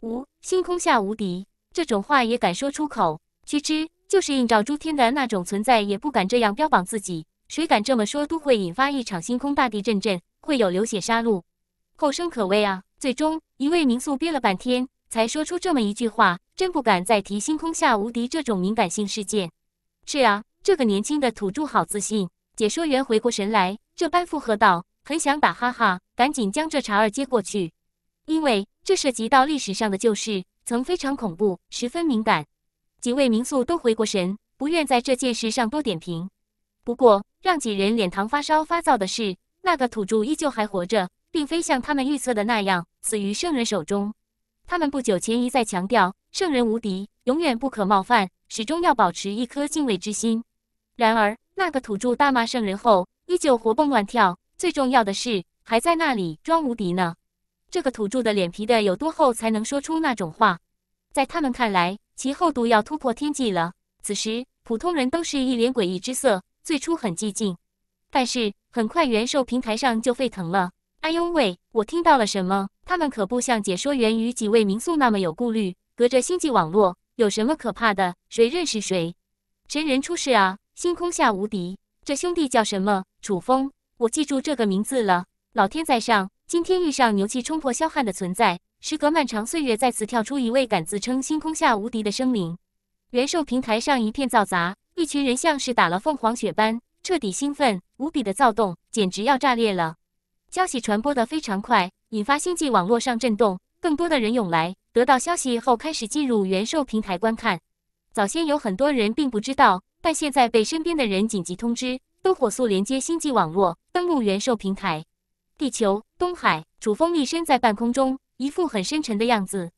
无星空下无敌，这种话也敢说出口？须知，就是映照诸天的那种存在，也不敢这样标榜自己。谁敢这么说，都会引发一场星空大地震震，会有流血杀戮。后生可畏啊！最终，一位民宿憋了半天。才说出这么一句话，真不敢再提“星空下无敌”这种敏感性事件。是啊，这个年轻的土著好自信。解说员回过神来，这般附和道：“很想打哈哈，赶紧将这茬儿接过去，因为这涉及到历史上的旧事，曾非常恐怖，十分敏感。”几位民宿都回过神，不愿在这件事上多点评。不过，让几人脸膛发烧发燥的是，那个土著依旧还活着，并非像他们预测的那样死于圣人手中。他们不久前一再强调圣人无敌，永远不可冒犯，始终要保持一颗敬畏之心。然而，那个土著大骂圣人后，依旧活蹦乱跳，最重要的是还在那里装无敌呢。这个土著的脸皮得有多厚，才能说出那种话？在他们看来，其厚度要突破天际了。此时，普通人都是一脸诡异之色。最初很寂静，但是很快元兽平台上就沸腾了。哎呦喂！我听到了什么？他们可不像解说员与几位名宿那么有顾虑。隔着星际网络，有什么可怕的？谁认识谁？神人出世啊！星空下无敌，这兄弟叫什么？楚风，我记住这个名字了。老天在上，今天遇上牛气冲破霄汉的存在，时隔漫长岁月，再次跳出一位敢自称星空下无敌的生灵。元兽平台上一片嘈杂，一群人像是打了凤凰血般，彻底兴奋，无比的躁动，简直要炸裂了。消息传播的非常快，引发星际网络上震动，更多的人涌来。得到消息后，开始进入元兽平台观看。早先有很多人并不知道，但现在被身边的人紧急通知，都火速连接星际网络，登录元兽平台。地球东海，楚风立身在半空中，一副很深沉的样子。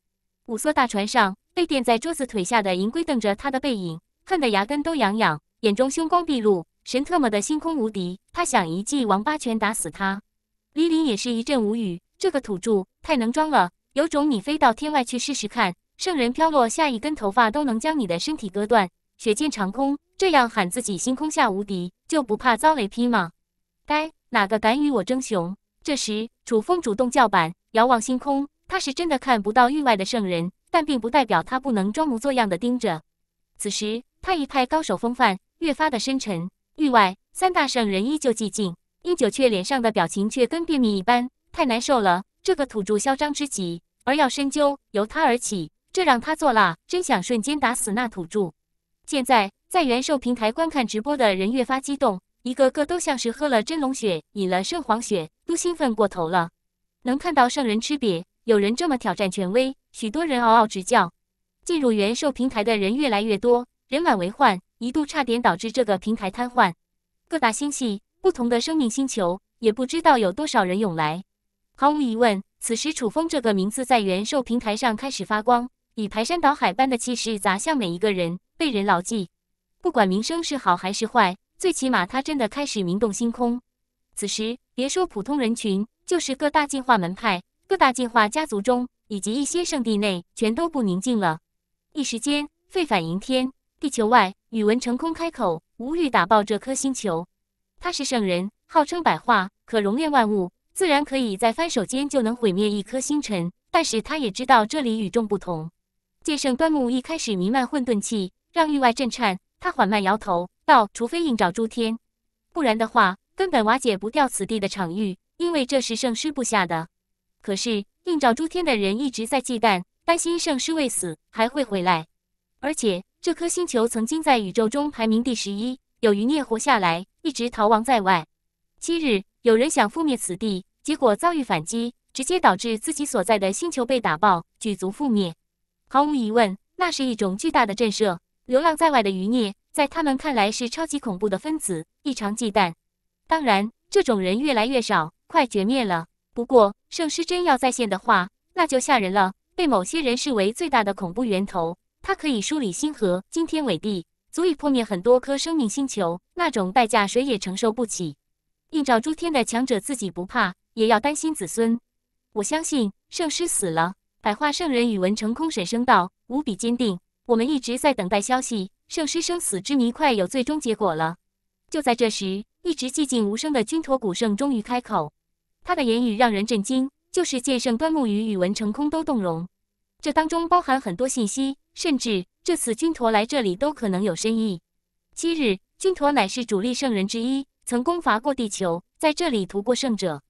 五艘大船上，被垫在桌子腿下的银龟瞪着他的背影，恨得牙根都痒痒，眼中凶光毕露。神特么的星空无敌，他想一记王八拳打死他。李林也是一阵无语，这个土著太能装了，有种你飞到天外去试试看，圣人飘落下一根头发都能将你的身体割断，血溅长空，这样喊自己星空下无敌，就不怕遭雷劈吗？该哪个敢与我争雄？这时，楚风主动叫板，遥望星空，他是真的看不到域外的圣人，但并不代表他不能装模作样的盯着。此时，他一派高手风范，越发的深沉。域外三大圣人依旧寂静。英九却脸上的表情却跟便秘一般，太难受了。这个土著嚣张之极，而要深究由他而起，这让他作辣，真想瞬间打死那土著。现在在元兽平台观看直播的人越发激动，一个个都像是喝了真龙血，饮了圣皇血，都兴奋过头了。能看到圣人吃瘪，有人这么挑战权威，许多人嗷嗷直叫。进入元兽平台的人越来越多，人满为患，一度差点导致这个平台瘫痪。各大星系。不同的生命星球也不知道有多少人涌来，毫无疑问，此时楚风这个名字在元兽平台上开始发光，以排山倒海般的气势砸向每一个人，被人牢记。不管名声是好还是坏，最起码他真的开始名动星空。此时，别说普通人群，就是各大进化门派、各大进化家族中，以及一些圣地内，全都不宁静了。一时间，沸反盈天，地球外，宇文成空开口，无欲打爆这颗星球。他是圣人，号称百化，可熔炼万物，自然可以在翻手间就能毁灭一颗星辰。但是他也知道这里与众不同。剑圣端木一开始弥漫混沌气，让域外震颤。他缓慢摇头道：“除非映照诸天，不然的话，根本瓦解不掉此地的场域，因为这是圣师布下的。可是映照诸天的人一直在忌惮，担心圣师未死还会回来。而且这颗星球曾经在宇宙中排名第十一，有余孽活下来。”一直逃亡在外。七日有人想覆灭此地，结果遭遇反击，直接导致自己所在的星球被打爆，举族覆灭。毫无疑问，那是一种巨大的震慑。流浪在外的余孽，在他们看来是超级恐怖的分子，异常忌惮。当然，这种人越来越少，快绝灭了。不过，圣师真要再现的话，那就吓人了。被某些人视为最大的恐怖源头，他可以梳理星河，惊天伟地。足以破灭很多颗生命星球，那种代价谁也承受不起。映照诸天的强者自己不怕，也要担心子孙。我相信圣师死了。百花圣人宇文成空神声道，无比坚定。我们一直在等待消息，圣师生死之谜快有最终结果了。就在这时，一直寂静无声的君陀古圣终于开口，他的言语让人震惊，就是剑圣端木雨、宇文成空都动容。这当中包含很多信息。甚至这次军陀来这里都可能有深意。七日军陀乃是主力圣人之一，曾攻伐过地球，在这里屠过圣者。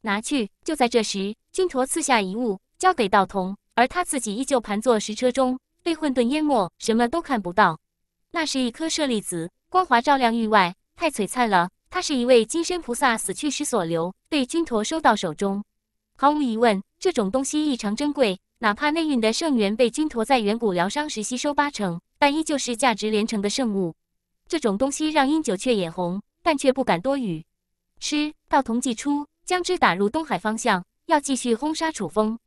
拿去！就在这时，军陀赐下一物，交给道童，而他自己依旧盘坐石车中，被混沌淹没，什么都看不到。那是一颗舍利子，光华照亮域外，太璀璨了。他是一位金身菩萨死去时所留，被军陀收到手中。毫无疑问，这种东西异常珍贵。哪怕内蕴的圣元被君陀在远古疗伤时吸收八成，但依旧是价值连城的圣物。这种东西让阴九雀眼红，但却不敢多语。吃道同祭出，将之打入东海方向，要继续轰杀楚风。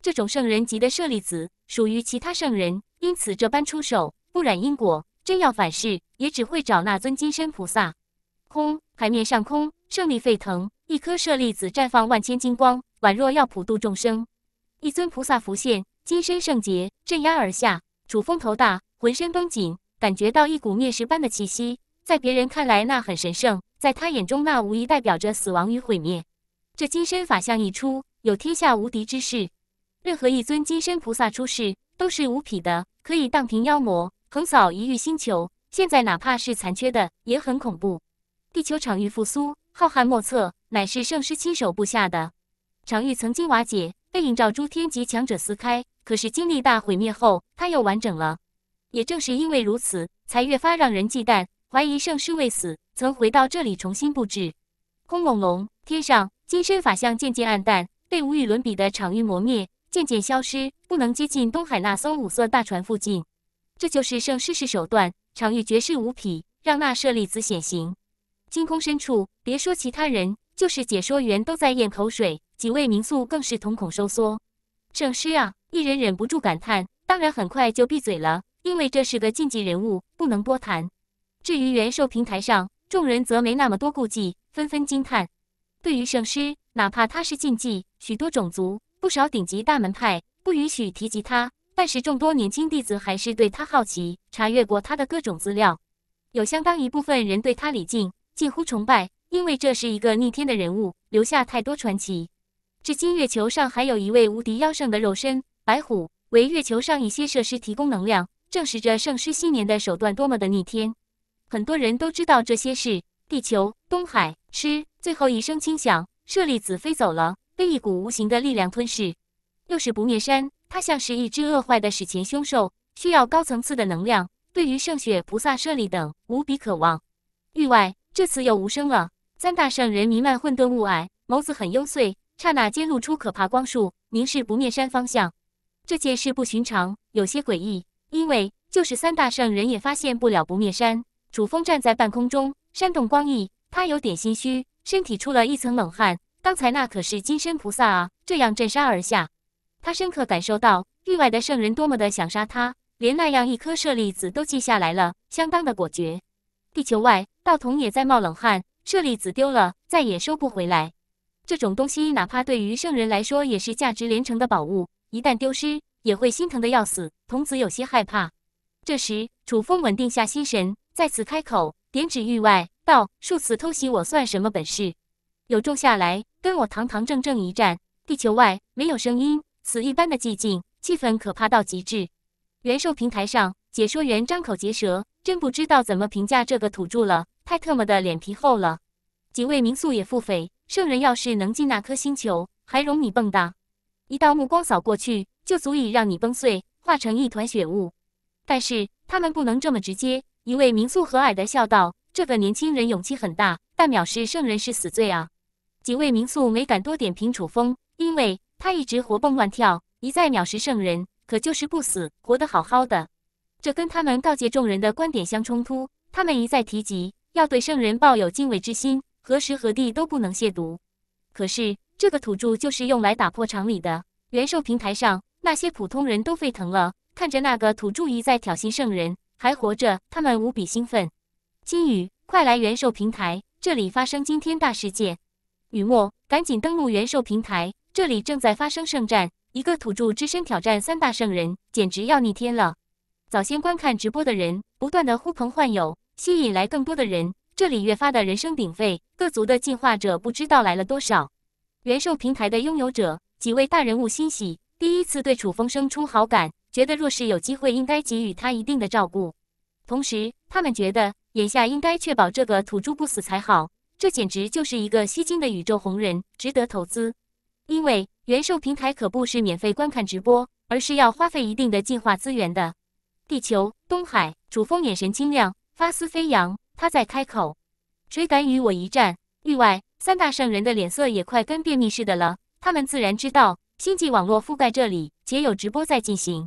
这种圣人级的舍利子，属于其他圣人，因此这般出手不染因果，真要反噬，也只会找那尊金身菩萨。空海面上空，圣力沸腾，一颗舍利子绽放万千金光，宛若要普度众生。一尊菩萨浮现，金身圣洁，镇压而下。楚风头大，浑身绷紧，感觉到一股灭世般的气息。在别人看来，那很神圣；在他眼中，那无疑代表着死亡与毁灭。这金身法相一出，有天下无敌之势。任何一尊金身菩萨出世，都是无匹的，可以荡平妖魔，横扫一域星球。现在哪怕是残缺的，也很恐怖。地球场域复苏，浩瀚莫测，乃是圣师亲手布下的场域，曾经瓦解。被映照诸天级强者撕开，可是经历大毁灭后，他又完整了。也正是因为如此，才越发让人忌惮、怀疑圣师未死，曾回到这里重新布置。空隆龙天上金身法相渐渐暗淡，被无与伦比的场域磨灭，渐渐消失，不能接近东海那艘五色大船附近。这就是圣师式手段，场域绝世无匹，让那舍利子显形。星空深处，别说其他人，就是解说员都在咽口水。几位民宿更是瞳孔收缩，“圣师啊！”一人忍不住感叹，当然很快就闭嘴了，因为这是个禁忌人物，不能多谈。至于元寿平台上，众人则没那么多顾忌，纷纷惊叹。对于圣师，哪怕他是禁忌，许多种族、不少顶级大门派不允许提及他，但是众多年轻弟子还是对他好奇，查阅过他的各种资料，有相当一部分人对他礼敬，近乎崇拜，因为这是一个逆天的人物，留下太多传奇。至今，月球上还有一位无敌妖圣的肉身白虎，为月球上一些设施提供能量，证实着圣师昔年的手段多么的逆天。很多人都知道这些事。地球、东海，吃，最后一声轻响，舍利子飞走了，被一股无形的力量吞噬。又是不灭山，它像是一只恶坏的史前凶兽，需要高层次的能量，对于圣血、菩萨舍利等无比渴望。域外，这次又无声了。三大圣人弥漫混沌雾霭，眸子很幽邃。刹那间露出可怕光束，凝视不灭山方向。这件事不寻常，有些诡异。因为就是三大圣人也发现不了不灭山。楚风站在半空中，扇动光翼，他有点心虚，身体出了一层冷汗。刚才那可是金身菩萨啊，这样震杀而下，他深刻感受到域外的圣人多么的想杀他，连那样一颗舍利子都记下来了，相当的果决。地球外，道童也在冒冷汗，舍利子丢了，再也收不回来。这种东西，哪怕对于圣人来说，也是价值连城的宝物。一旦丢失，也会心疼的要死。童子有些害怕。这时，楚风稳定下心神，再次开口，点指域外道：“数次偷袭我，算什么本事？有种下来，跟我堂堂正正一战！”地球外没有声音，死一般的寂静，气氛可怕到极致。元兽平台上，解说员张口结舌，真不知道怎么评价这个土著了，太特么的脸皮厚了。几位民宿也付费。圣人要是能进那颗星球，还容你蹦跶？一道目光扫过去，就足以让你崩碎，化成一团血雾。但是他们不能这么直接。一位民宿和蔼地笑道：“这个年轻人勇气很大，但藐视圣人是死罪啊！”几位民宿没敢多点评楚风，因为他一直活蹦乱跳，一再藐视圣人，可就是不死，活得好好的。这跟他们告诫众人的观点相冲突。他们一再提及要对圣人抱有敬畏之心。何时何地都不能亵渎。可是这个土著就是用来打破常理的。元兽平台上那些普通人都沸腾了，看着那个土著一再挑衅圣人还活着，他们无比兴奋。金宇，快来元兽平台，这里发生惊天大事件！雨墨，赶紧登录元兽平台，这里正在发生圣战，一个土著只身挑战三大圣人，简直要逆天了。早先观看直播的人不断的呼朋唤友，吸引来更多的人。这里越发的人声鼎沸，各族的进化者不知道来了多少。元兽平台的拥有者几位大人物欣喜，第一次对楚风生出好感，觉得若是有机会，应该给予他一定的照顾。同时，他们觉得眼下应该确保这个土著不死才好，这简直就是一个吸睛的宇宙红人，值得投资。因为元兽平台可不是免费观看直播，而是要花费一定的进化资源的。地球东海，楚风眼神清亮，发丝飞扬。他在开口，谁敢与我一战？域外三大圣人的脸色也快跟便秘似的了。他们自然知道星际网络覆盖这里，且有直播在进行。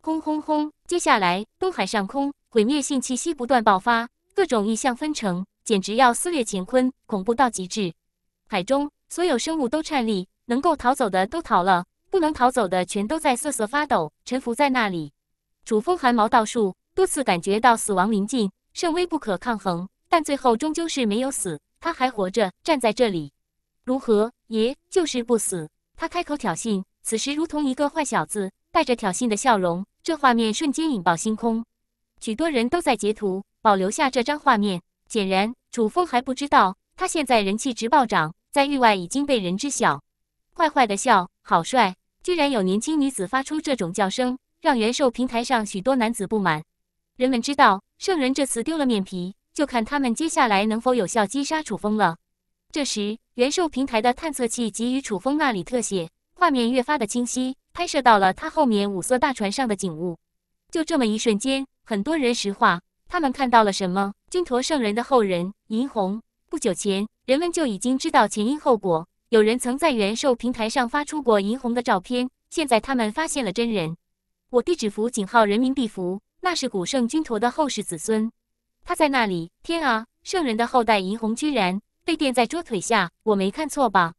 轰轰轰！接下来东海上空毁灭性气息不断爆发，各种异象纷呈，简直要撕裂乾坤，恐怖到极致。海中所有生物都颤栗，能够逃走的都逃了，不能逃走的全都在瑟瑟发抖，沉浮在那里。楚风汗毛倒竖，多次感觉到死亡临近。甚微不可抗衡，但最后终究是没有死，他还活着，站在这里，如何？爷就是不死！他开口挑衅，此时如同一个坏小子，带着挑衅的笑容，这画面瞬间引爆星空，许多人都在截图，保留下这张画面。显然，楚风还不知道，他现在人气直暴涨，在域外已经被人知晓。坏坏的笑，好帅！居然有年轻女子发出这种叫声，让元兽平台上许多男子不满。人们知道。圣人这次丢了面皮，就看他们接下来能否有效击杀楚风了。这时，元兽平台的探测器给予楚风那里特写，画面越发的清晰，拍摄到了他后面五艘大船上的景物。就这么一瞬间，很多人石化，他们看到了什么？钧陀圣人的后人银红，不久前人们就已经知道前因后果。有人曾在元兽平台上发出过银红的照片，现在他们发现了真人。我地址符井号人民币符。那是古圣君陀的后世子孙，他在那里！天啊，圣人的后代银虹居然被垫在桌腿下，我没看错吧？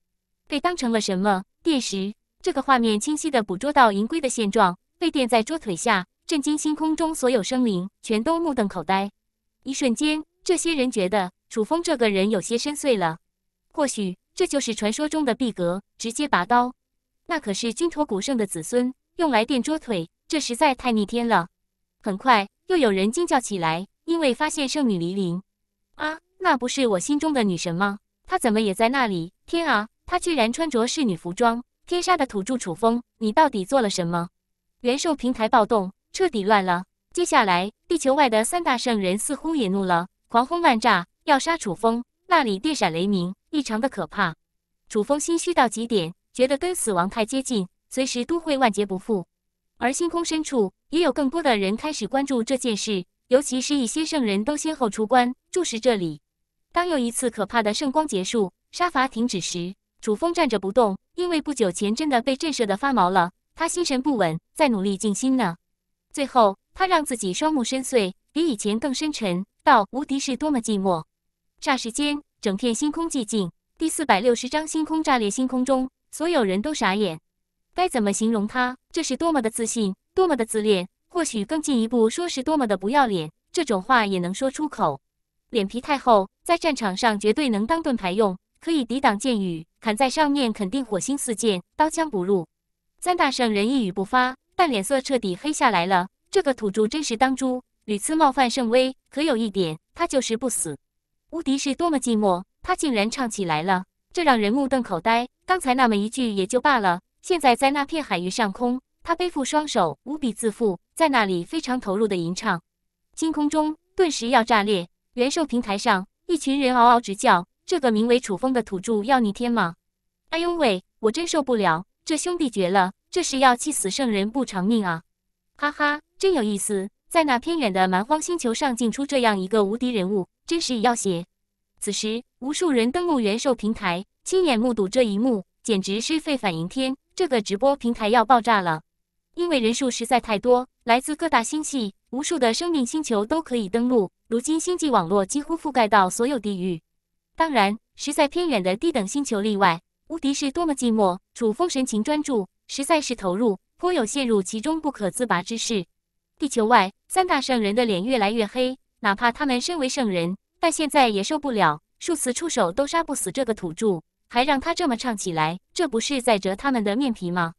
被当成了什么电石？这个画面清晰的捕捉到银龟的现状，被垫在桌腿下，震惊星空中所有生灵，全都目瞪口呆。一瞬间，这些人觉得楚风这个人有些深邃了。或许这就是传说中的毕格，直接拔刀。那可是君陀古圣的子孙，用来垫桌腿，这实在太逆天了。很快又有人惊叫起来，因为发现圣女黎琳。啊，那不是我心中的女神吗？她怎么也在那里？天啊，她居然穿着侍女服装！天杀的土著楚风，你到底做了什么？元兽平台暴动，彻底乱了。接下来，地球外的三大圣人似乎也怒了，狂轰滥炸，要杀楚风。那里电闪雷鸣，异常的可怕。楚风心虚到极点，觉得跟死亡太接近，随时都会万劫不复。而星空深处，也有更多的人开始关注这件事，尤其是一些圣人都先后出关注视这里。当又一次可怕的圣光结束，杀伐停止时，楚风站着不动，因为不久前真的被震慑的发毛了，他心神不稳，在努力静心呢。最后，他让自己双目深邃，比以前更深沉，到无敌是多么寂寞。霎时间，整片星空寂静。第四百六十章星空炸裂，星空中所有人都傻眼。该怎么形容他？这是多么的自信，多么的自恋，或许更进一步说是多么的不要脸。这种话也能说出口，脸皮太厚，在战场上绝对能当盾牌用，可以抵挡箭雨，砍在上面肯定火星四溅，刀枪不入。三大圣人一语不发，但脸色彻底黑下来了。这个土著真是当猪，屡次冒犯圣威，可有一点，他就是不死。无敌是多么寂寞，他竟然唱起来了，这让人目瞪口呆。刚才那么一句也就罢了。现在在那片海域上空，他背负双手，无比自负，在那里非常投入的吟唱。星空中顿时要炸裂，元兽平台上一群人嗷嗷直叫：“这个名为楚风的土著要逆天吗？”“哎呦喂，我真受不了，这兄弟绝了，这是要气死圣人不偿命啊！”“哈哈，真有意思，在那偏远的蛮荒星球上，竟出这样一个无敌人物，真是要挟。此时，无数人登陆元兽平台，亲眼目睹这一幕，简直是沸反盈天。这个直播平台要爆炸了，因为人数实在太多，来自各大星系、无数的生命星球都可以登录。如今星际网络几乎覆盖到所有地域，当然，实在偏远的低等星球例外。无敌是多么寂寞，楚风神情专注，实在是投入，颇有陷入其中不可自拔之势。地球外三大圣人的脸越来越黑，哪怕他们身为圣人，但现在也受不了，数次出手都杀不死这个土著。还让他这么唱起来，这不是在折他们的面皮吗？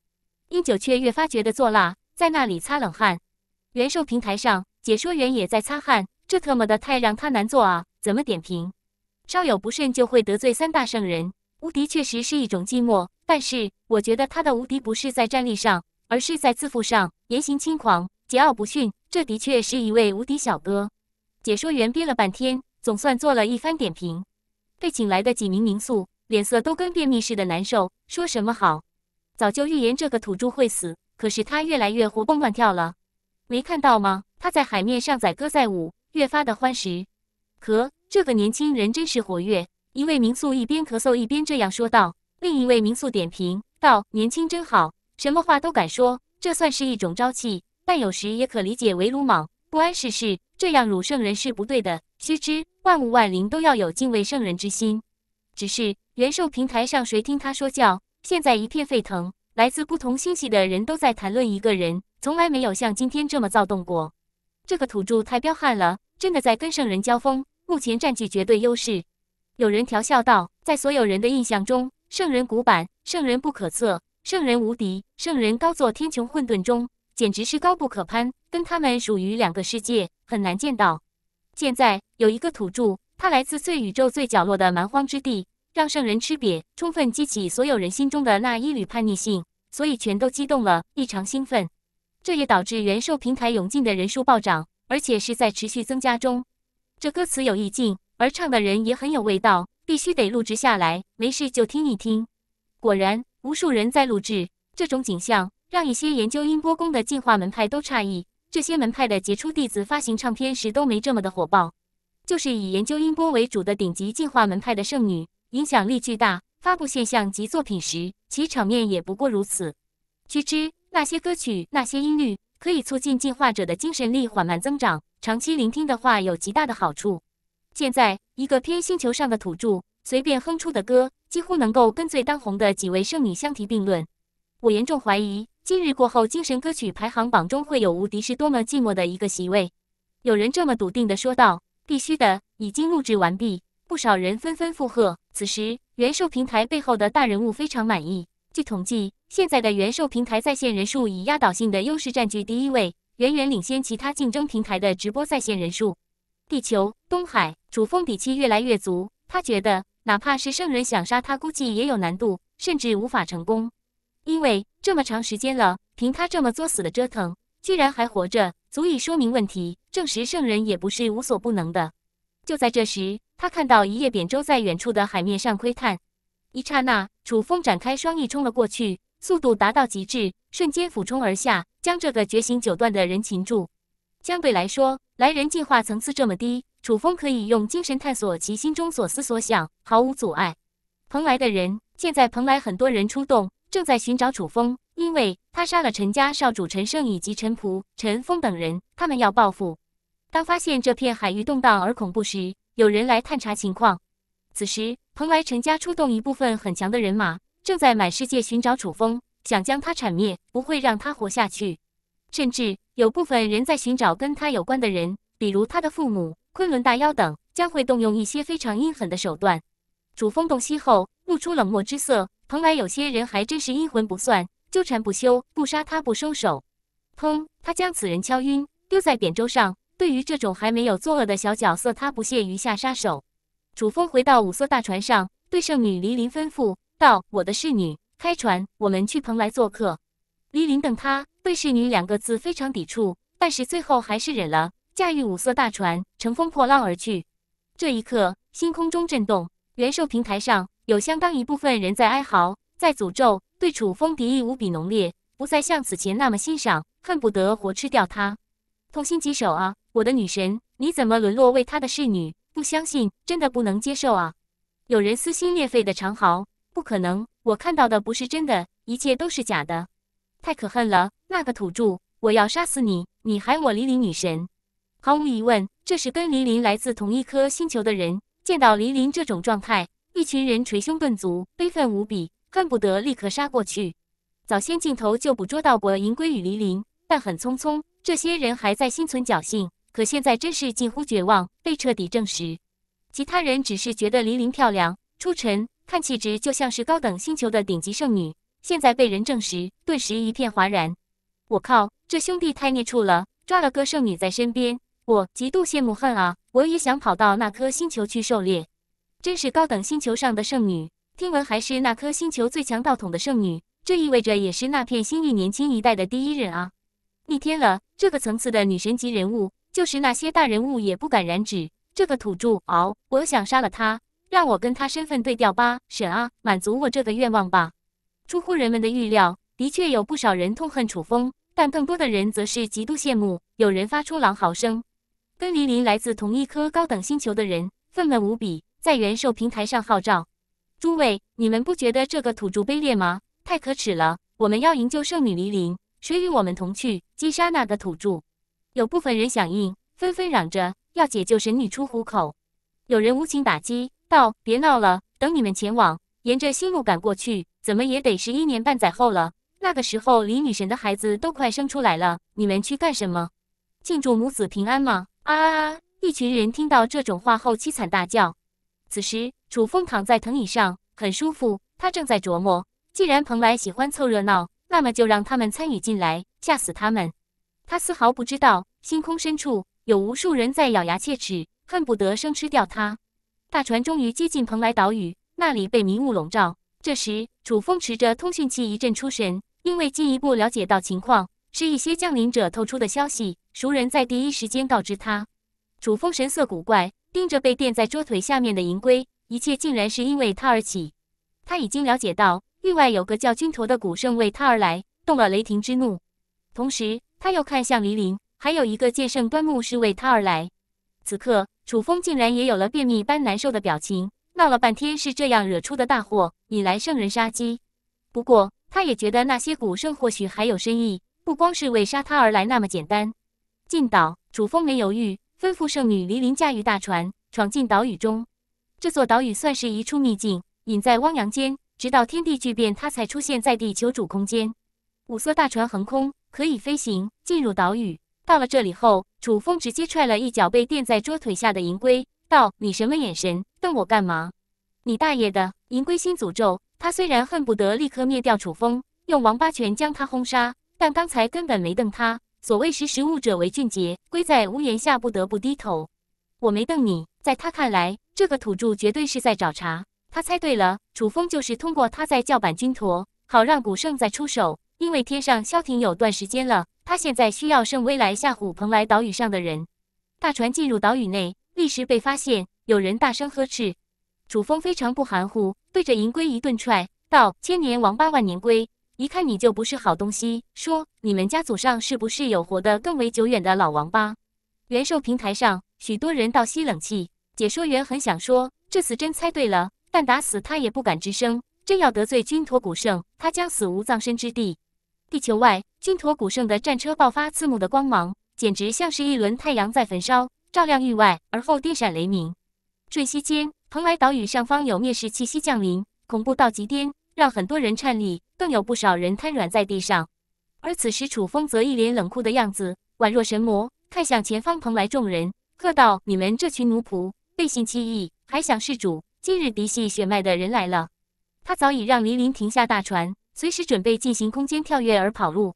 英九却越发觉得作辣，在那里擦冷汗。元寿平台上，解说员也在擦汗，这特么的太让他难做啊！怎么点评？稍有不慎就会得罪三大圣人。无敌确实是一种寂寞，但是我觉得他的无敌不是在战力上，而是在自负上，言行轻狂，桀骜不驯，这的确是一位无敌小哥。解说员憋了半天，总算做了一番点评。被请来的几名民宿。脸色都跟便秘似的难受，说什么好？早就预言这个土著会死，可是他越来越活蹦乱跳了，没看到吗？他在海面上载歌载舞，越发的欢实。咳，这个年轻人真是活跃。一位民宿一边咳嗽一边这样说道。另一位民宿点评道：“年轻真好，什么话都敢说，这算是一种朝气，但有时也可理解为鲁莽、不谙世事，这样辱圣人是不对的。须知万物万灵都要有敬畏圣人之心。”只是元兽平台上谁听他说教？现在一片沸腾，来自不同星系的人都在谈论一个人，从来没有像今天这么躁动过。这个土著太彪悍了，真的在跟圣人交锋，目前占据绝对优势。有人调笑道，在所有人的印象中，圣人古板，圣人不可测，圣人无敌，圣人高坐天穹混沌中，简直是高不可攀，跟他们属于两个世界，很难见到。现在有一个土著。他来自最宇宙最角落的蛮荒之地，让圣人吃瘪，充分激起所有人心中的那一缕叛逆性，所以全都激动了，异常兴奋。这也导致元兽平台涌进的人数暴涨，而且是在持续增加中。这歌词有意境，而唱的人也很有味道，必须得录制下来，没事就听一听。果然，无数人在录制，这种景象让一些研究音波功的进化门派都诧异，这些门派的杰出弟子发行唱片时都没这么的火爆。就是以研究音波为主的顶级进化门派的圣女，影响力巨大。发布现象及作品时，其场面也不过如此。须知那些歌曲、那些音律，可以促进进化者的精神力缓慢增长，长期聆听的话有极大的好处。现在，一个偏星球上的土著随便哼出的歌，几乎能够跟最当红的几位圣女相提并论。我严重怀疑，今日过后，精神歌曲排行榜中会有无敌是多么寂寞的一个席位。有人这么笃定的说道。必须的，已经录制完毕。不少人纷纷附和。此时，元兽平台背后的大人物非常满意。据统计，现在的元兽平台在线人数以压倒性的优势占据第一位，远远领先其他竞争平台的直播在线人数。地球东海主峰底气越来越足，他觉得，哪怕是圣人想杀他，估计也有难度，甚至无法成功。因为这么长时间了，凭他这么作死的折腾，居然还活着，足以说明问题。证实圣人也不是无所不能的。就在这时，他看到一叶扁舟在远处的海面上窥探。一刹那，楚风展开双翼冲了过去，速度达到极致，瞬间俯冲而下，将这个觉醒九段的人擒住。相对来说，来人进化层次这么低，楚风可以用精神探索其心中所思所想，毫无阻碍。蓬莱的人现在蓬莱很多人出动，正在寻找楚风，因为他杀了陈家少主陈胜以及陈仆、陈风等人，他们要报复。当发现这片海域动荡而恐怖时，有人来探查情况。此时，蓬莱陈家出动一部分很强的人马，正在满世界寻找楚风，想将他铲灭，不会让他活下去。甚至有部分人在寻找跟他有关的人，比如他的父母、昆仑大妖等，将会动用一些非常阴狠的手段。楚风洞悉后，露出冷漠之色。蓬莱有些人还真是阴魂不散，纠缠不休，不杀他不收手。砰！他将此人敲晕，丢在扁舟上。对于这种还没有作恶的小角色，他不屑于下杀手。楚风回到五艘大船上，对圣女黎琳吩咐道：“我的侍女，开船，我们去蓬莱做客。”黎琳等他对“侍女”两个字非常抵触，但是最后还是忍了，驾驭五艘大船，乘风破浪而去。这一刻，星空中震动，元兽平台上有相当一部分人在哀嚎，在诅咒，对楚风敌意无比浓烈，不再像此前那么欣赏，恨不得活吃掉他，痛心疾首啊！我的女神，你怎么沦落为他的侍女？不相信，真的不能接受啊！有人撕心裂肺的长嚎，不可能，我看到的不是真的，一切都是假的，太可恨了！那个土著，我要杀死你！你喊我黎黎女神，毫无疑问，这是跟黎黎来自同一颗星球的人。见到黎黎这种状态，一群人捶胸顿足，悲愤无比，恨不得立刻杀过去。早先镜头就捕捉到过银龟与黎黎，但很匆匆，这些人还在心存侥幸。可现在真是近乎绝望，被彻底证实。其他人只是觉得黎黎漂亮，初晨看气质就像是高等星球的顶级圣女。现在被人证实，顿时一片哗然。我靠，这兄弟太孽畜了，抓了个圣女在身边，我极度羡慕恨啊！我也想跑到那颗星球去狩猎，真是高等星球上的圣女，听闻还是那颗星球最强道统的圣女，这意味着也是那片星域年轻一代的第一人啊！逆天了，这个层次的女神级人物。就是那些大人物也不敢染指这个土著。嗷，我想杀了他，让我跟他身份对调吧！神啊，满足我这个愿望吧！出乎人们的预料，的确有不少人痛恨楚风，但更多的人则是极度羡慕。有人发出狼嚎声，跟黎黎来自同一颗高等星球的人愤懑无比，在元兽平台上号召：诸位，你们不觉得这个土著卑劣吗？太可耻了！我们要营救圣女黎黎，谁与我们同去击杀那个土著？有部分人响应，纷纷嚷着要解救神女出虎口。有人无情打击道：“别闹了，等你们前往，沿着新路赶过去，怎么也得十一年半载后了。那个时候，李女神的孩子都快生出来了，你们去干什么？庆祝母子平安吗？”啊！一群人听到这种话后，凄惨大叫。此时，楚风躺在藤椅上，很舒服。他正在琢磨，既然蓬莱喜欢凑热闹，那么就让他们参与进来，吓死他们。他丝毫不知道，星空深处有无数人在咬牙切齿，恨不得生吃掉他。大船终于接近蓬莱岛屿，那里被迷雾笼罩。这时，楚风持着通讯器一阵出神，因为进一步了解到情况，是一些降临者透出的消息，熟人在第一时间告知他。楚风神色古怪，盯着被垫在桌腿下面的银龟，一切竟然是因为他而起。他已经了解到域外有个叫君陀的古圣为他而来，动了雷霆之怒，同时。他又看向黎林，还有一个剑圣端木是为他而来。此刻，楚风竟然也有了便秘般难受的表情。闹了半天是这样惹出的大祸，引来圣人杀机。不过，他也觉得那些古圣或许还有深意，不光是为杀他而来那么简单。进岛，楚风没犹豫，吩咐圣女黎林驾驭大船闯进岛屿中。这座岛屿算是一处秘境，隐在汪洋间，直到天地巨变，他才出现在地球主空间。五艘大船横空。可以飞行进入岛屿。到了这里后，楚风直接踹了一脚被垫在桌腿下的银龟，道：“你什么眼神瞪我干嘛？你大爷的！”银龟心诅咒，他虽然恨不得立刻灭掉楚风，用王八拳将他轰杀，但刚才根本没瞪他。所谓识时务者为俊杰，龟在屋檐下不得不低头。我没瞪你，在他看来，这个土著绝对是在找茬。他猜对了，楚风就是通过他在叫板军驼，好让古圣再出手。因为天上消停有段时间了，他现在需要圣威来吓唬蓬莱岛屿上的人。大船进入岛屿内，立时被发现，有人大声呵斥。楚风非常不含糊，对着银龟一顿踹，道：“千年王八万年龟，一看你就不是好东西。说你们家祖上是不是有活得更为久远的老王八？”元寿平台上，许多人倒吸冷气。解说员很想说，这次真猜对了，但打死他也不敢吱声。真要得罪君陀古圣，他将死无葬身之地。地球外，金驼古圣的战车爆发刺目的光芒，简直像是一轮太阳在焚烧，照亮域外。而后电闪雷鸣，瞬息间，蓬莱岛屿上方有灭世气息降临，恐怖到极巅，让很多人颤栗，更有不少人瘫软在地上。而此时，楚风则一脸冷酷的样子，宛若神魔，看向前方蓬莱众人，喝道：“你们这群奴仆，背信弃义，还想弑主？今日嫡系血脉的人来了，他早已让黎林停下大船。”随时准备进行空间跳跃而跑路。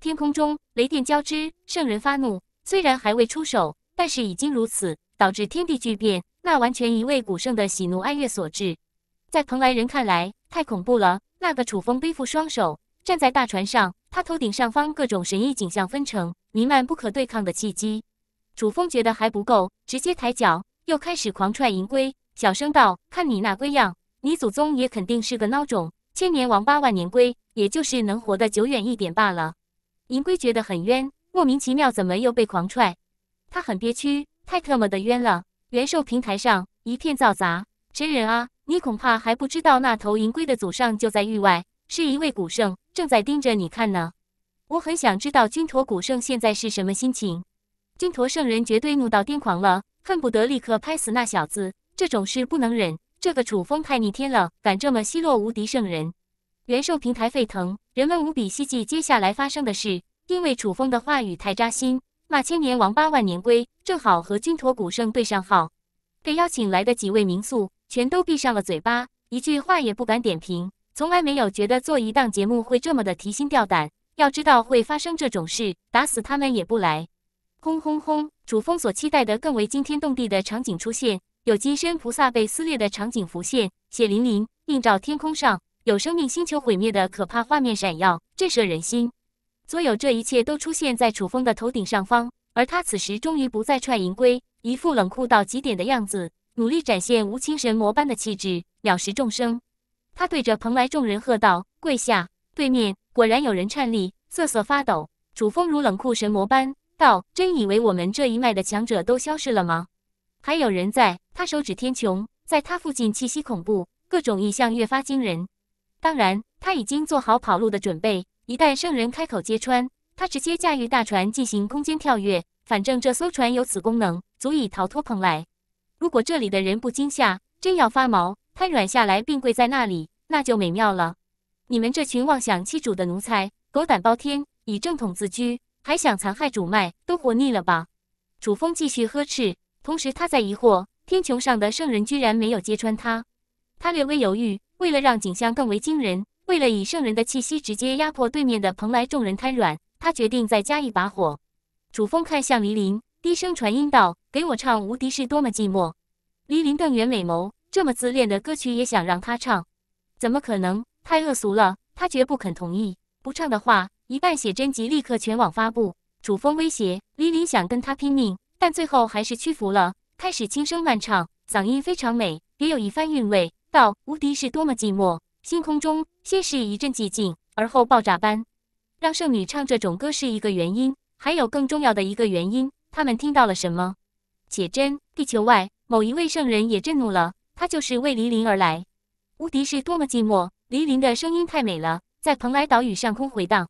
天空中雷电交织，圣人发怒，虽然还未出手，但是已经如此，导致天地巨变。那完全一位古圣的喜怒哀乐所致。在蓬莱人看来，太恐怖了。那个楚风背负双手站在大船上，他头顶上方各种神异景象纷呈，弥漫不可对抗的气机。楚风觉得还不够，直接抬脚又开始狂踹银龟，小声道：“看你那龟样，你祖宗也肯定是个孬种。”千年王八万年龟，也就是能活得久远一点罢了。银龟觉得很冤，莫名其妙怎么又被狂踹？他很憋屈，太特么的冤了！元兽平台上一片嘈杂，真人啊，你恐怕还不知道，那头银龟的祖上就在域外，是一位古圣，正在盯着你看呢。我很想知道君陀古圣现在是什么心情。君陀圣人绝对怒到癫狂了，恨不得立刻拍死那小子，这种事不能忍。这个楚风太逆天了，敢这么奚落无敌圣人！元兽平台沸腾，人们无比希冀接下来发生的事，因为楚风的话语太扎心，骂千年王八万年龟，正好和君驼古圣对上号。被邀请来的几位民宿全都闭上了嘴巴，一句话也不敢点评。从来没有觉得做一档节目会这么的提心吊胆，要知道会发生这种事，打死他们也不来。轰轰轰！楚风所期待的更为惊天动地的场景出现。有金身菩萨被撕裂的场景浮现，血淋淋映照天空上，有生命星球毁灭的可怕画面闪耀，震慑人心。所有这一切都出现在楚风的头顶上方，而他此时终于不再踹银龟，一副冷酷到极点的样子，努力展现无情神魔般的气质，了视众生。他对着蓬莱众人喝道：“跪下！”对面果然有人颤栗，瑟瑟发抖。楚风如冷酷神魔般道：“真以为我们这一脉的强者都消失了吗？”还有人在他手指天穹，在他附近气息恐怖，各种异象越发惊人。当然，他已经做好跑路的准备。一旦圣人开口揭穿，他直接驾驭大船进行空间跳跃，反正这艘船有此功能，足以逃脱蓬莱。如果这里的人不惊吓，真要发毛、瘫软下来并跪在那里，那就美妙了。你们这群妄想欺主的奴才，狗胆包天，以正统自居，还想残害主脉，都活腻了吧？楚风继续呵斥。同时，他在疑惑，天穹上的圣人居然没有揭穿他。他略微犹豫，为了让景象更为惊人，为了以圣人的气息直接压迫对面的蓬莱众人瘫软，他决定再加一把火。楚风看向黎林，低声传音道：“给我唱《无敌是多么寂寞》。”黎林瞪圆美眸，这么自恋的歌曲也想让他唱？怎么可能？太恶俗了！他绝不肯同意。不唱的话，一半写真集立刻全网发布。楚风威胁黎林，想跟他拼命。但最后还是屈服了，开始轻声慢唱，嗓音非常美，别有一番韵味。到无敌是多么寂寞，星空中先是一阵寂静，而后爆炸般。让圣女唱这种歌是一个原因，还有更重要的一个原因，他们听到了什么？且真，地球外某一位圣人也震怒了，他就是为黎林而来。无敌是多么寂寞，黎林的声音太美了，在蓬莱岛屿上空回荡。